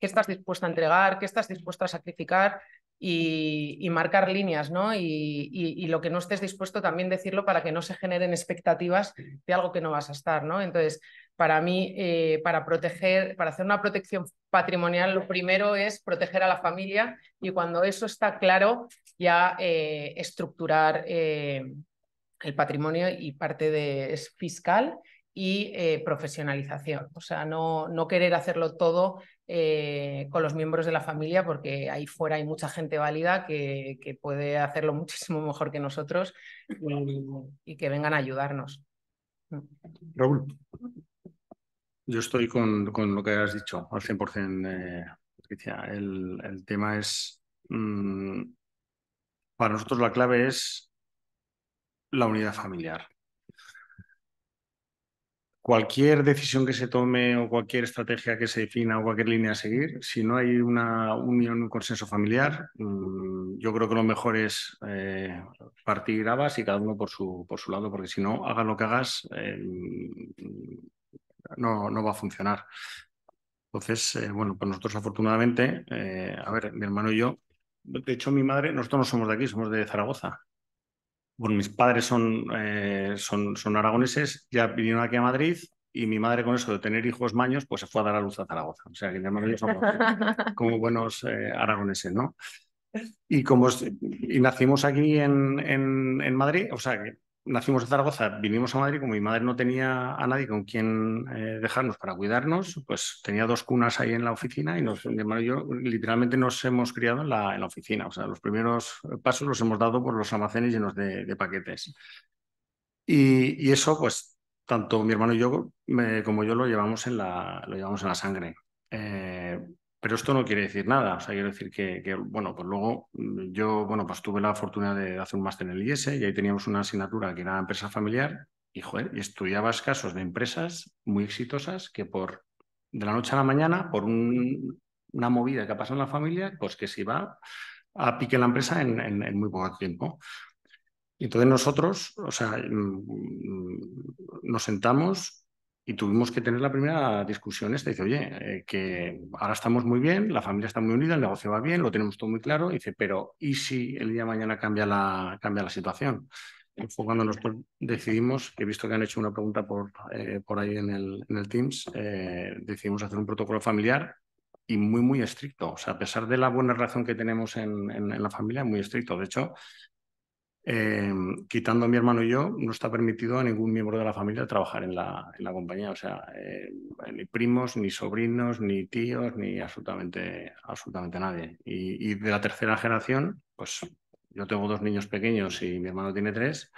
qué estás dispuesta a entregar, qué estás dispuesta a sacrificar y, marcar líneas, ¿no? Y, lo que no estés dispuesto también decirlo para que no se generen expectativas de algo que no vas a estar, ¿no? Entonces, para mí, eh, para proteger, para hacer una protección patrimonial, lo primero es proteger a la familia y cuando eso está claro, ya eh, estructurar eh, el patrimonio y parte de, es fiscal y eh, profesionalización. O sea, no, no querer hacerlo todo eh, con los miembros de la familia, porque ahí fuera hay mucha gente válida que, puede hacerlo muchísimo mejor que nosotros y, que vengan a ayudarnos. Mm. Raúl, yo estoy con, lo que has dicho al 100%, eh, Patricia. El, tema es, mm, para nosotros la clave es la unidad familiar cualquier decisión que se tome o cualquier estrategia que se defina o cualquier línea a seguir, si no hay una unión, un consenso familiar, mm, yo creo que lo mejor es eh, partir base y cada uno por su, por su lado, porque si no, haga lo que hagas, eh, no, no, va a funcionar. Entonces, eh, bueno, pues nosotros afortunadamente, eh, a ver, mi hermano y yo, de hecho mi madre, nosotros no somos de aquí, somos de Zaragoza. Bueno, mis padres son, eh, son, son aragoneses, ya vinieron aquí a Madrid y mi madre con eso de tener hijos maños, pues se fue a dar a luz a Zaragoza. O sea, que como buenos eh, aragoneses, ¿no? Y como y nacimos aquí en, en, en Madrid, o sea, nacimos en Zaragoza, vinimos a Madrid, como mi madre no tenía a nadie con quien eh, dejarnos para cuidarnos, pues tenía dos cunas ahí en la oficina y mi hermano y yo literalmente nos hemos criado en la, oficina. O sea, los primeros pasos los hemos dado por los almacenes llenos de, paquetes. Y, eso, pues, tanto mi hermano y yo como yo lo llevamos en la, lo llevamos en la sangre. Eh, pero esto no quiere decir nada, o sea, quiero decir que, bueno, pues luego mm, yo, bueno, pues tuve la fortuna de hacer un máster en el IES e y ahí teníamos una asignatura que era empresa familiar y, y estudiabas casos de empresas muy exitosas que por, de la noche a la mañana, por una movida que ha pasado en la familia, pues que se va a pique la empresa en, muy poco tiempo. Entonces nosotros, o sea, mm, mm, nos sentamos y tuvimos que tener la primera discusión esta. Dice, oye, eh, que ahora estamos muy bien, la familia está muy unida, el negocio va bien, lo tenemos todo muy claro. dice, pero ¿y si el día de mañana cambia la, cambia la situación? cuando decidimos, que visto que han hecho una pregunta por, eh, por ahí en el, en el Teams, eh, decidimos hacer un protocolo familiar y muy, muy estricto. O sea, a pesar de la buena relación que tenemos en, en la familia, muy estricto. De hecho, Em, quitando a mi hermano y yo, no está permitido a ningún miembro de la familia trabajar en la, compañía. O sea, eh, ni primos, ni sobrinos, ni tíos, ni absolutamente, absolutamente nadie. Y, y, de la tercera generación, pues yo tengo dos niños pequeños y mi hermano tiene tres,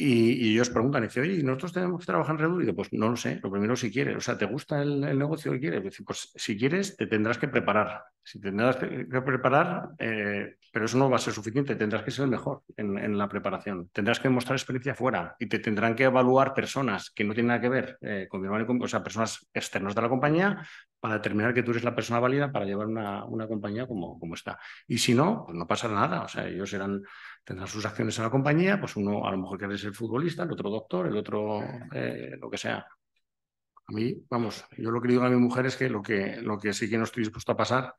y, ellos preguntan, y dicen, oye, ¿y nosotros tenemos que trabajar en Redu? Y pues no lo sé, lo primero si quieres, o sea, ¿te gusta el, negocio que quieres? pues si quieres, te tendrás que preparar. Si tendrás que, preparar, eh, pero eso no va a ser suficiente, tendrás que ser el mejor en, la preparación. Tendrás que mostrar experiencia fuera y te tendrán que evaluar personas que no tienen nada que ver eh, con mi hermano, o sea, personas externas de la compañía, para determinar que tú eres la persona válida para llevar una, una compañía como, como está. Y si no, pues no pasa nada, o sea, ellos eran tendrán sus acciones en la compañía, pues uno a lo mejor quiere ser futbolista, el otro doctor, el otro eh, lo que sea. A mí, vamos, yo lo que digo a mi mujer es que lo que, lo que sí que no estoy dispuesto a pasar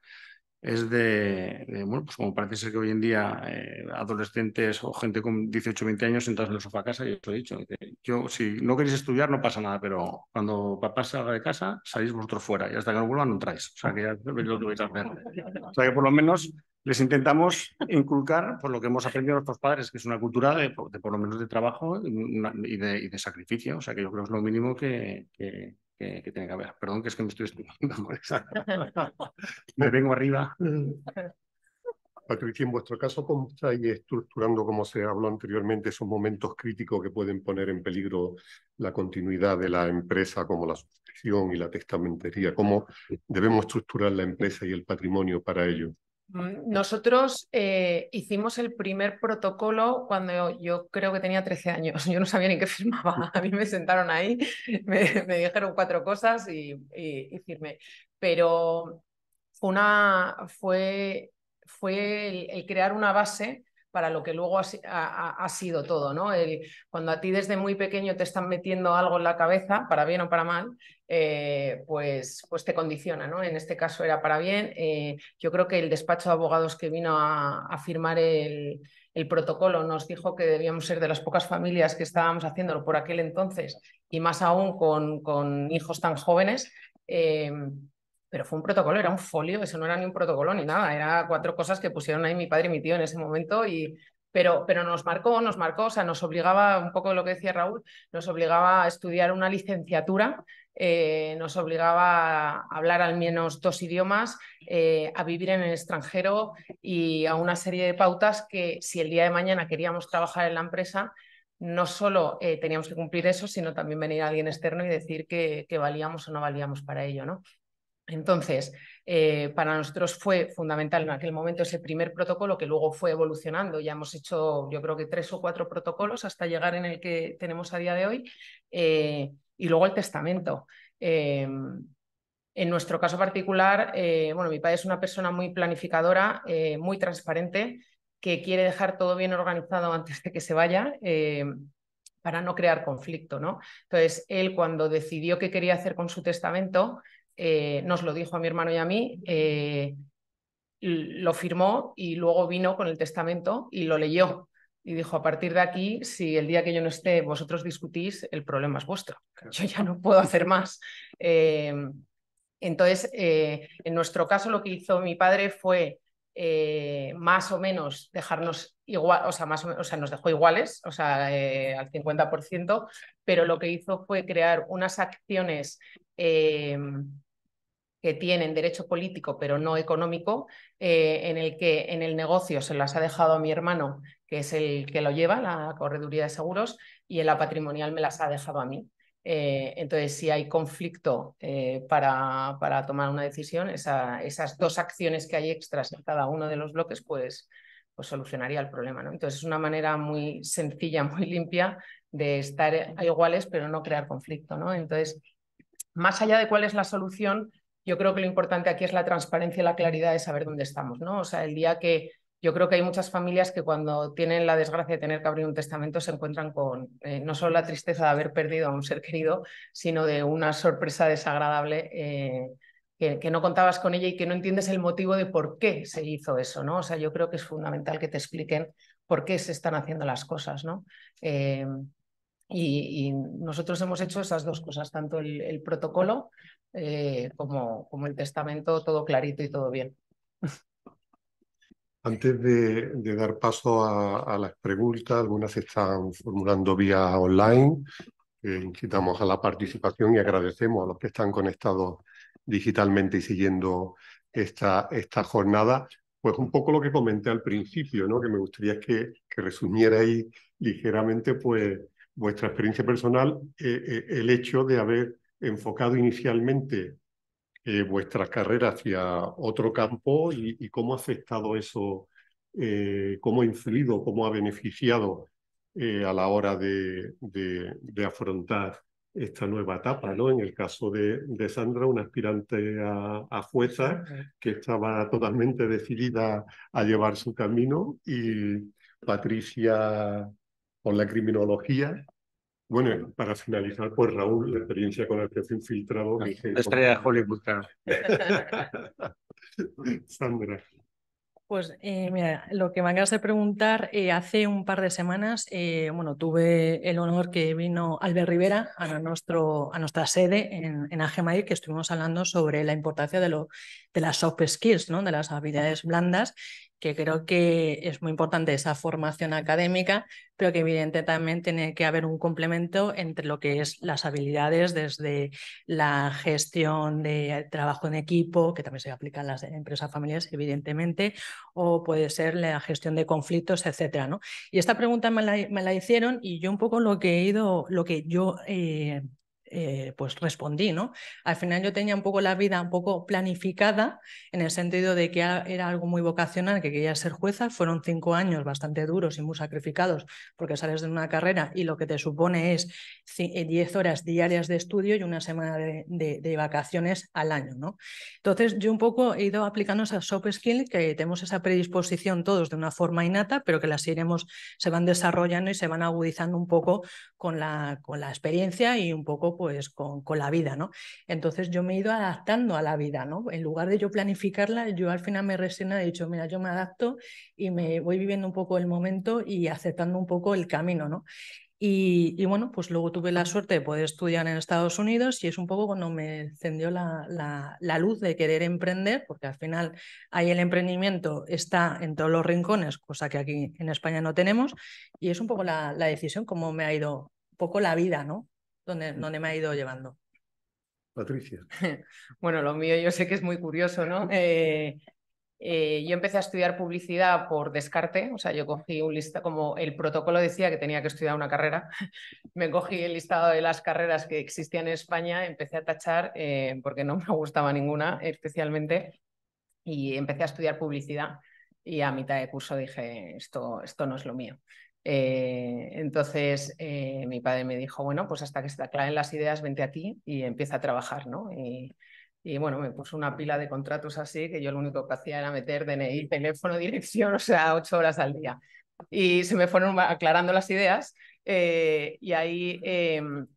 es de, bueno, pues como parece ser que hoy en día eh, adolescentes o gente con 18 20 años sentados en el sofá a casa, y os lo he dicho, yo si no queréis estudiar no pasa nada, pero cuando papá salga de casa salís vosotros fuera y hasta que no vuelvan no entráis, o sea que ya lo vais a hacer. O sea que por lo menos les intentamos inculcar por pues, lo que hemos aprendido nuestros padres, que es una cultura de, por lo menos de trabajo y, de, y, de, sacrificio, o sea que yo creo que es lo mínimo que, que que, tiene que haber. Perdón que es que me estoy estudiando. me vengo arriba. Patricia, en vuestro caso, ¿cómo estáis estructurando, como se habló anteriormente, esos momentos críticos que pueden poner en peligro la continuidad de la empresa, como la suscripción y la testamentería? ¿Cómo debemos estructurar la empresa y el patrimonio para ello? Mm, nosotros eh, hicimos el primer protocolo cuando yo, creo que tenía 13 años. Yo no sabía ni qué firmaba. A mí me sentaron ahí, me, dijeron cuatro cosas y, firmé. Pero una, fue, el crear una base para lo que luego ha, sido todo, ¿no? El, cuando a ti desde muy pequeño te están metiendo algo en la cabeza, para bien o para mal, eh, pues, pues te condiciona, ¿no? En este caso era para bien. Eh, yo creo que el despacho de abogados que vino a, firmar el, protocolo nos dijo que debíamos ser de las pocas familias que estábamos haciéndolo por aquel entonces y más aún con, hijos tan jóvenes, eh, pero fue un protocolo, era un folio, eso no era ni un protocolo ni nada, era cuatro cosas que pusieron ahí mi padre y mi tío en ese momento y... Pero, pero nos marcó, nos marcó, o sea, nos obligaba, un poco lo que decía Raúl, nos obligaba a estudiar una licenciatura eh, nos obligaba a hablar al menos dos idiomas, eh, a vivir en el extranjero y a una serie de pautas que si el día de mañana queríamos trabajar en la empresa, no solo eh, teníamos que cumplir eso, sino también venir a alguien externo y decir que, que valíamos o no valíamos para ello. ¿no? Entonces, eh, para nosotros fue fundamental en aquel momento ese primer protocolo que luego fue evolucionando. Ya hemos hecho, yo creo que tres o cuatro protocolos hasta llegar en el que tenemos a día de hoy. Eh, y luego el testamento. Eh, en nuestro caso particular, bueno, mi padre es una persona muy planificadora, muy transparente, que quiere dejar todo bien organizado antes de que se vaya para no crear conflicto, ¿no? Entonces, él cuando decidió qué quería hacer con su testamento, eh, nos lo dijo a mi hermano y a mí, eh, lo firmó y luego vino con el testamento y lo leyó. Y dijo, a partir de aquí, si el día que yo no esté, vosotros discutís, el problema es vuestro. Yo ya no puedo hacer más. Eh, entonces, en nuestro caso, lo que hizo mi padre fue más o menos dejarnos igual, o sea, más o, o sea, nos dejó iguales, o sea, al 50%, pero lo que hizo fue crear unas acciones que tienen derecho político pero no económico, eh, en el que en el negocio se las ha dejado a mi hermano, que es el que lo lleva, la correduría de seguros, y en la patrimonial me las ha dejado a mí. Eh, entonces, si hay conflicto eh, para, para, tomar una decisión, esa, esas dos acciones que hay extras en cada uno de los bloques, pues, pues solucionaría el problema. ¿no? Entonces, es una manera muy sencilla, muy limpia de estar iguales, pero no crear conflicto. ¿no? Entonces, más allá de cuál es la solución, yo creo que lo importante aquí es la transparencia y la claridad de saber dónde estamos, ¿no? O sea, el día que yo creo que hay muchas familias que cuando tienen la desgracia de tener que abrir un testamento se encuentran con eh, no solo la tristeza de haber perdido a un ser querido, sino de una sorpresa desagradable eh, que, no contabas con ella y que no entiendes el motivo de por qué se hizo eso, ¿no? O sea, yo creo que es fundamental que te expliquen por qué se están haciendo las cosas, ¿no? Eh, y, nosotros hemos hecho esas dos cosas, tanto el, protocolo eh, como, como, el testamento, todo clarito y todo bien. Antes de, dar paso a, las preguntas, algunas se están formulando vía online. Eh, Invitamos a la participación y agradecemos a los que están conectados digitalmente y siguiendo esta, esta jornada. Pues un poco lo que comenté al principio, ¿no? que me gustaría que, que resumierais ligeramente, pues vuestra experiencia personal, eh, eh, el hecho de haber enfocado inicialmente eh, vuestra carrera hacia otro campo y, cómo ha afectado eso, eh, cómo ha influido, cómo ha beneficiado a la hora de, afrontar esta nueva etapa, ¿no? En el caso de, Sandra, una aspirante a, fuerza que estaba totalmente decidida a llevar su camino y Patricia con la criminología. Bueno, para finalizar, pues Raúl, la experiencia con el jefe infiltrado. La estrella de Hollywood, Sandra. Pues eh, mira, lo que me acabas de preguntar, eh, hace un par de semanas, eh, bueno, tuve el honor que vino Albert Rivera a, nuestro, a nuestra sede en, en que estuvimos hablando sobre la importancia de, lo, de las soft skills, ¿no? de las habilidades blandas, que creo que es muy importante esa formación académica, pero que evidentemente también tiene que haber un complemento entre lo que es las habilidades desde la gestión de trabajo en equipo, que también se aplica en las empresas familiares, evidentemente, o puede ser la gestión de conflictos, etcétera. ¿no? Y esta pregunta me la, hicieron y yo un poco lo que he ido, lo que yo... Eh, eh, pues respondí, ¿no? Al final yo tenía un poco la vida un poco planificada en el sentido de que era algo muy vocacional, que quería ser jueza. Fueron cinco años bastante duros y muy sacrificados porque sales de una carrera y lo que te supone es eh, diez horas diarias de estudio y una semana de, vacaciones al año, ¿no? Entonces yo un poco he ido aplicando esa soft skill, que tenemos esa predisposición todos de una forma innata, pero que las iremos, se van desarrollando y se van agudizando un poco con la, con la experiencia y un poco pues con, la vida, ¿no? Entonces yo me he ido adaptando a la vida, ¿no? En lugar de yo planificarla, yo al final me resigno, he dicho, mira, yo me adapto y me voy viviendo un poco el momento y aceptando un poco el camino, ¿no? Y, bueno, pues luego tuve la suerte de poder estudiar en Estados Unidos y es un poco cuando me encendió la, luz de querer emprender, porque al final ahí el emprendimiento está en todos los rincones, cosa que aquí en España no tenemos, y es un poco la, la decisión, cómo me ha ido un poco la vida, ¿no? donde, me ha ido llevando. Patricia. bueno, lo mío yo sé que es muy curioso, ¿no? Eh, eh, yo empecé a estudiar publicidad por descarte, o sea, yo cogí un listado, como el protocolo decía que tenía que estudiar una carrera, me cogí el listado de las carreras que existían en España, empecé a tachar eh, porque no me gustaba ninguna especialmente y empecé a estudiar publicidad y a mitad de curso dije, esto, esto no es lo mío. Eh, entonces eh, mi padre me dijo, bueno, pues hasta que se te aclaren las ideas, vente aquí y empieza a trabajar, ¿no? Y, bueno, me puso una pila de contratos así que yo lo único que hacía era meter DNI, teléfono, dirección, o sea, ocho horas al día. Y se me fueron aclarando las ideas eh, y ahí em,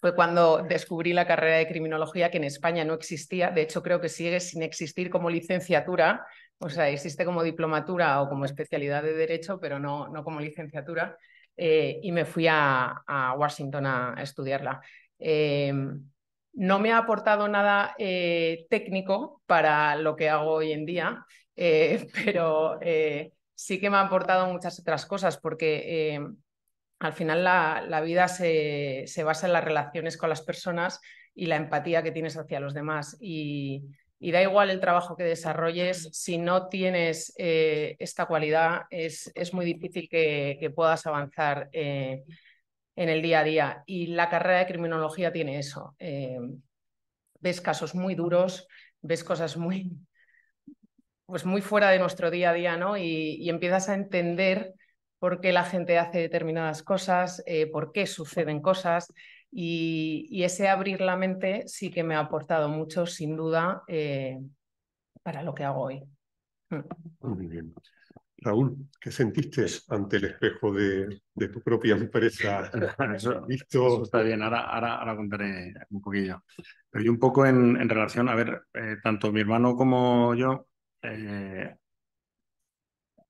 fue cuando descubrí la carrera de criminología que en España no existía. De hecho, creo que sigue sin existir como licenciatura o sea, existe como diplomatura o como especialidad de derecho, pero no, no como licenciatura. Eh, y me fui a, Washington a, estudiarla. Em, no me ha aportado nada eh, técnico para lo que hago hoy en día, eh, pero sí que me ha aportado muchas otras cosas porque em, al final la, vida se, se, basa en las relaciones con las personas y la empatía que tienes hacia los demás. Y, y da igual el trabajo que desarrolles, si no tienes eh, esta cualidad, es, muy difícil que, puedas avanzar eh, en el día a día. Y la carrera de criminología tiene eso. Eh, ves casos muy duros, ves cosas muy, pues muy fuera de nuestro día a día, ¿no? Y, y empiezas a entender por qué la gente hace determinadas cosas, por qué suceden cosas. Y, ese abrir la mente sí que me ha aportado mucho, sin duda, eh, para lo que hago hoy. Mm. Raúl, ¿qué sentiste ante el espejo de, tu propia empresa? eso, está bien, ahora, contaré un poquillo. Pero yo un poco en, relación, a ver, eh, tanto mi hermano como yo, eh,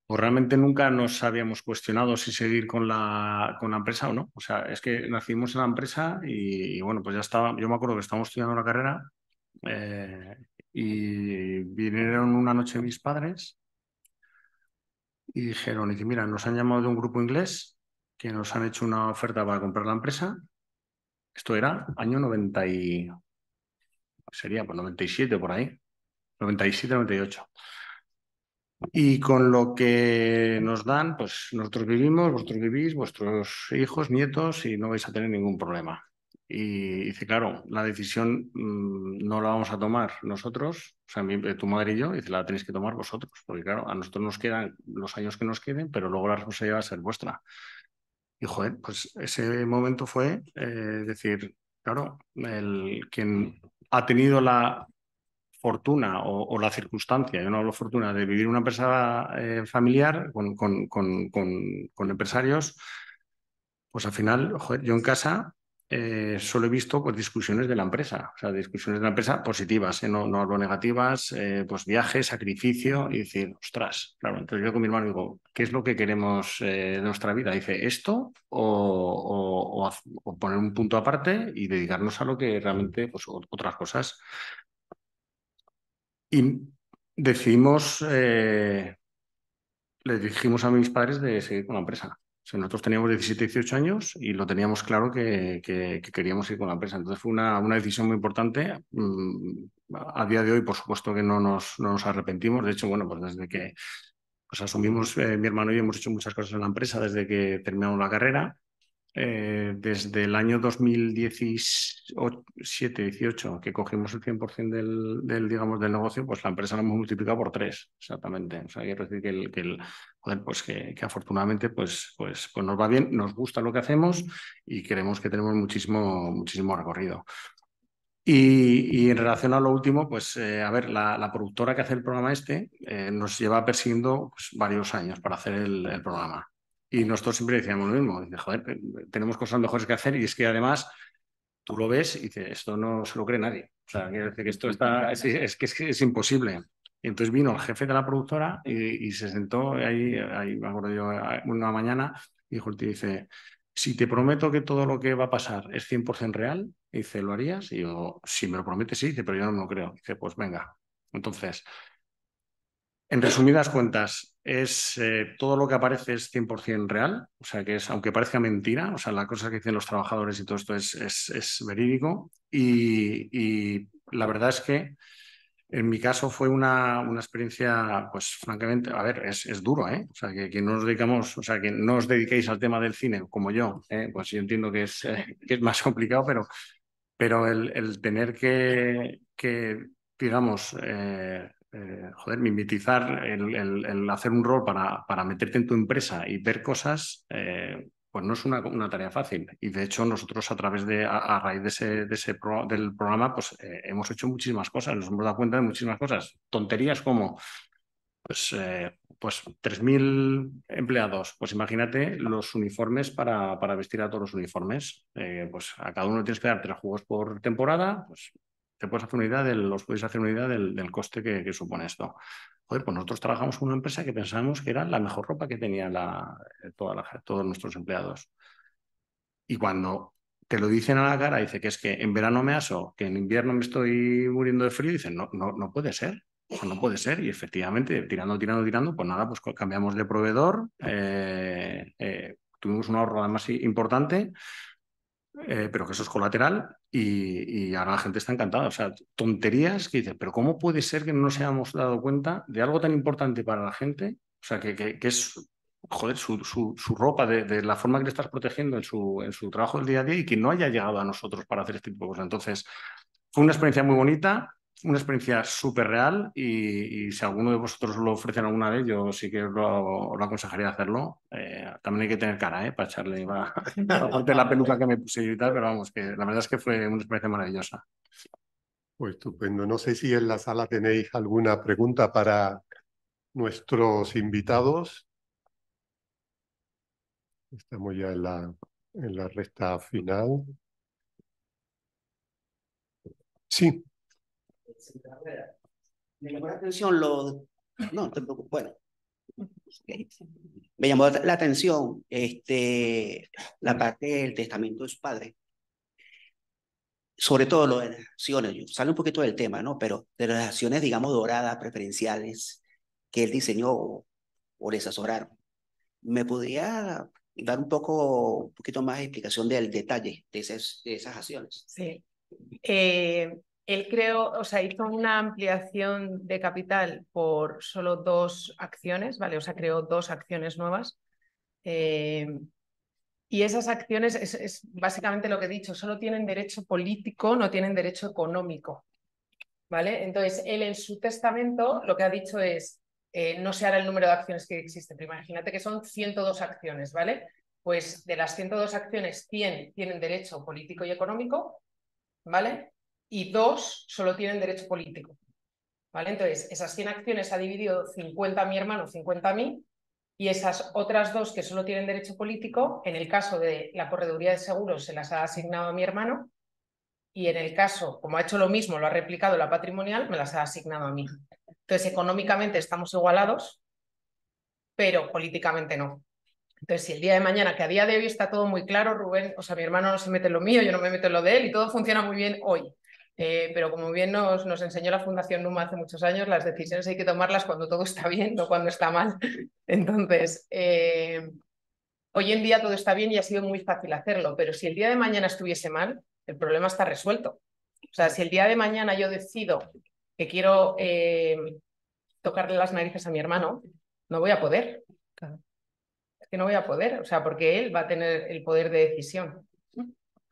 pues realmente nunca nos habíamos cuestionado si seguir con la, con la empresa o no. O sea, es que nacimos en la empresa y, bueno, pues ya estaba, yo me acuerdo que estábamos estudiando la carrera eh, y vinieron una noche mis padres y dijeron, mira, nos han llamado de un grupo inglés que nos han hecho una oferta para comprar la empresa. Esto era año 90 y... sería pues 97 por ahí, 97, 98. Y con lo que nos dan, pues nosotros vivimos, vosotros vivís, vuestros hijos, nietos, y no vais a tener ningún problema. Y dice, claro, la decisión mm, no la vamos a tomar nosotros, o sea, eh, tu madre y yo, dice, la tenéis que tomar vosotros, porque claro, a nosotros nos quedan los años que nos queden, pero luego la responsabilidad va a ser vuestra. Y joder, pues ese momento fue eh, decir, claro, el, quien ha tenido la fortuna o, la circunstancia, yo no hablo fortuna, de vivir una empresa eh, familiar con, empresarios, pues al final, yo en casa eh, solo he visto pues, discusiones de la empresa, o sea, discusiones de la empresa positivas, eh, no, no, hablo negativas, pues viajes, sacrificio, y decir, ostras, claro, entonces yo con mi hermano digo, ¿qué es lo que queremos de nuestra vida? dice, ¿esto? O, o, poner un punto aparte y dedicarnos a lo que realmente, pues otras cosas. Y decidimos, eh, le dijimos a mis padres de seguir con la empresa. nosotros teníamos 17, 18 años y lo teníamos claro que, queríamos ir con la empresa. Entonces fue una, decisión muy importante. Mm, a día de hoy, por supuesto que no nos, no nos arrepentimos. De hecho, bueno, pues desde que nos pues asumimos, eh, mi hermano y yo hemos hecho muchas cosas en la empresa desde que terminamos la carrera. Eh, desde el año 2017-18, que cogimos el 100% del, digamos, del negocio, pues la empresa la hemos multiplicado por tres, exactamente. O sea, quiero decir que, pues que, que, afortunadamente pues, pues, pues, nos va bien, nos gusta lo que hacemos y creemos que tenemos muchísimo, muchísimo recorrido. Y, en relación a lo último, pues eh, a ver, la, productora que hace el programa este eh, nos lleva persiguiendo pues, varios años para hacer el programa. Y nosotros siempre decíamos lo mismo, tenemos cosas mejores que hacer y es que además tú lo ves y dices, esto no se lo cree nadie. O sea, decir que esto está, es, que es, imposible. Entonces vino el jefe de la productora y, se sentó ahí, me acuerdo yo, una mañana y dijo, dice, si te prometo que todo lo que va a pasar es 100% real, dice, ¿lo harías? Y yo, si me lo prometes, sí, pero yo no lo creo. Dice, pues venga. Entonces, en resumidas cuentas, es eh, todo lo que aparece es 100% real, o sea que es, aunque parezca mentira, o sea, la cosa que dicen los trabajadores y todo esto es, es, verídico. Y, la verdad es que en mi caso fue una, una experiencia, pues francamente, a ver, es, es duro, ¿eh? O sea, que, que, no nos dedicamos, o sea, que no os dediquéis al tema del cine como yo, ¿eh? pues yo entiendo que es, eh, que es más complicado, pero, pero el, el tener que, que digamos, eh, joder, mimetizar, el, hacer un rol para, meterte en tu empresa y ver cosas, eh, pues no es una, tarea fácil. Y de hecho nosotros a través de, a, raíz de ese, del programa, pues eh, hemos hecho muchísimas cosas, nos hemos dado cuenta de muchísimas cosas. Tonterías como, pues, pues 3.000 empleados, pues imagínate los uniformes para, para vestir a todos los uniformes. pues a cada uno tienes que dar tres juegos por temporada, pues puedes hacer del, os podéis hacer una idea del, del coste que, supone esto. Joder, pues nosotros trabajamos con una empresa que pensábamos que era la mejor ropa que tenían la, eh, toda la, todos nuestros empleados. Y cuando te lo dicen a la cara, dice que es que en verano me aso, que en invierno me estoy muriendo de frío, dicen, no, no, no puede ser. Pues no puede ser, y efectivamente, tirando, tirando, tirando, pues nada, pues cambiamos de proveedor, eh, eh, tuvimos un ahorro además importante, eh, pero que eso es colateral y, ahora la gente está encantada. O sea, tonterías que dicen, pero ¿cómo puede ser que no nos hayamos dado cuenta de algo tan importante para la gente? O sea, que, es, joder, su, ropa, de, la forma que le estás protegiendo en su, en su trabajo del día a día y que no haya llegado a nosotros para hacer este tipo de cosas. Entonces, fue una experiencia muy bonita una experiencia súper real y, si alguno de vosotros lo ofrecen alguna vez, yo sí que lo, lo aconsejaría hacerlo. Eh, también hay que tener cara ¿eh? para echarle la peluca que me puse y tal, pero vamos, que la verdad es que fue una experiencia maravillosa. Pues estupendo. No sé si en la sala tenéis alguna pregunta para nuestros invitados. Estamos ya en la, en la recta final. Sí. Me llamó la atención lo... No, Bueno. Me llamó la atención este, la parte del testamento de su padre. Sobre todo lo de las acciones. Sale un poquito del tema, ¿no? Pero de las acciones, digamos, doradas, preferenciales, que él diseñó o, esas les asesoraron. ¿Me podría dar un poco, un poquito más de explicación del detalle de esas, de esas acciones? Sí. Eh, él creó, o sea, hizo una ampliación de capital por solo dos acciones, ¿vale? O sea, creó dos acciones nuevas. Eh, y esas acciones es, básicamente lo que he dicho, solo tienen derecho político, no tienen derecho económico, ¿vale? Entonces, él en su testamento lo que ha dicho es, eh, no se hará el número de acciones que existen, pero imagínate que son 102 acciones, ¿vale? Pues de las 102 acciones, 100 tienen derecho político y económico, ¿vale? y dos solo tienen derecho político. ¿Vale? Entonces, esas 100 acciones ha dividido 50 a mi hermano, 50 a mí, y esas otras dos que solo tienen derecho político, en el caso de la correduría de seguros se las ha asignado a mi hermano, y en el caso, como ha hecho lo mismo, lo ha replicado la patrimonial, me las ha asignado a mí. Entonces, económicamente estamos igualados, pero políticamente no. Entonces, si el día de mañana, que a día de hoy está todo muy claro, Rubén, o sea, mi hermano no se mete en lo mío, yo no me meto en lo de él, y todo funciona muy bien hoy. Eh, pero como bien nos, enseñó la Fundación NUMA hace muchos años, las decisiones hay que tomarlas cuando todo está bien, no cuando está mal. Entonces, eh, hoy en día todo está bien y ha sido muy fácil hacerlo, pero si el día de mañana estuviese mal, el problema está resuelto. O sea, si el día de mañana yo decido que quiero eh, tocarle las narices a mi hermano, no voy a poder. Es que no voy a poder, o sea, porque él va a tener el poder de decisión.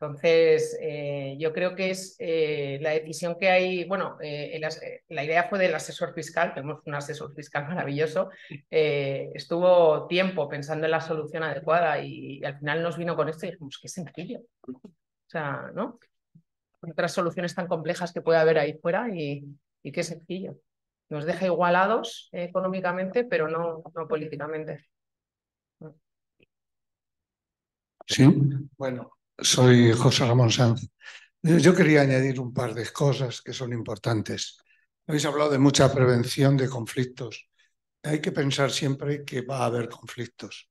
Entonces, eh, yo creo que es eh, la decisión que hay, bueno, eh, la idea fue del asesor fiscal, tenemos un asesor fiscal maravilloso, estuvo tiempo pensando en la solución adecuada y, al final nos vino con esto y dijimos, qué sencillo. O sea, ¿no? Otras soluciones tan complejas que puede haber ahí fuera y, qué sencillo. Nos deja igualados económicamente, pero no, no políticamente. Sí. Bueno, soy José Ramón Sanz. Yo quería añadir un par de cosas que son importantes. Habéis hablado de mucha prevención de conflictos. Hay que pensar siempre que va a haber conflictos,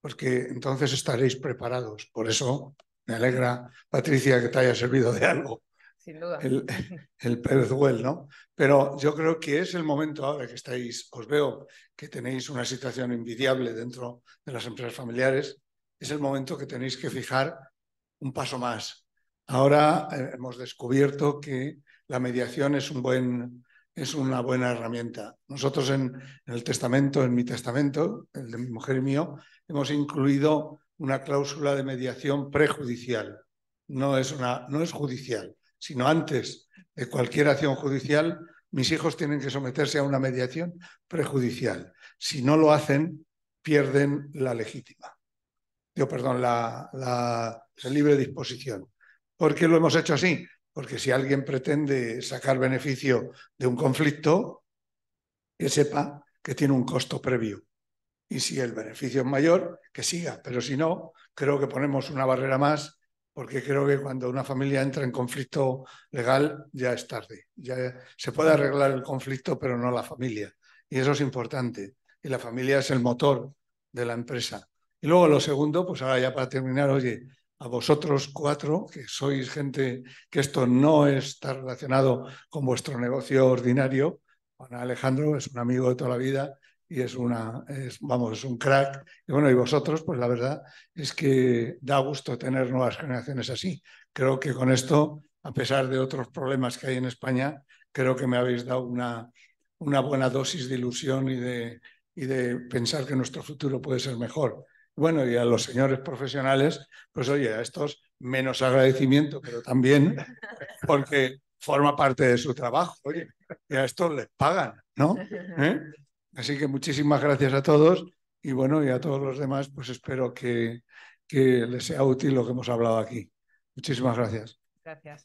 porque entonces estaréis preparados. Por eso me alegra, Patricia, que te haya servido de algo. Sin duda. El, el perduel, ¿no? Pero yo creo que es el momento ahora que estáis, os veo que tenéis una situación envidiable dentro de las empresas familiares, es el momento que tenéis que fijar un paso más. Ahora eh, hemos descubierto que la mediación es, una buena herramienta. Nosotros en, el testamento, en mi testamento, el de mi mujer y mío, hemos incluido una cláusula de mediación prejudicial. no es judicial, sino antes de cualquier acción judicial, mis hijos tienen que someterse a una mediación prejudicial. Si no lo hacen, pierden la legítima yo perdón, la, libre disposición. ¿Por qué lo hemos hecho así? Porque si alguien pretende sacar beneficio de un conflicto, que sepa que tiene un costo previo. Y si el beneficio es mayor, que siga. Pero si no, creo que ponemos una barrera más, porque creo que cuando una familia entra en conflicto legal ya es tarde. Ya se puede arreglar el conflicto, pero no la familia. Y eso es importante. Y la familia es el motor de la empresa. Y luego lo segundo, pues ahora ya para terminar, oye, a vosotros cuatro, que sois gente que esto no está relacionado con vuestro negocio ordinario, Juan Alejandro es un amigo de toda la vida y es una, es, vamos, es un crack. Y bueno, y vosotros, pues la verdad es que da gusto tener nuevas generaciones así. Creo que con esto, a pesar de otros problemas que hay en España, creo que me habéis dado una, una buena dosis de ilusión y de, y de pensar que nuestro futuro puede ser mejor. Bueno, y a los señores profesionales, pues oye, a estos menos agradecimiento, pero también porque forma parte de su trabajo, oye, y a estos les pagan, ¿no? ¿Eh? Así que muchísimas gracias a todos y bueno, y a todos los demás, pues espero que, que les sea útil lo que hemos hablado aquí. Muchísimas gracias. Gracias.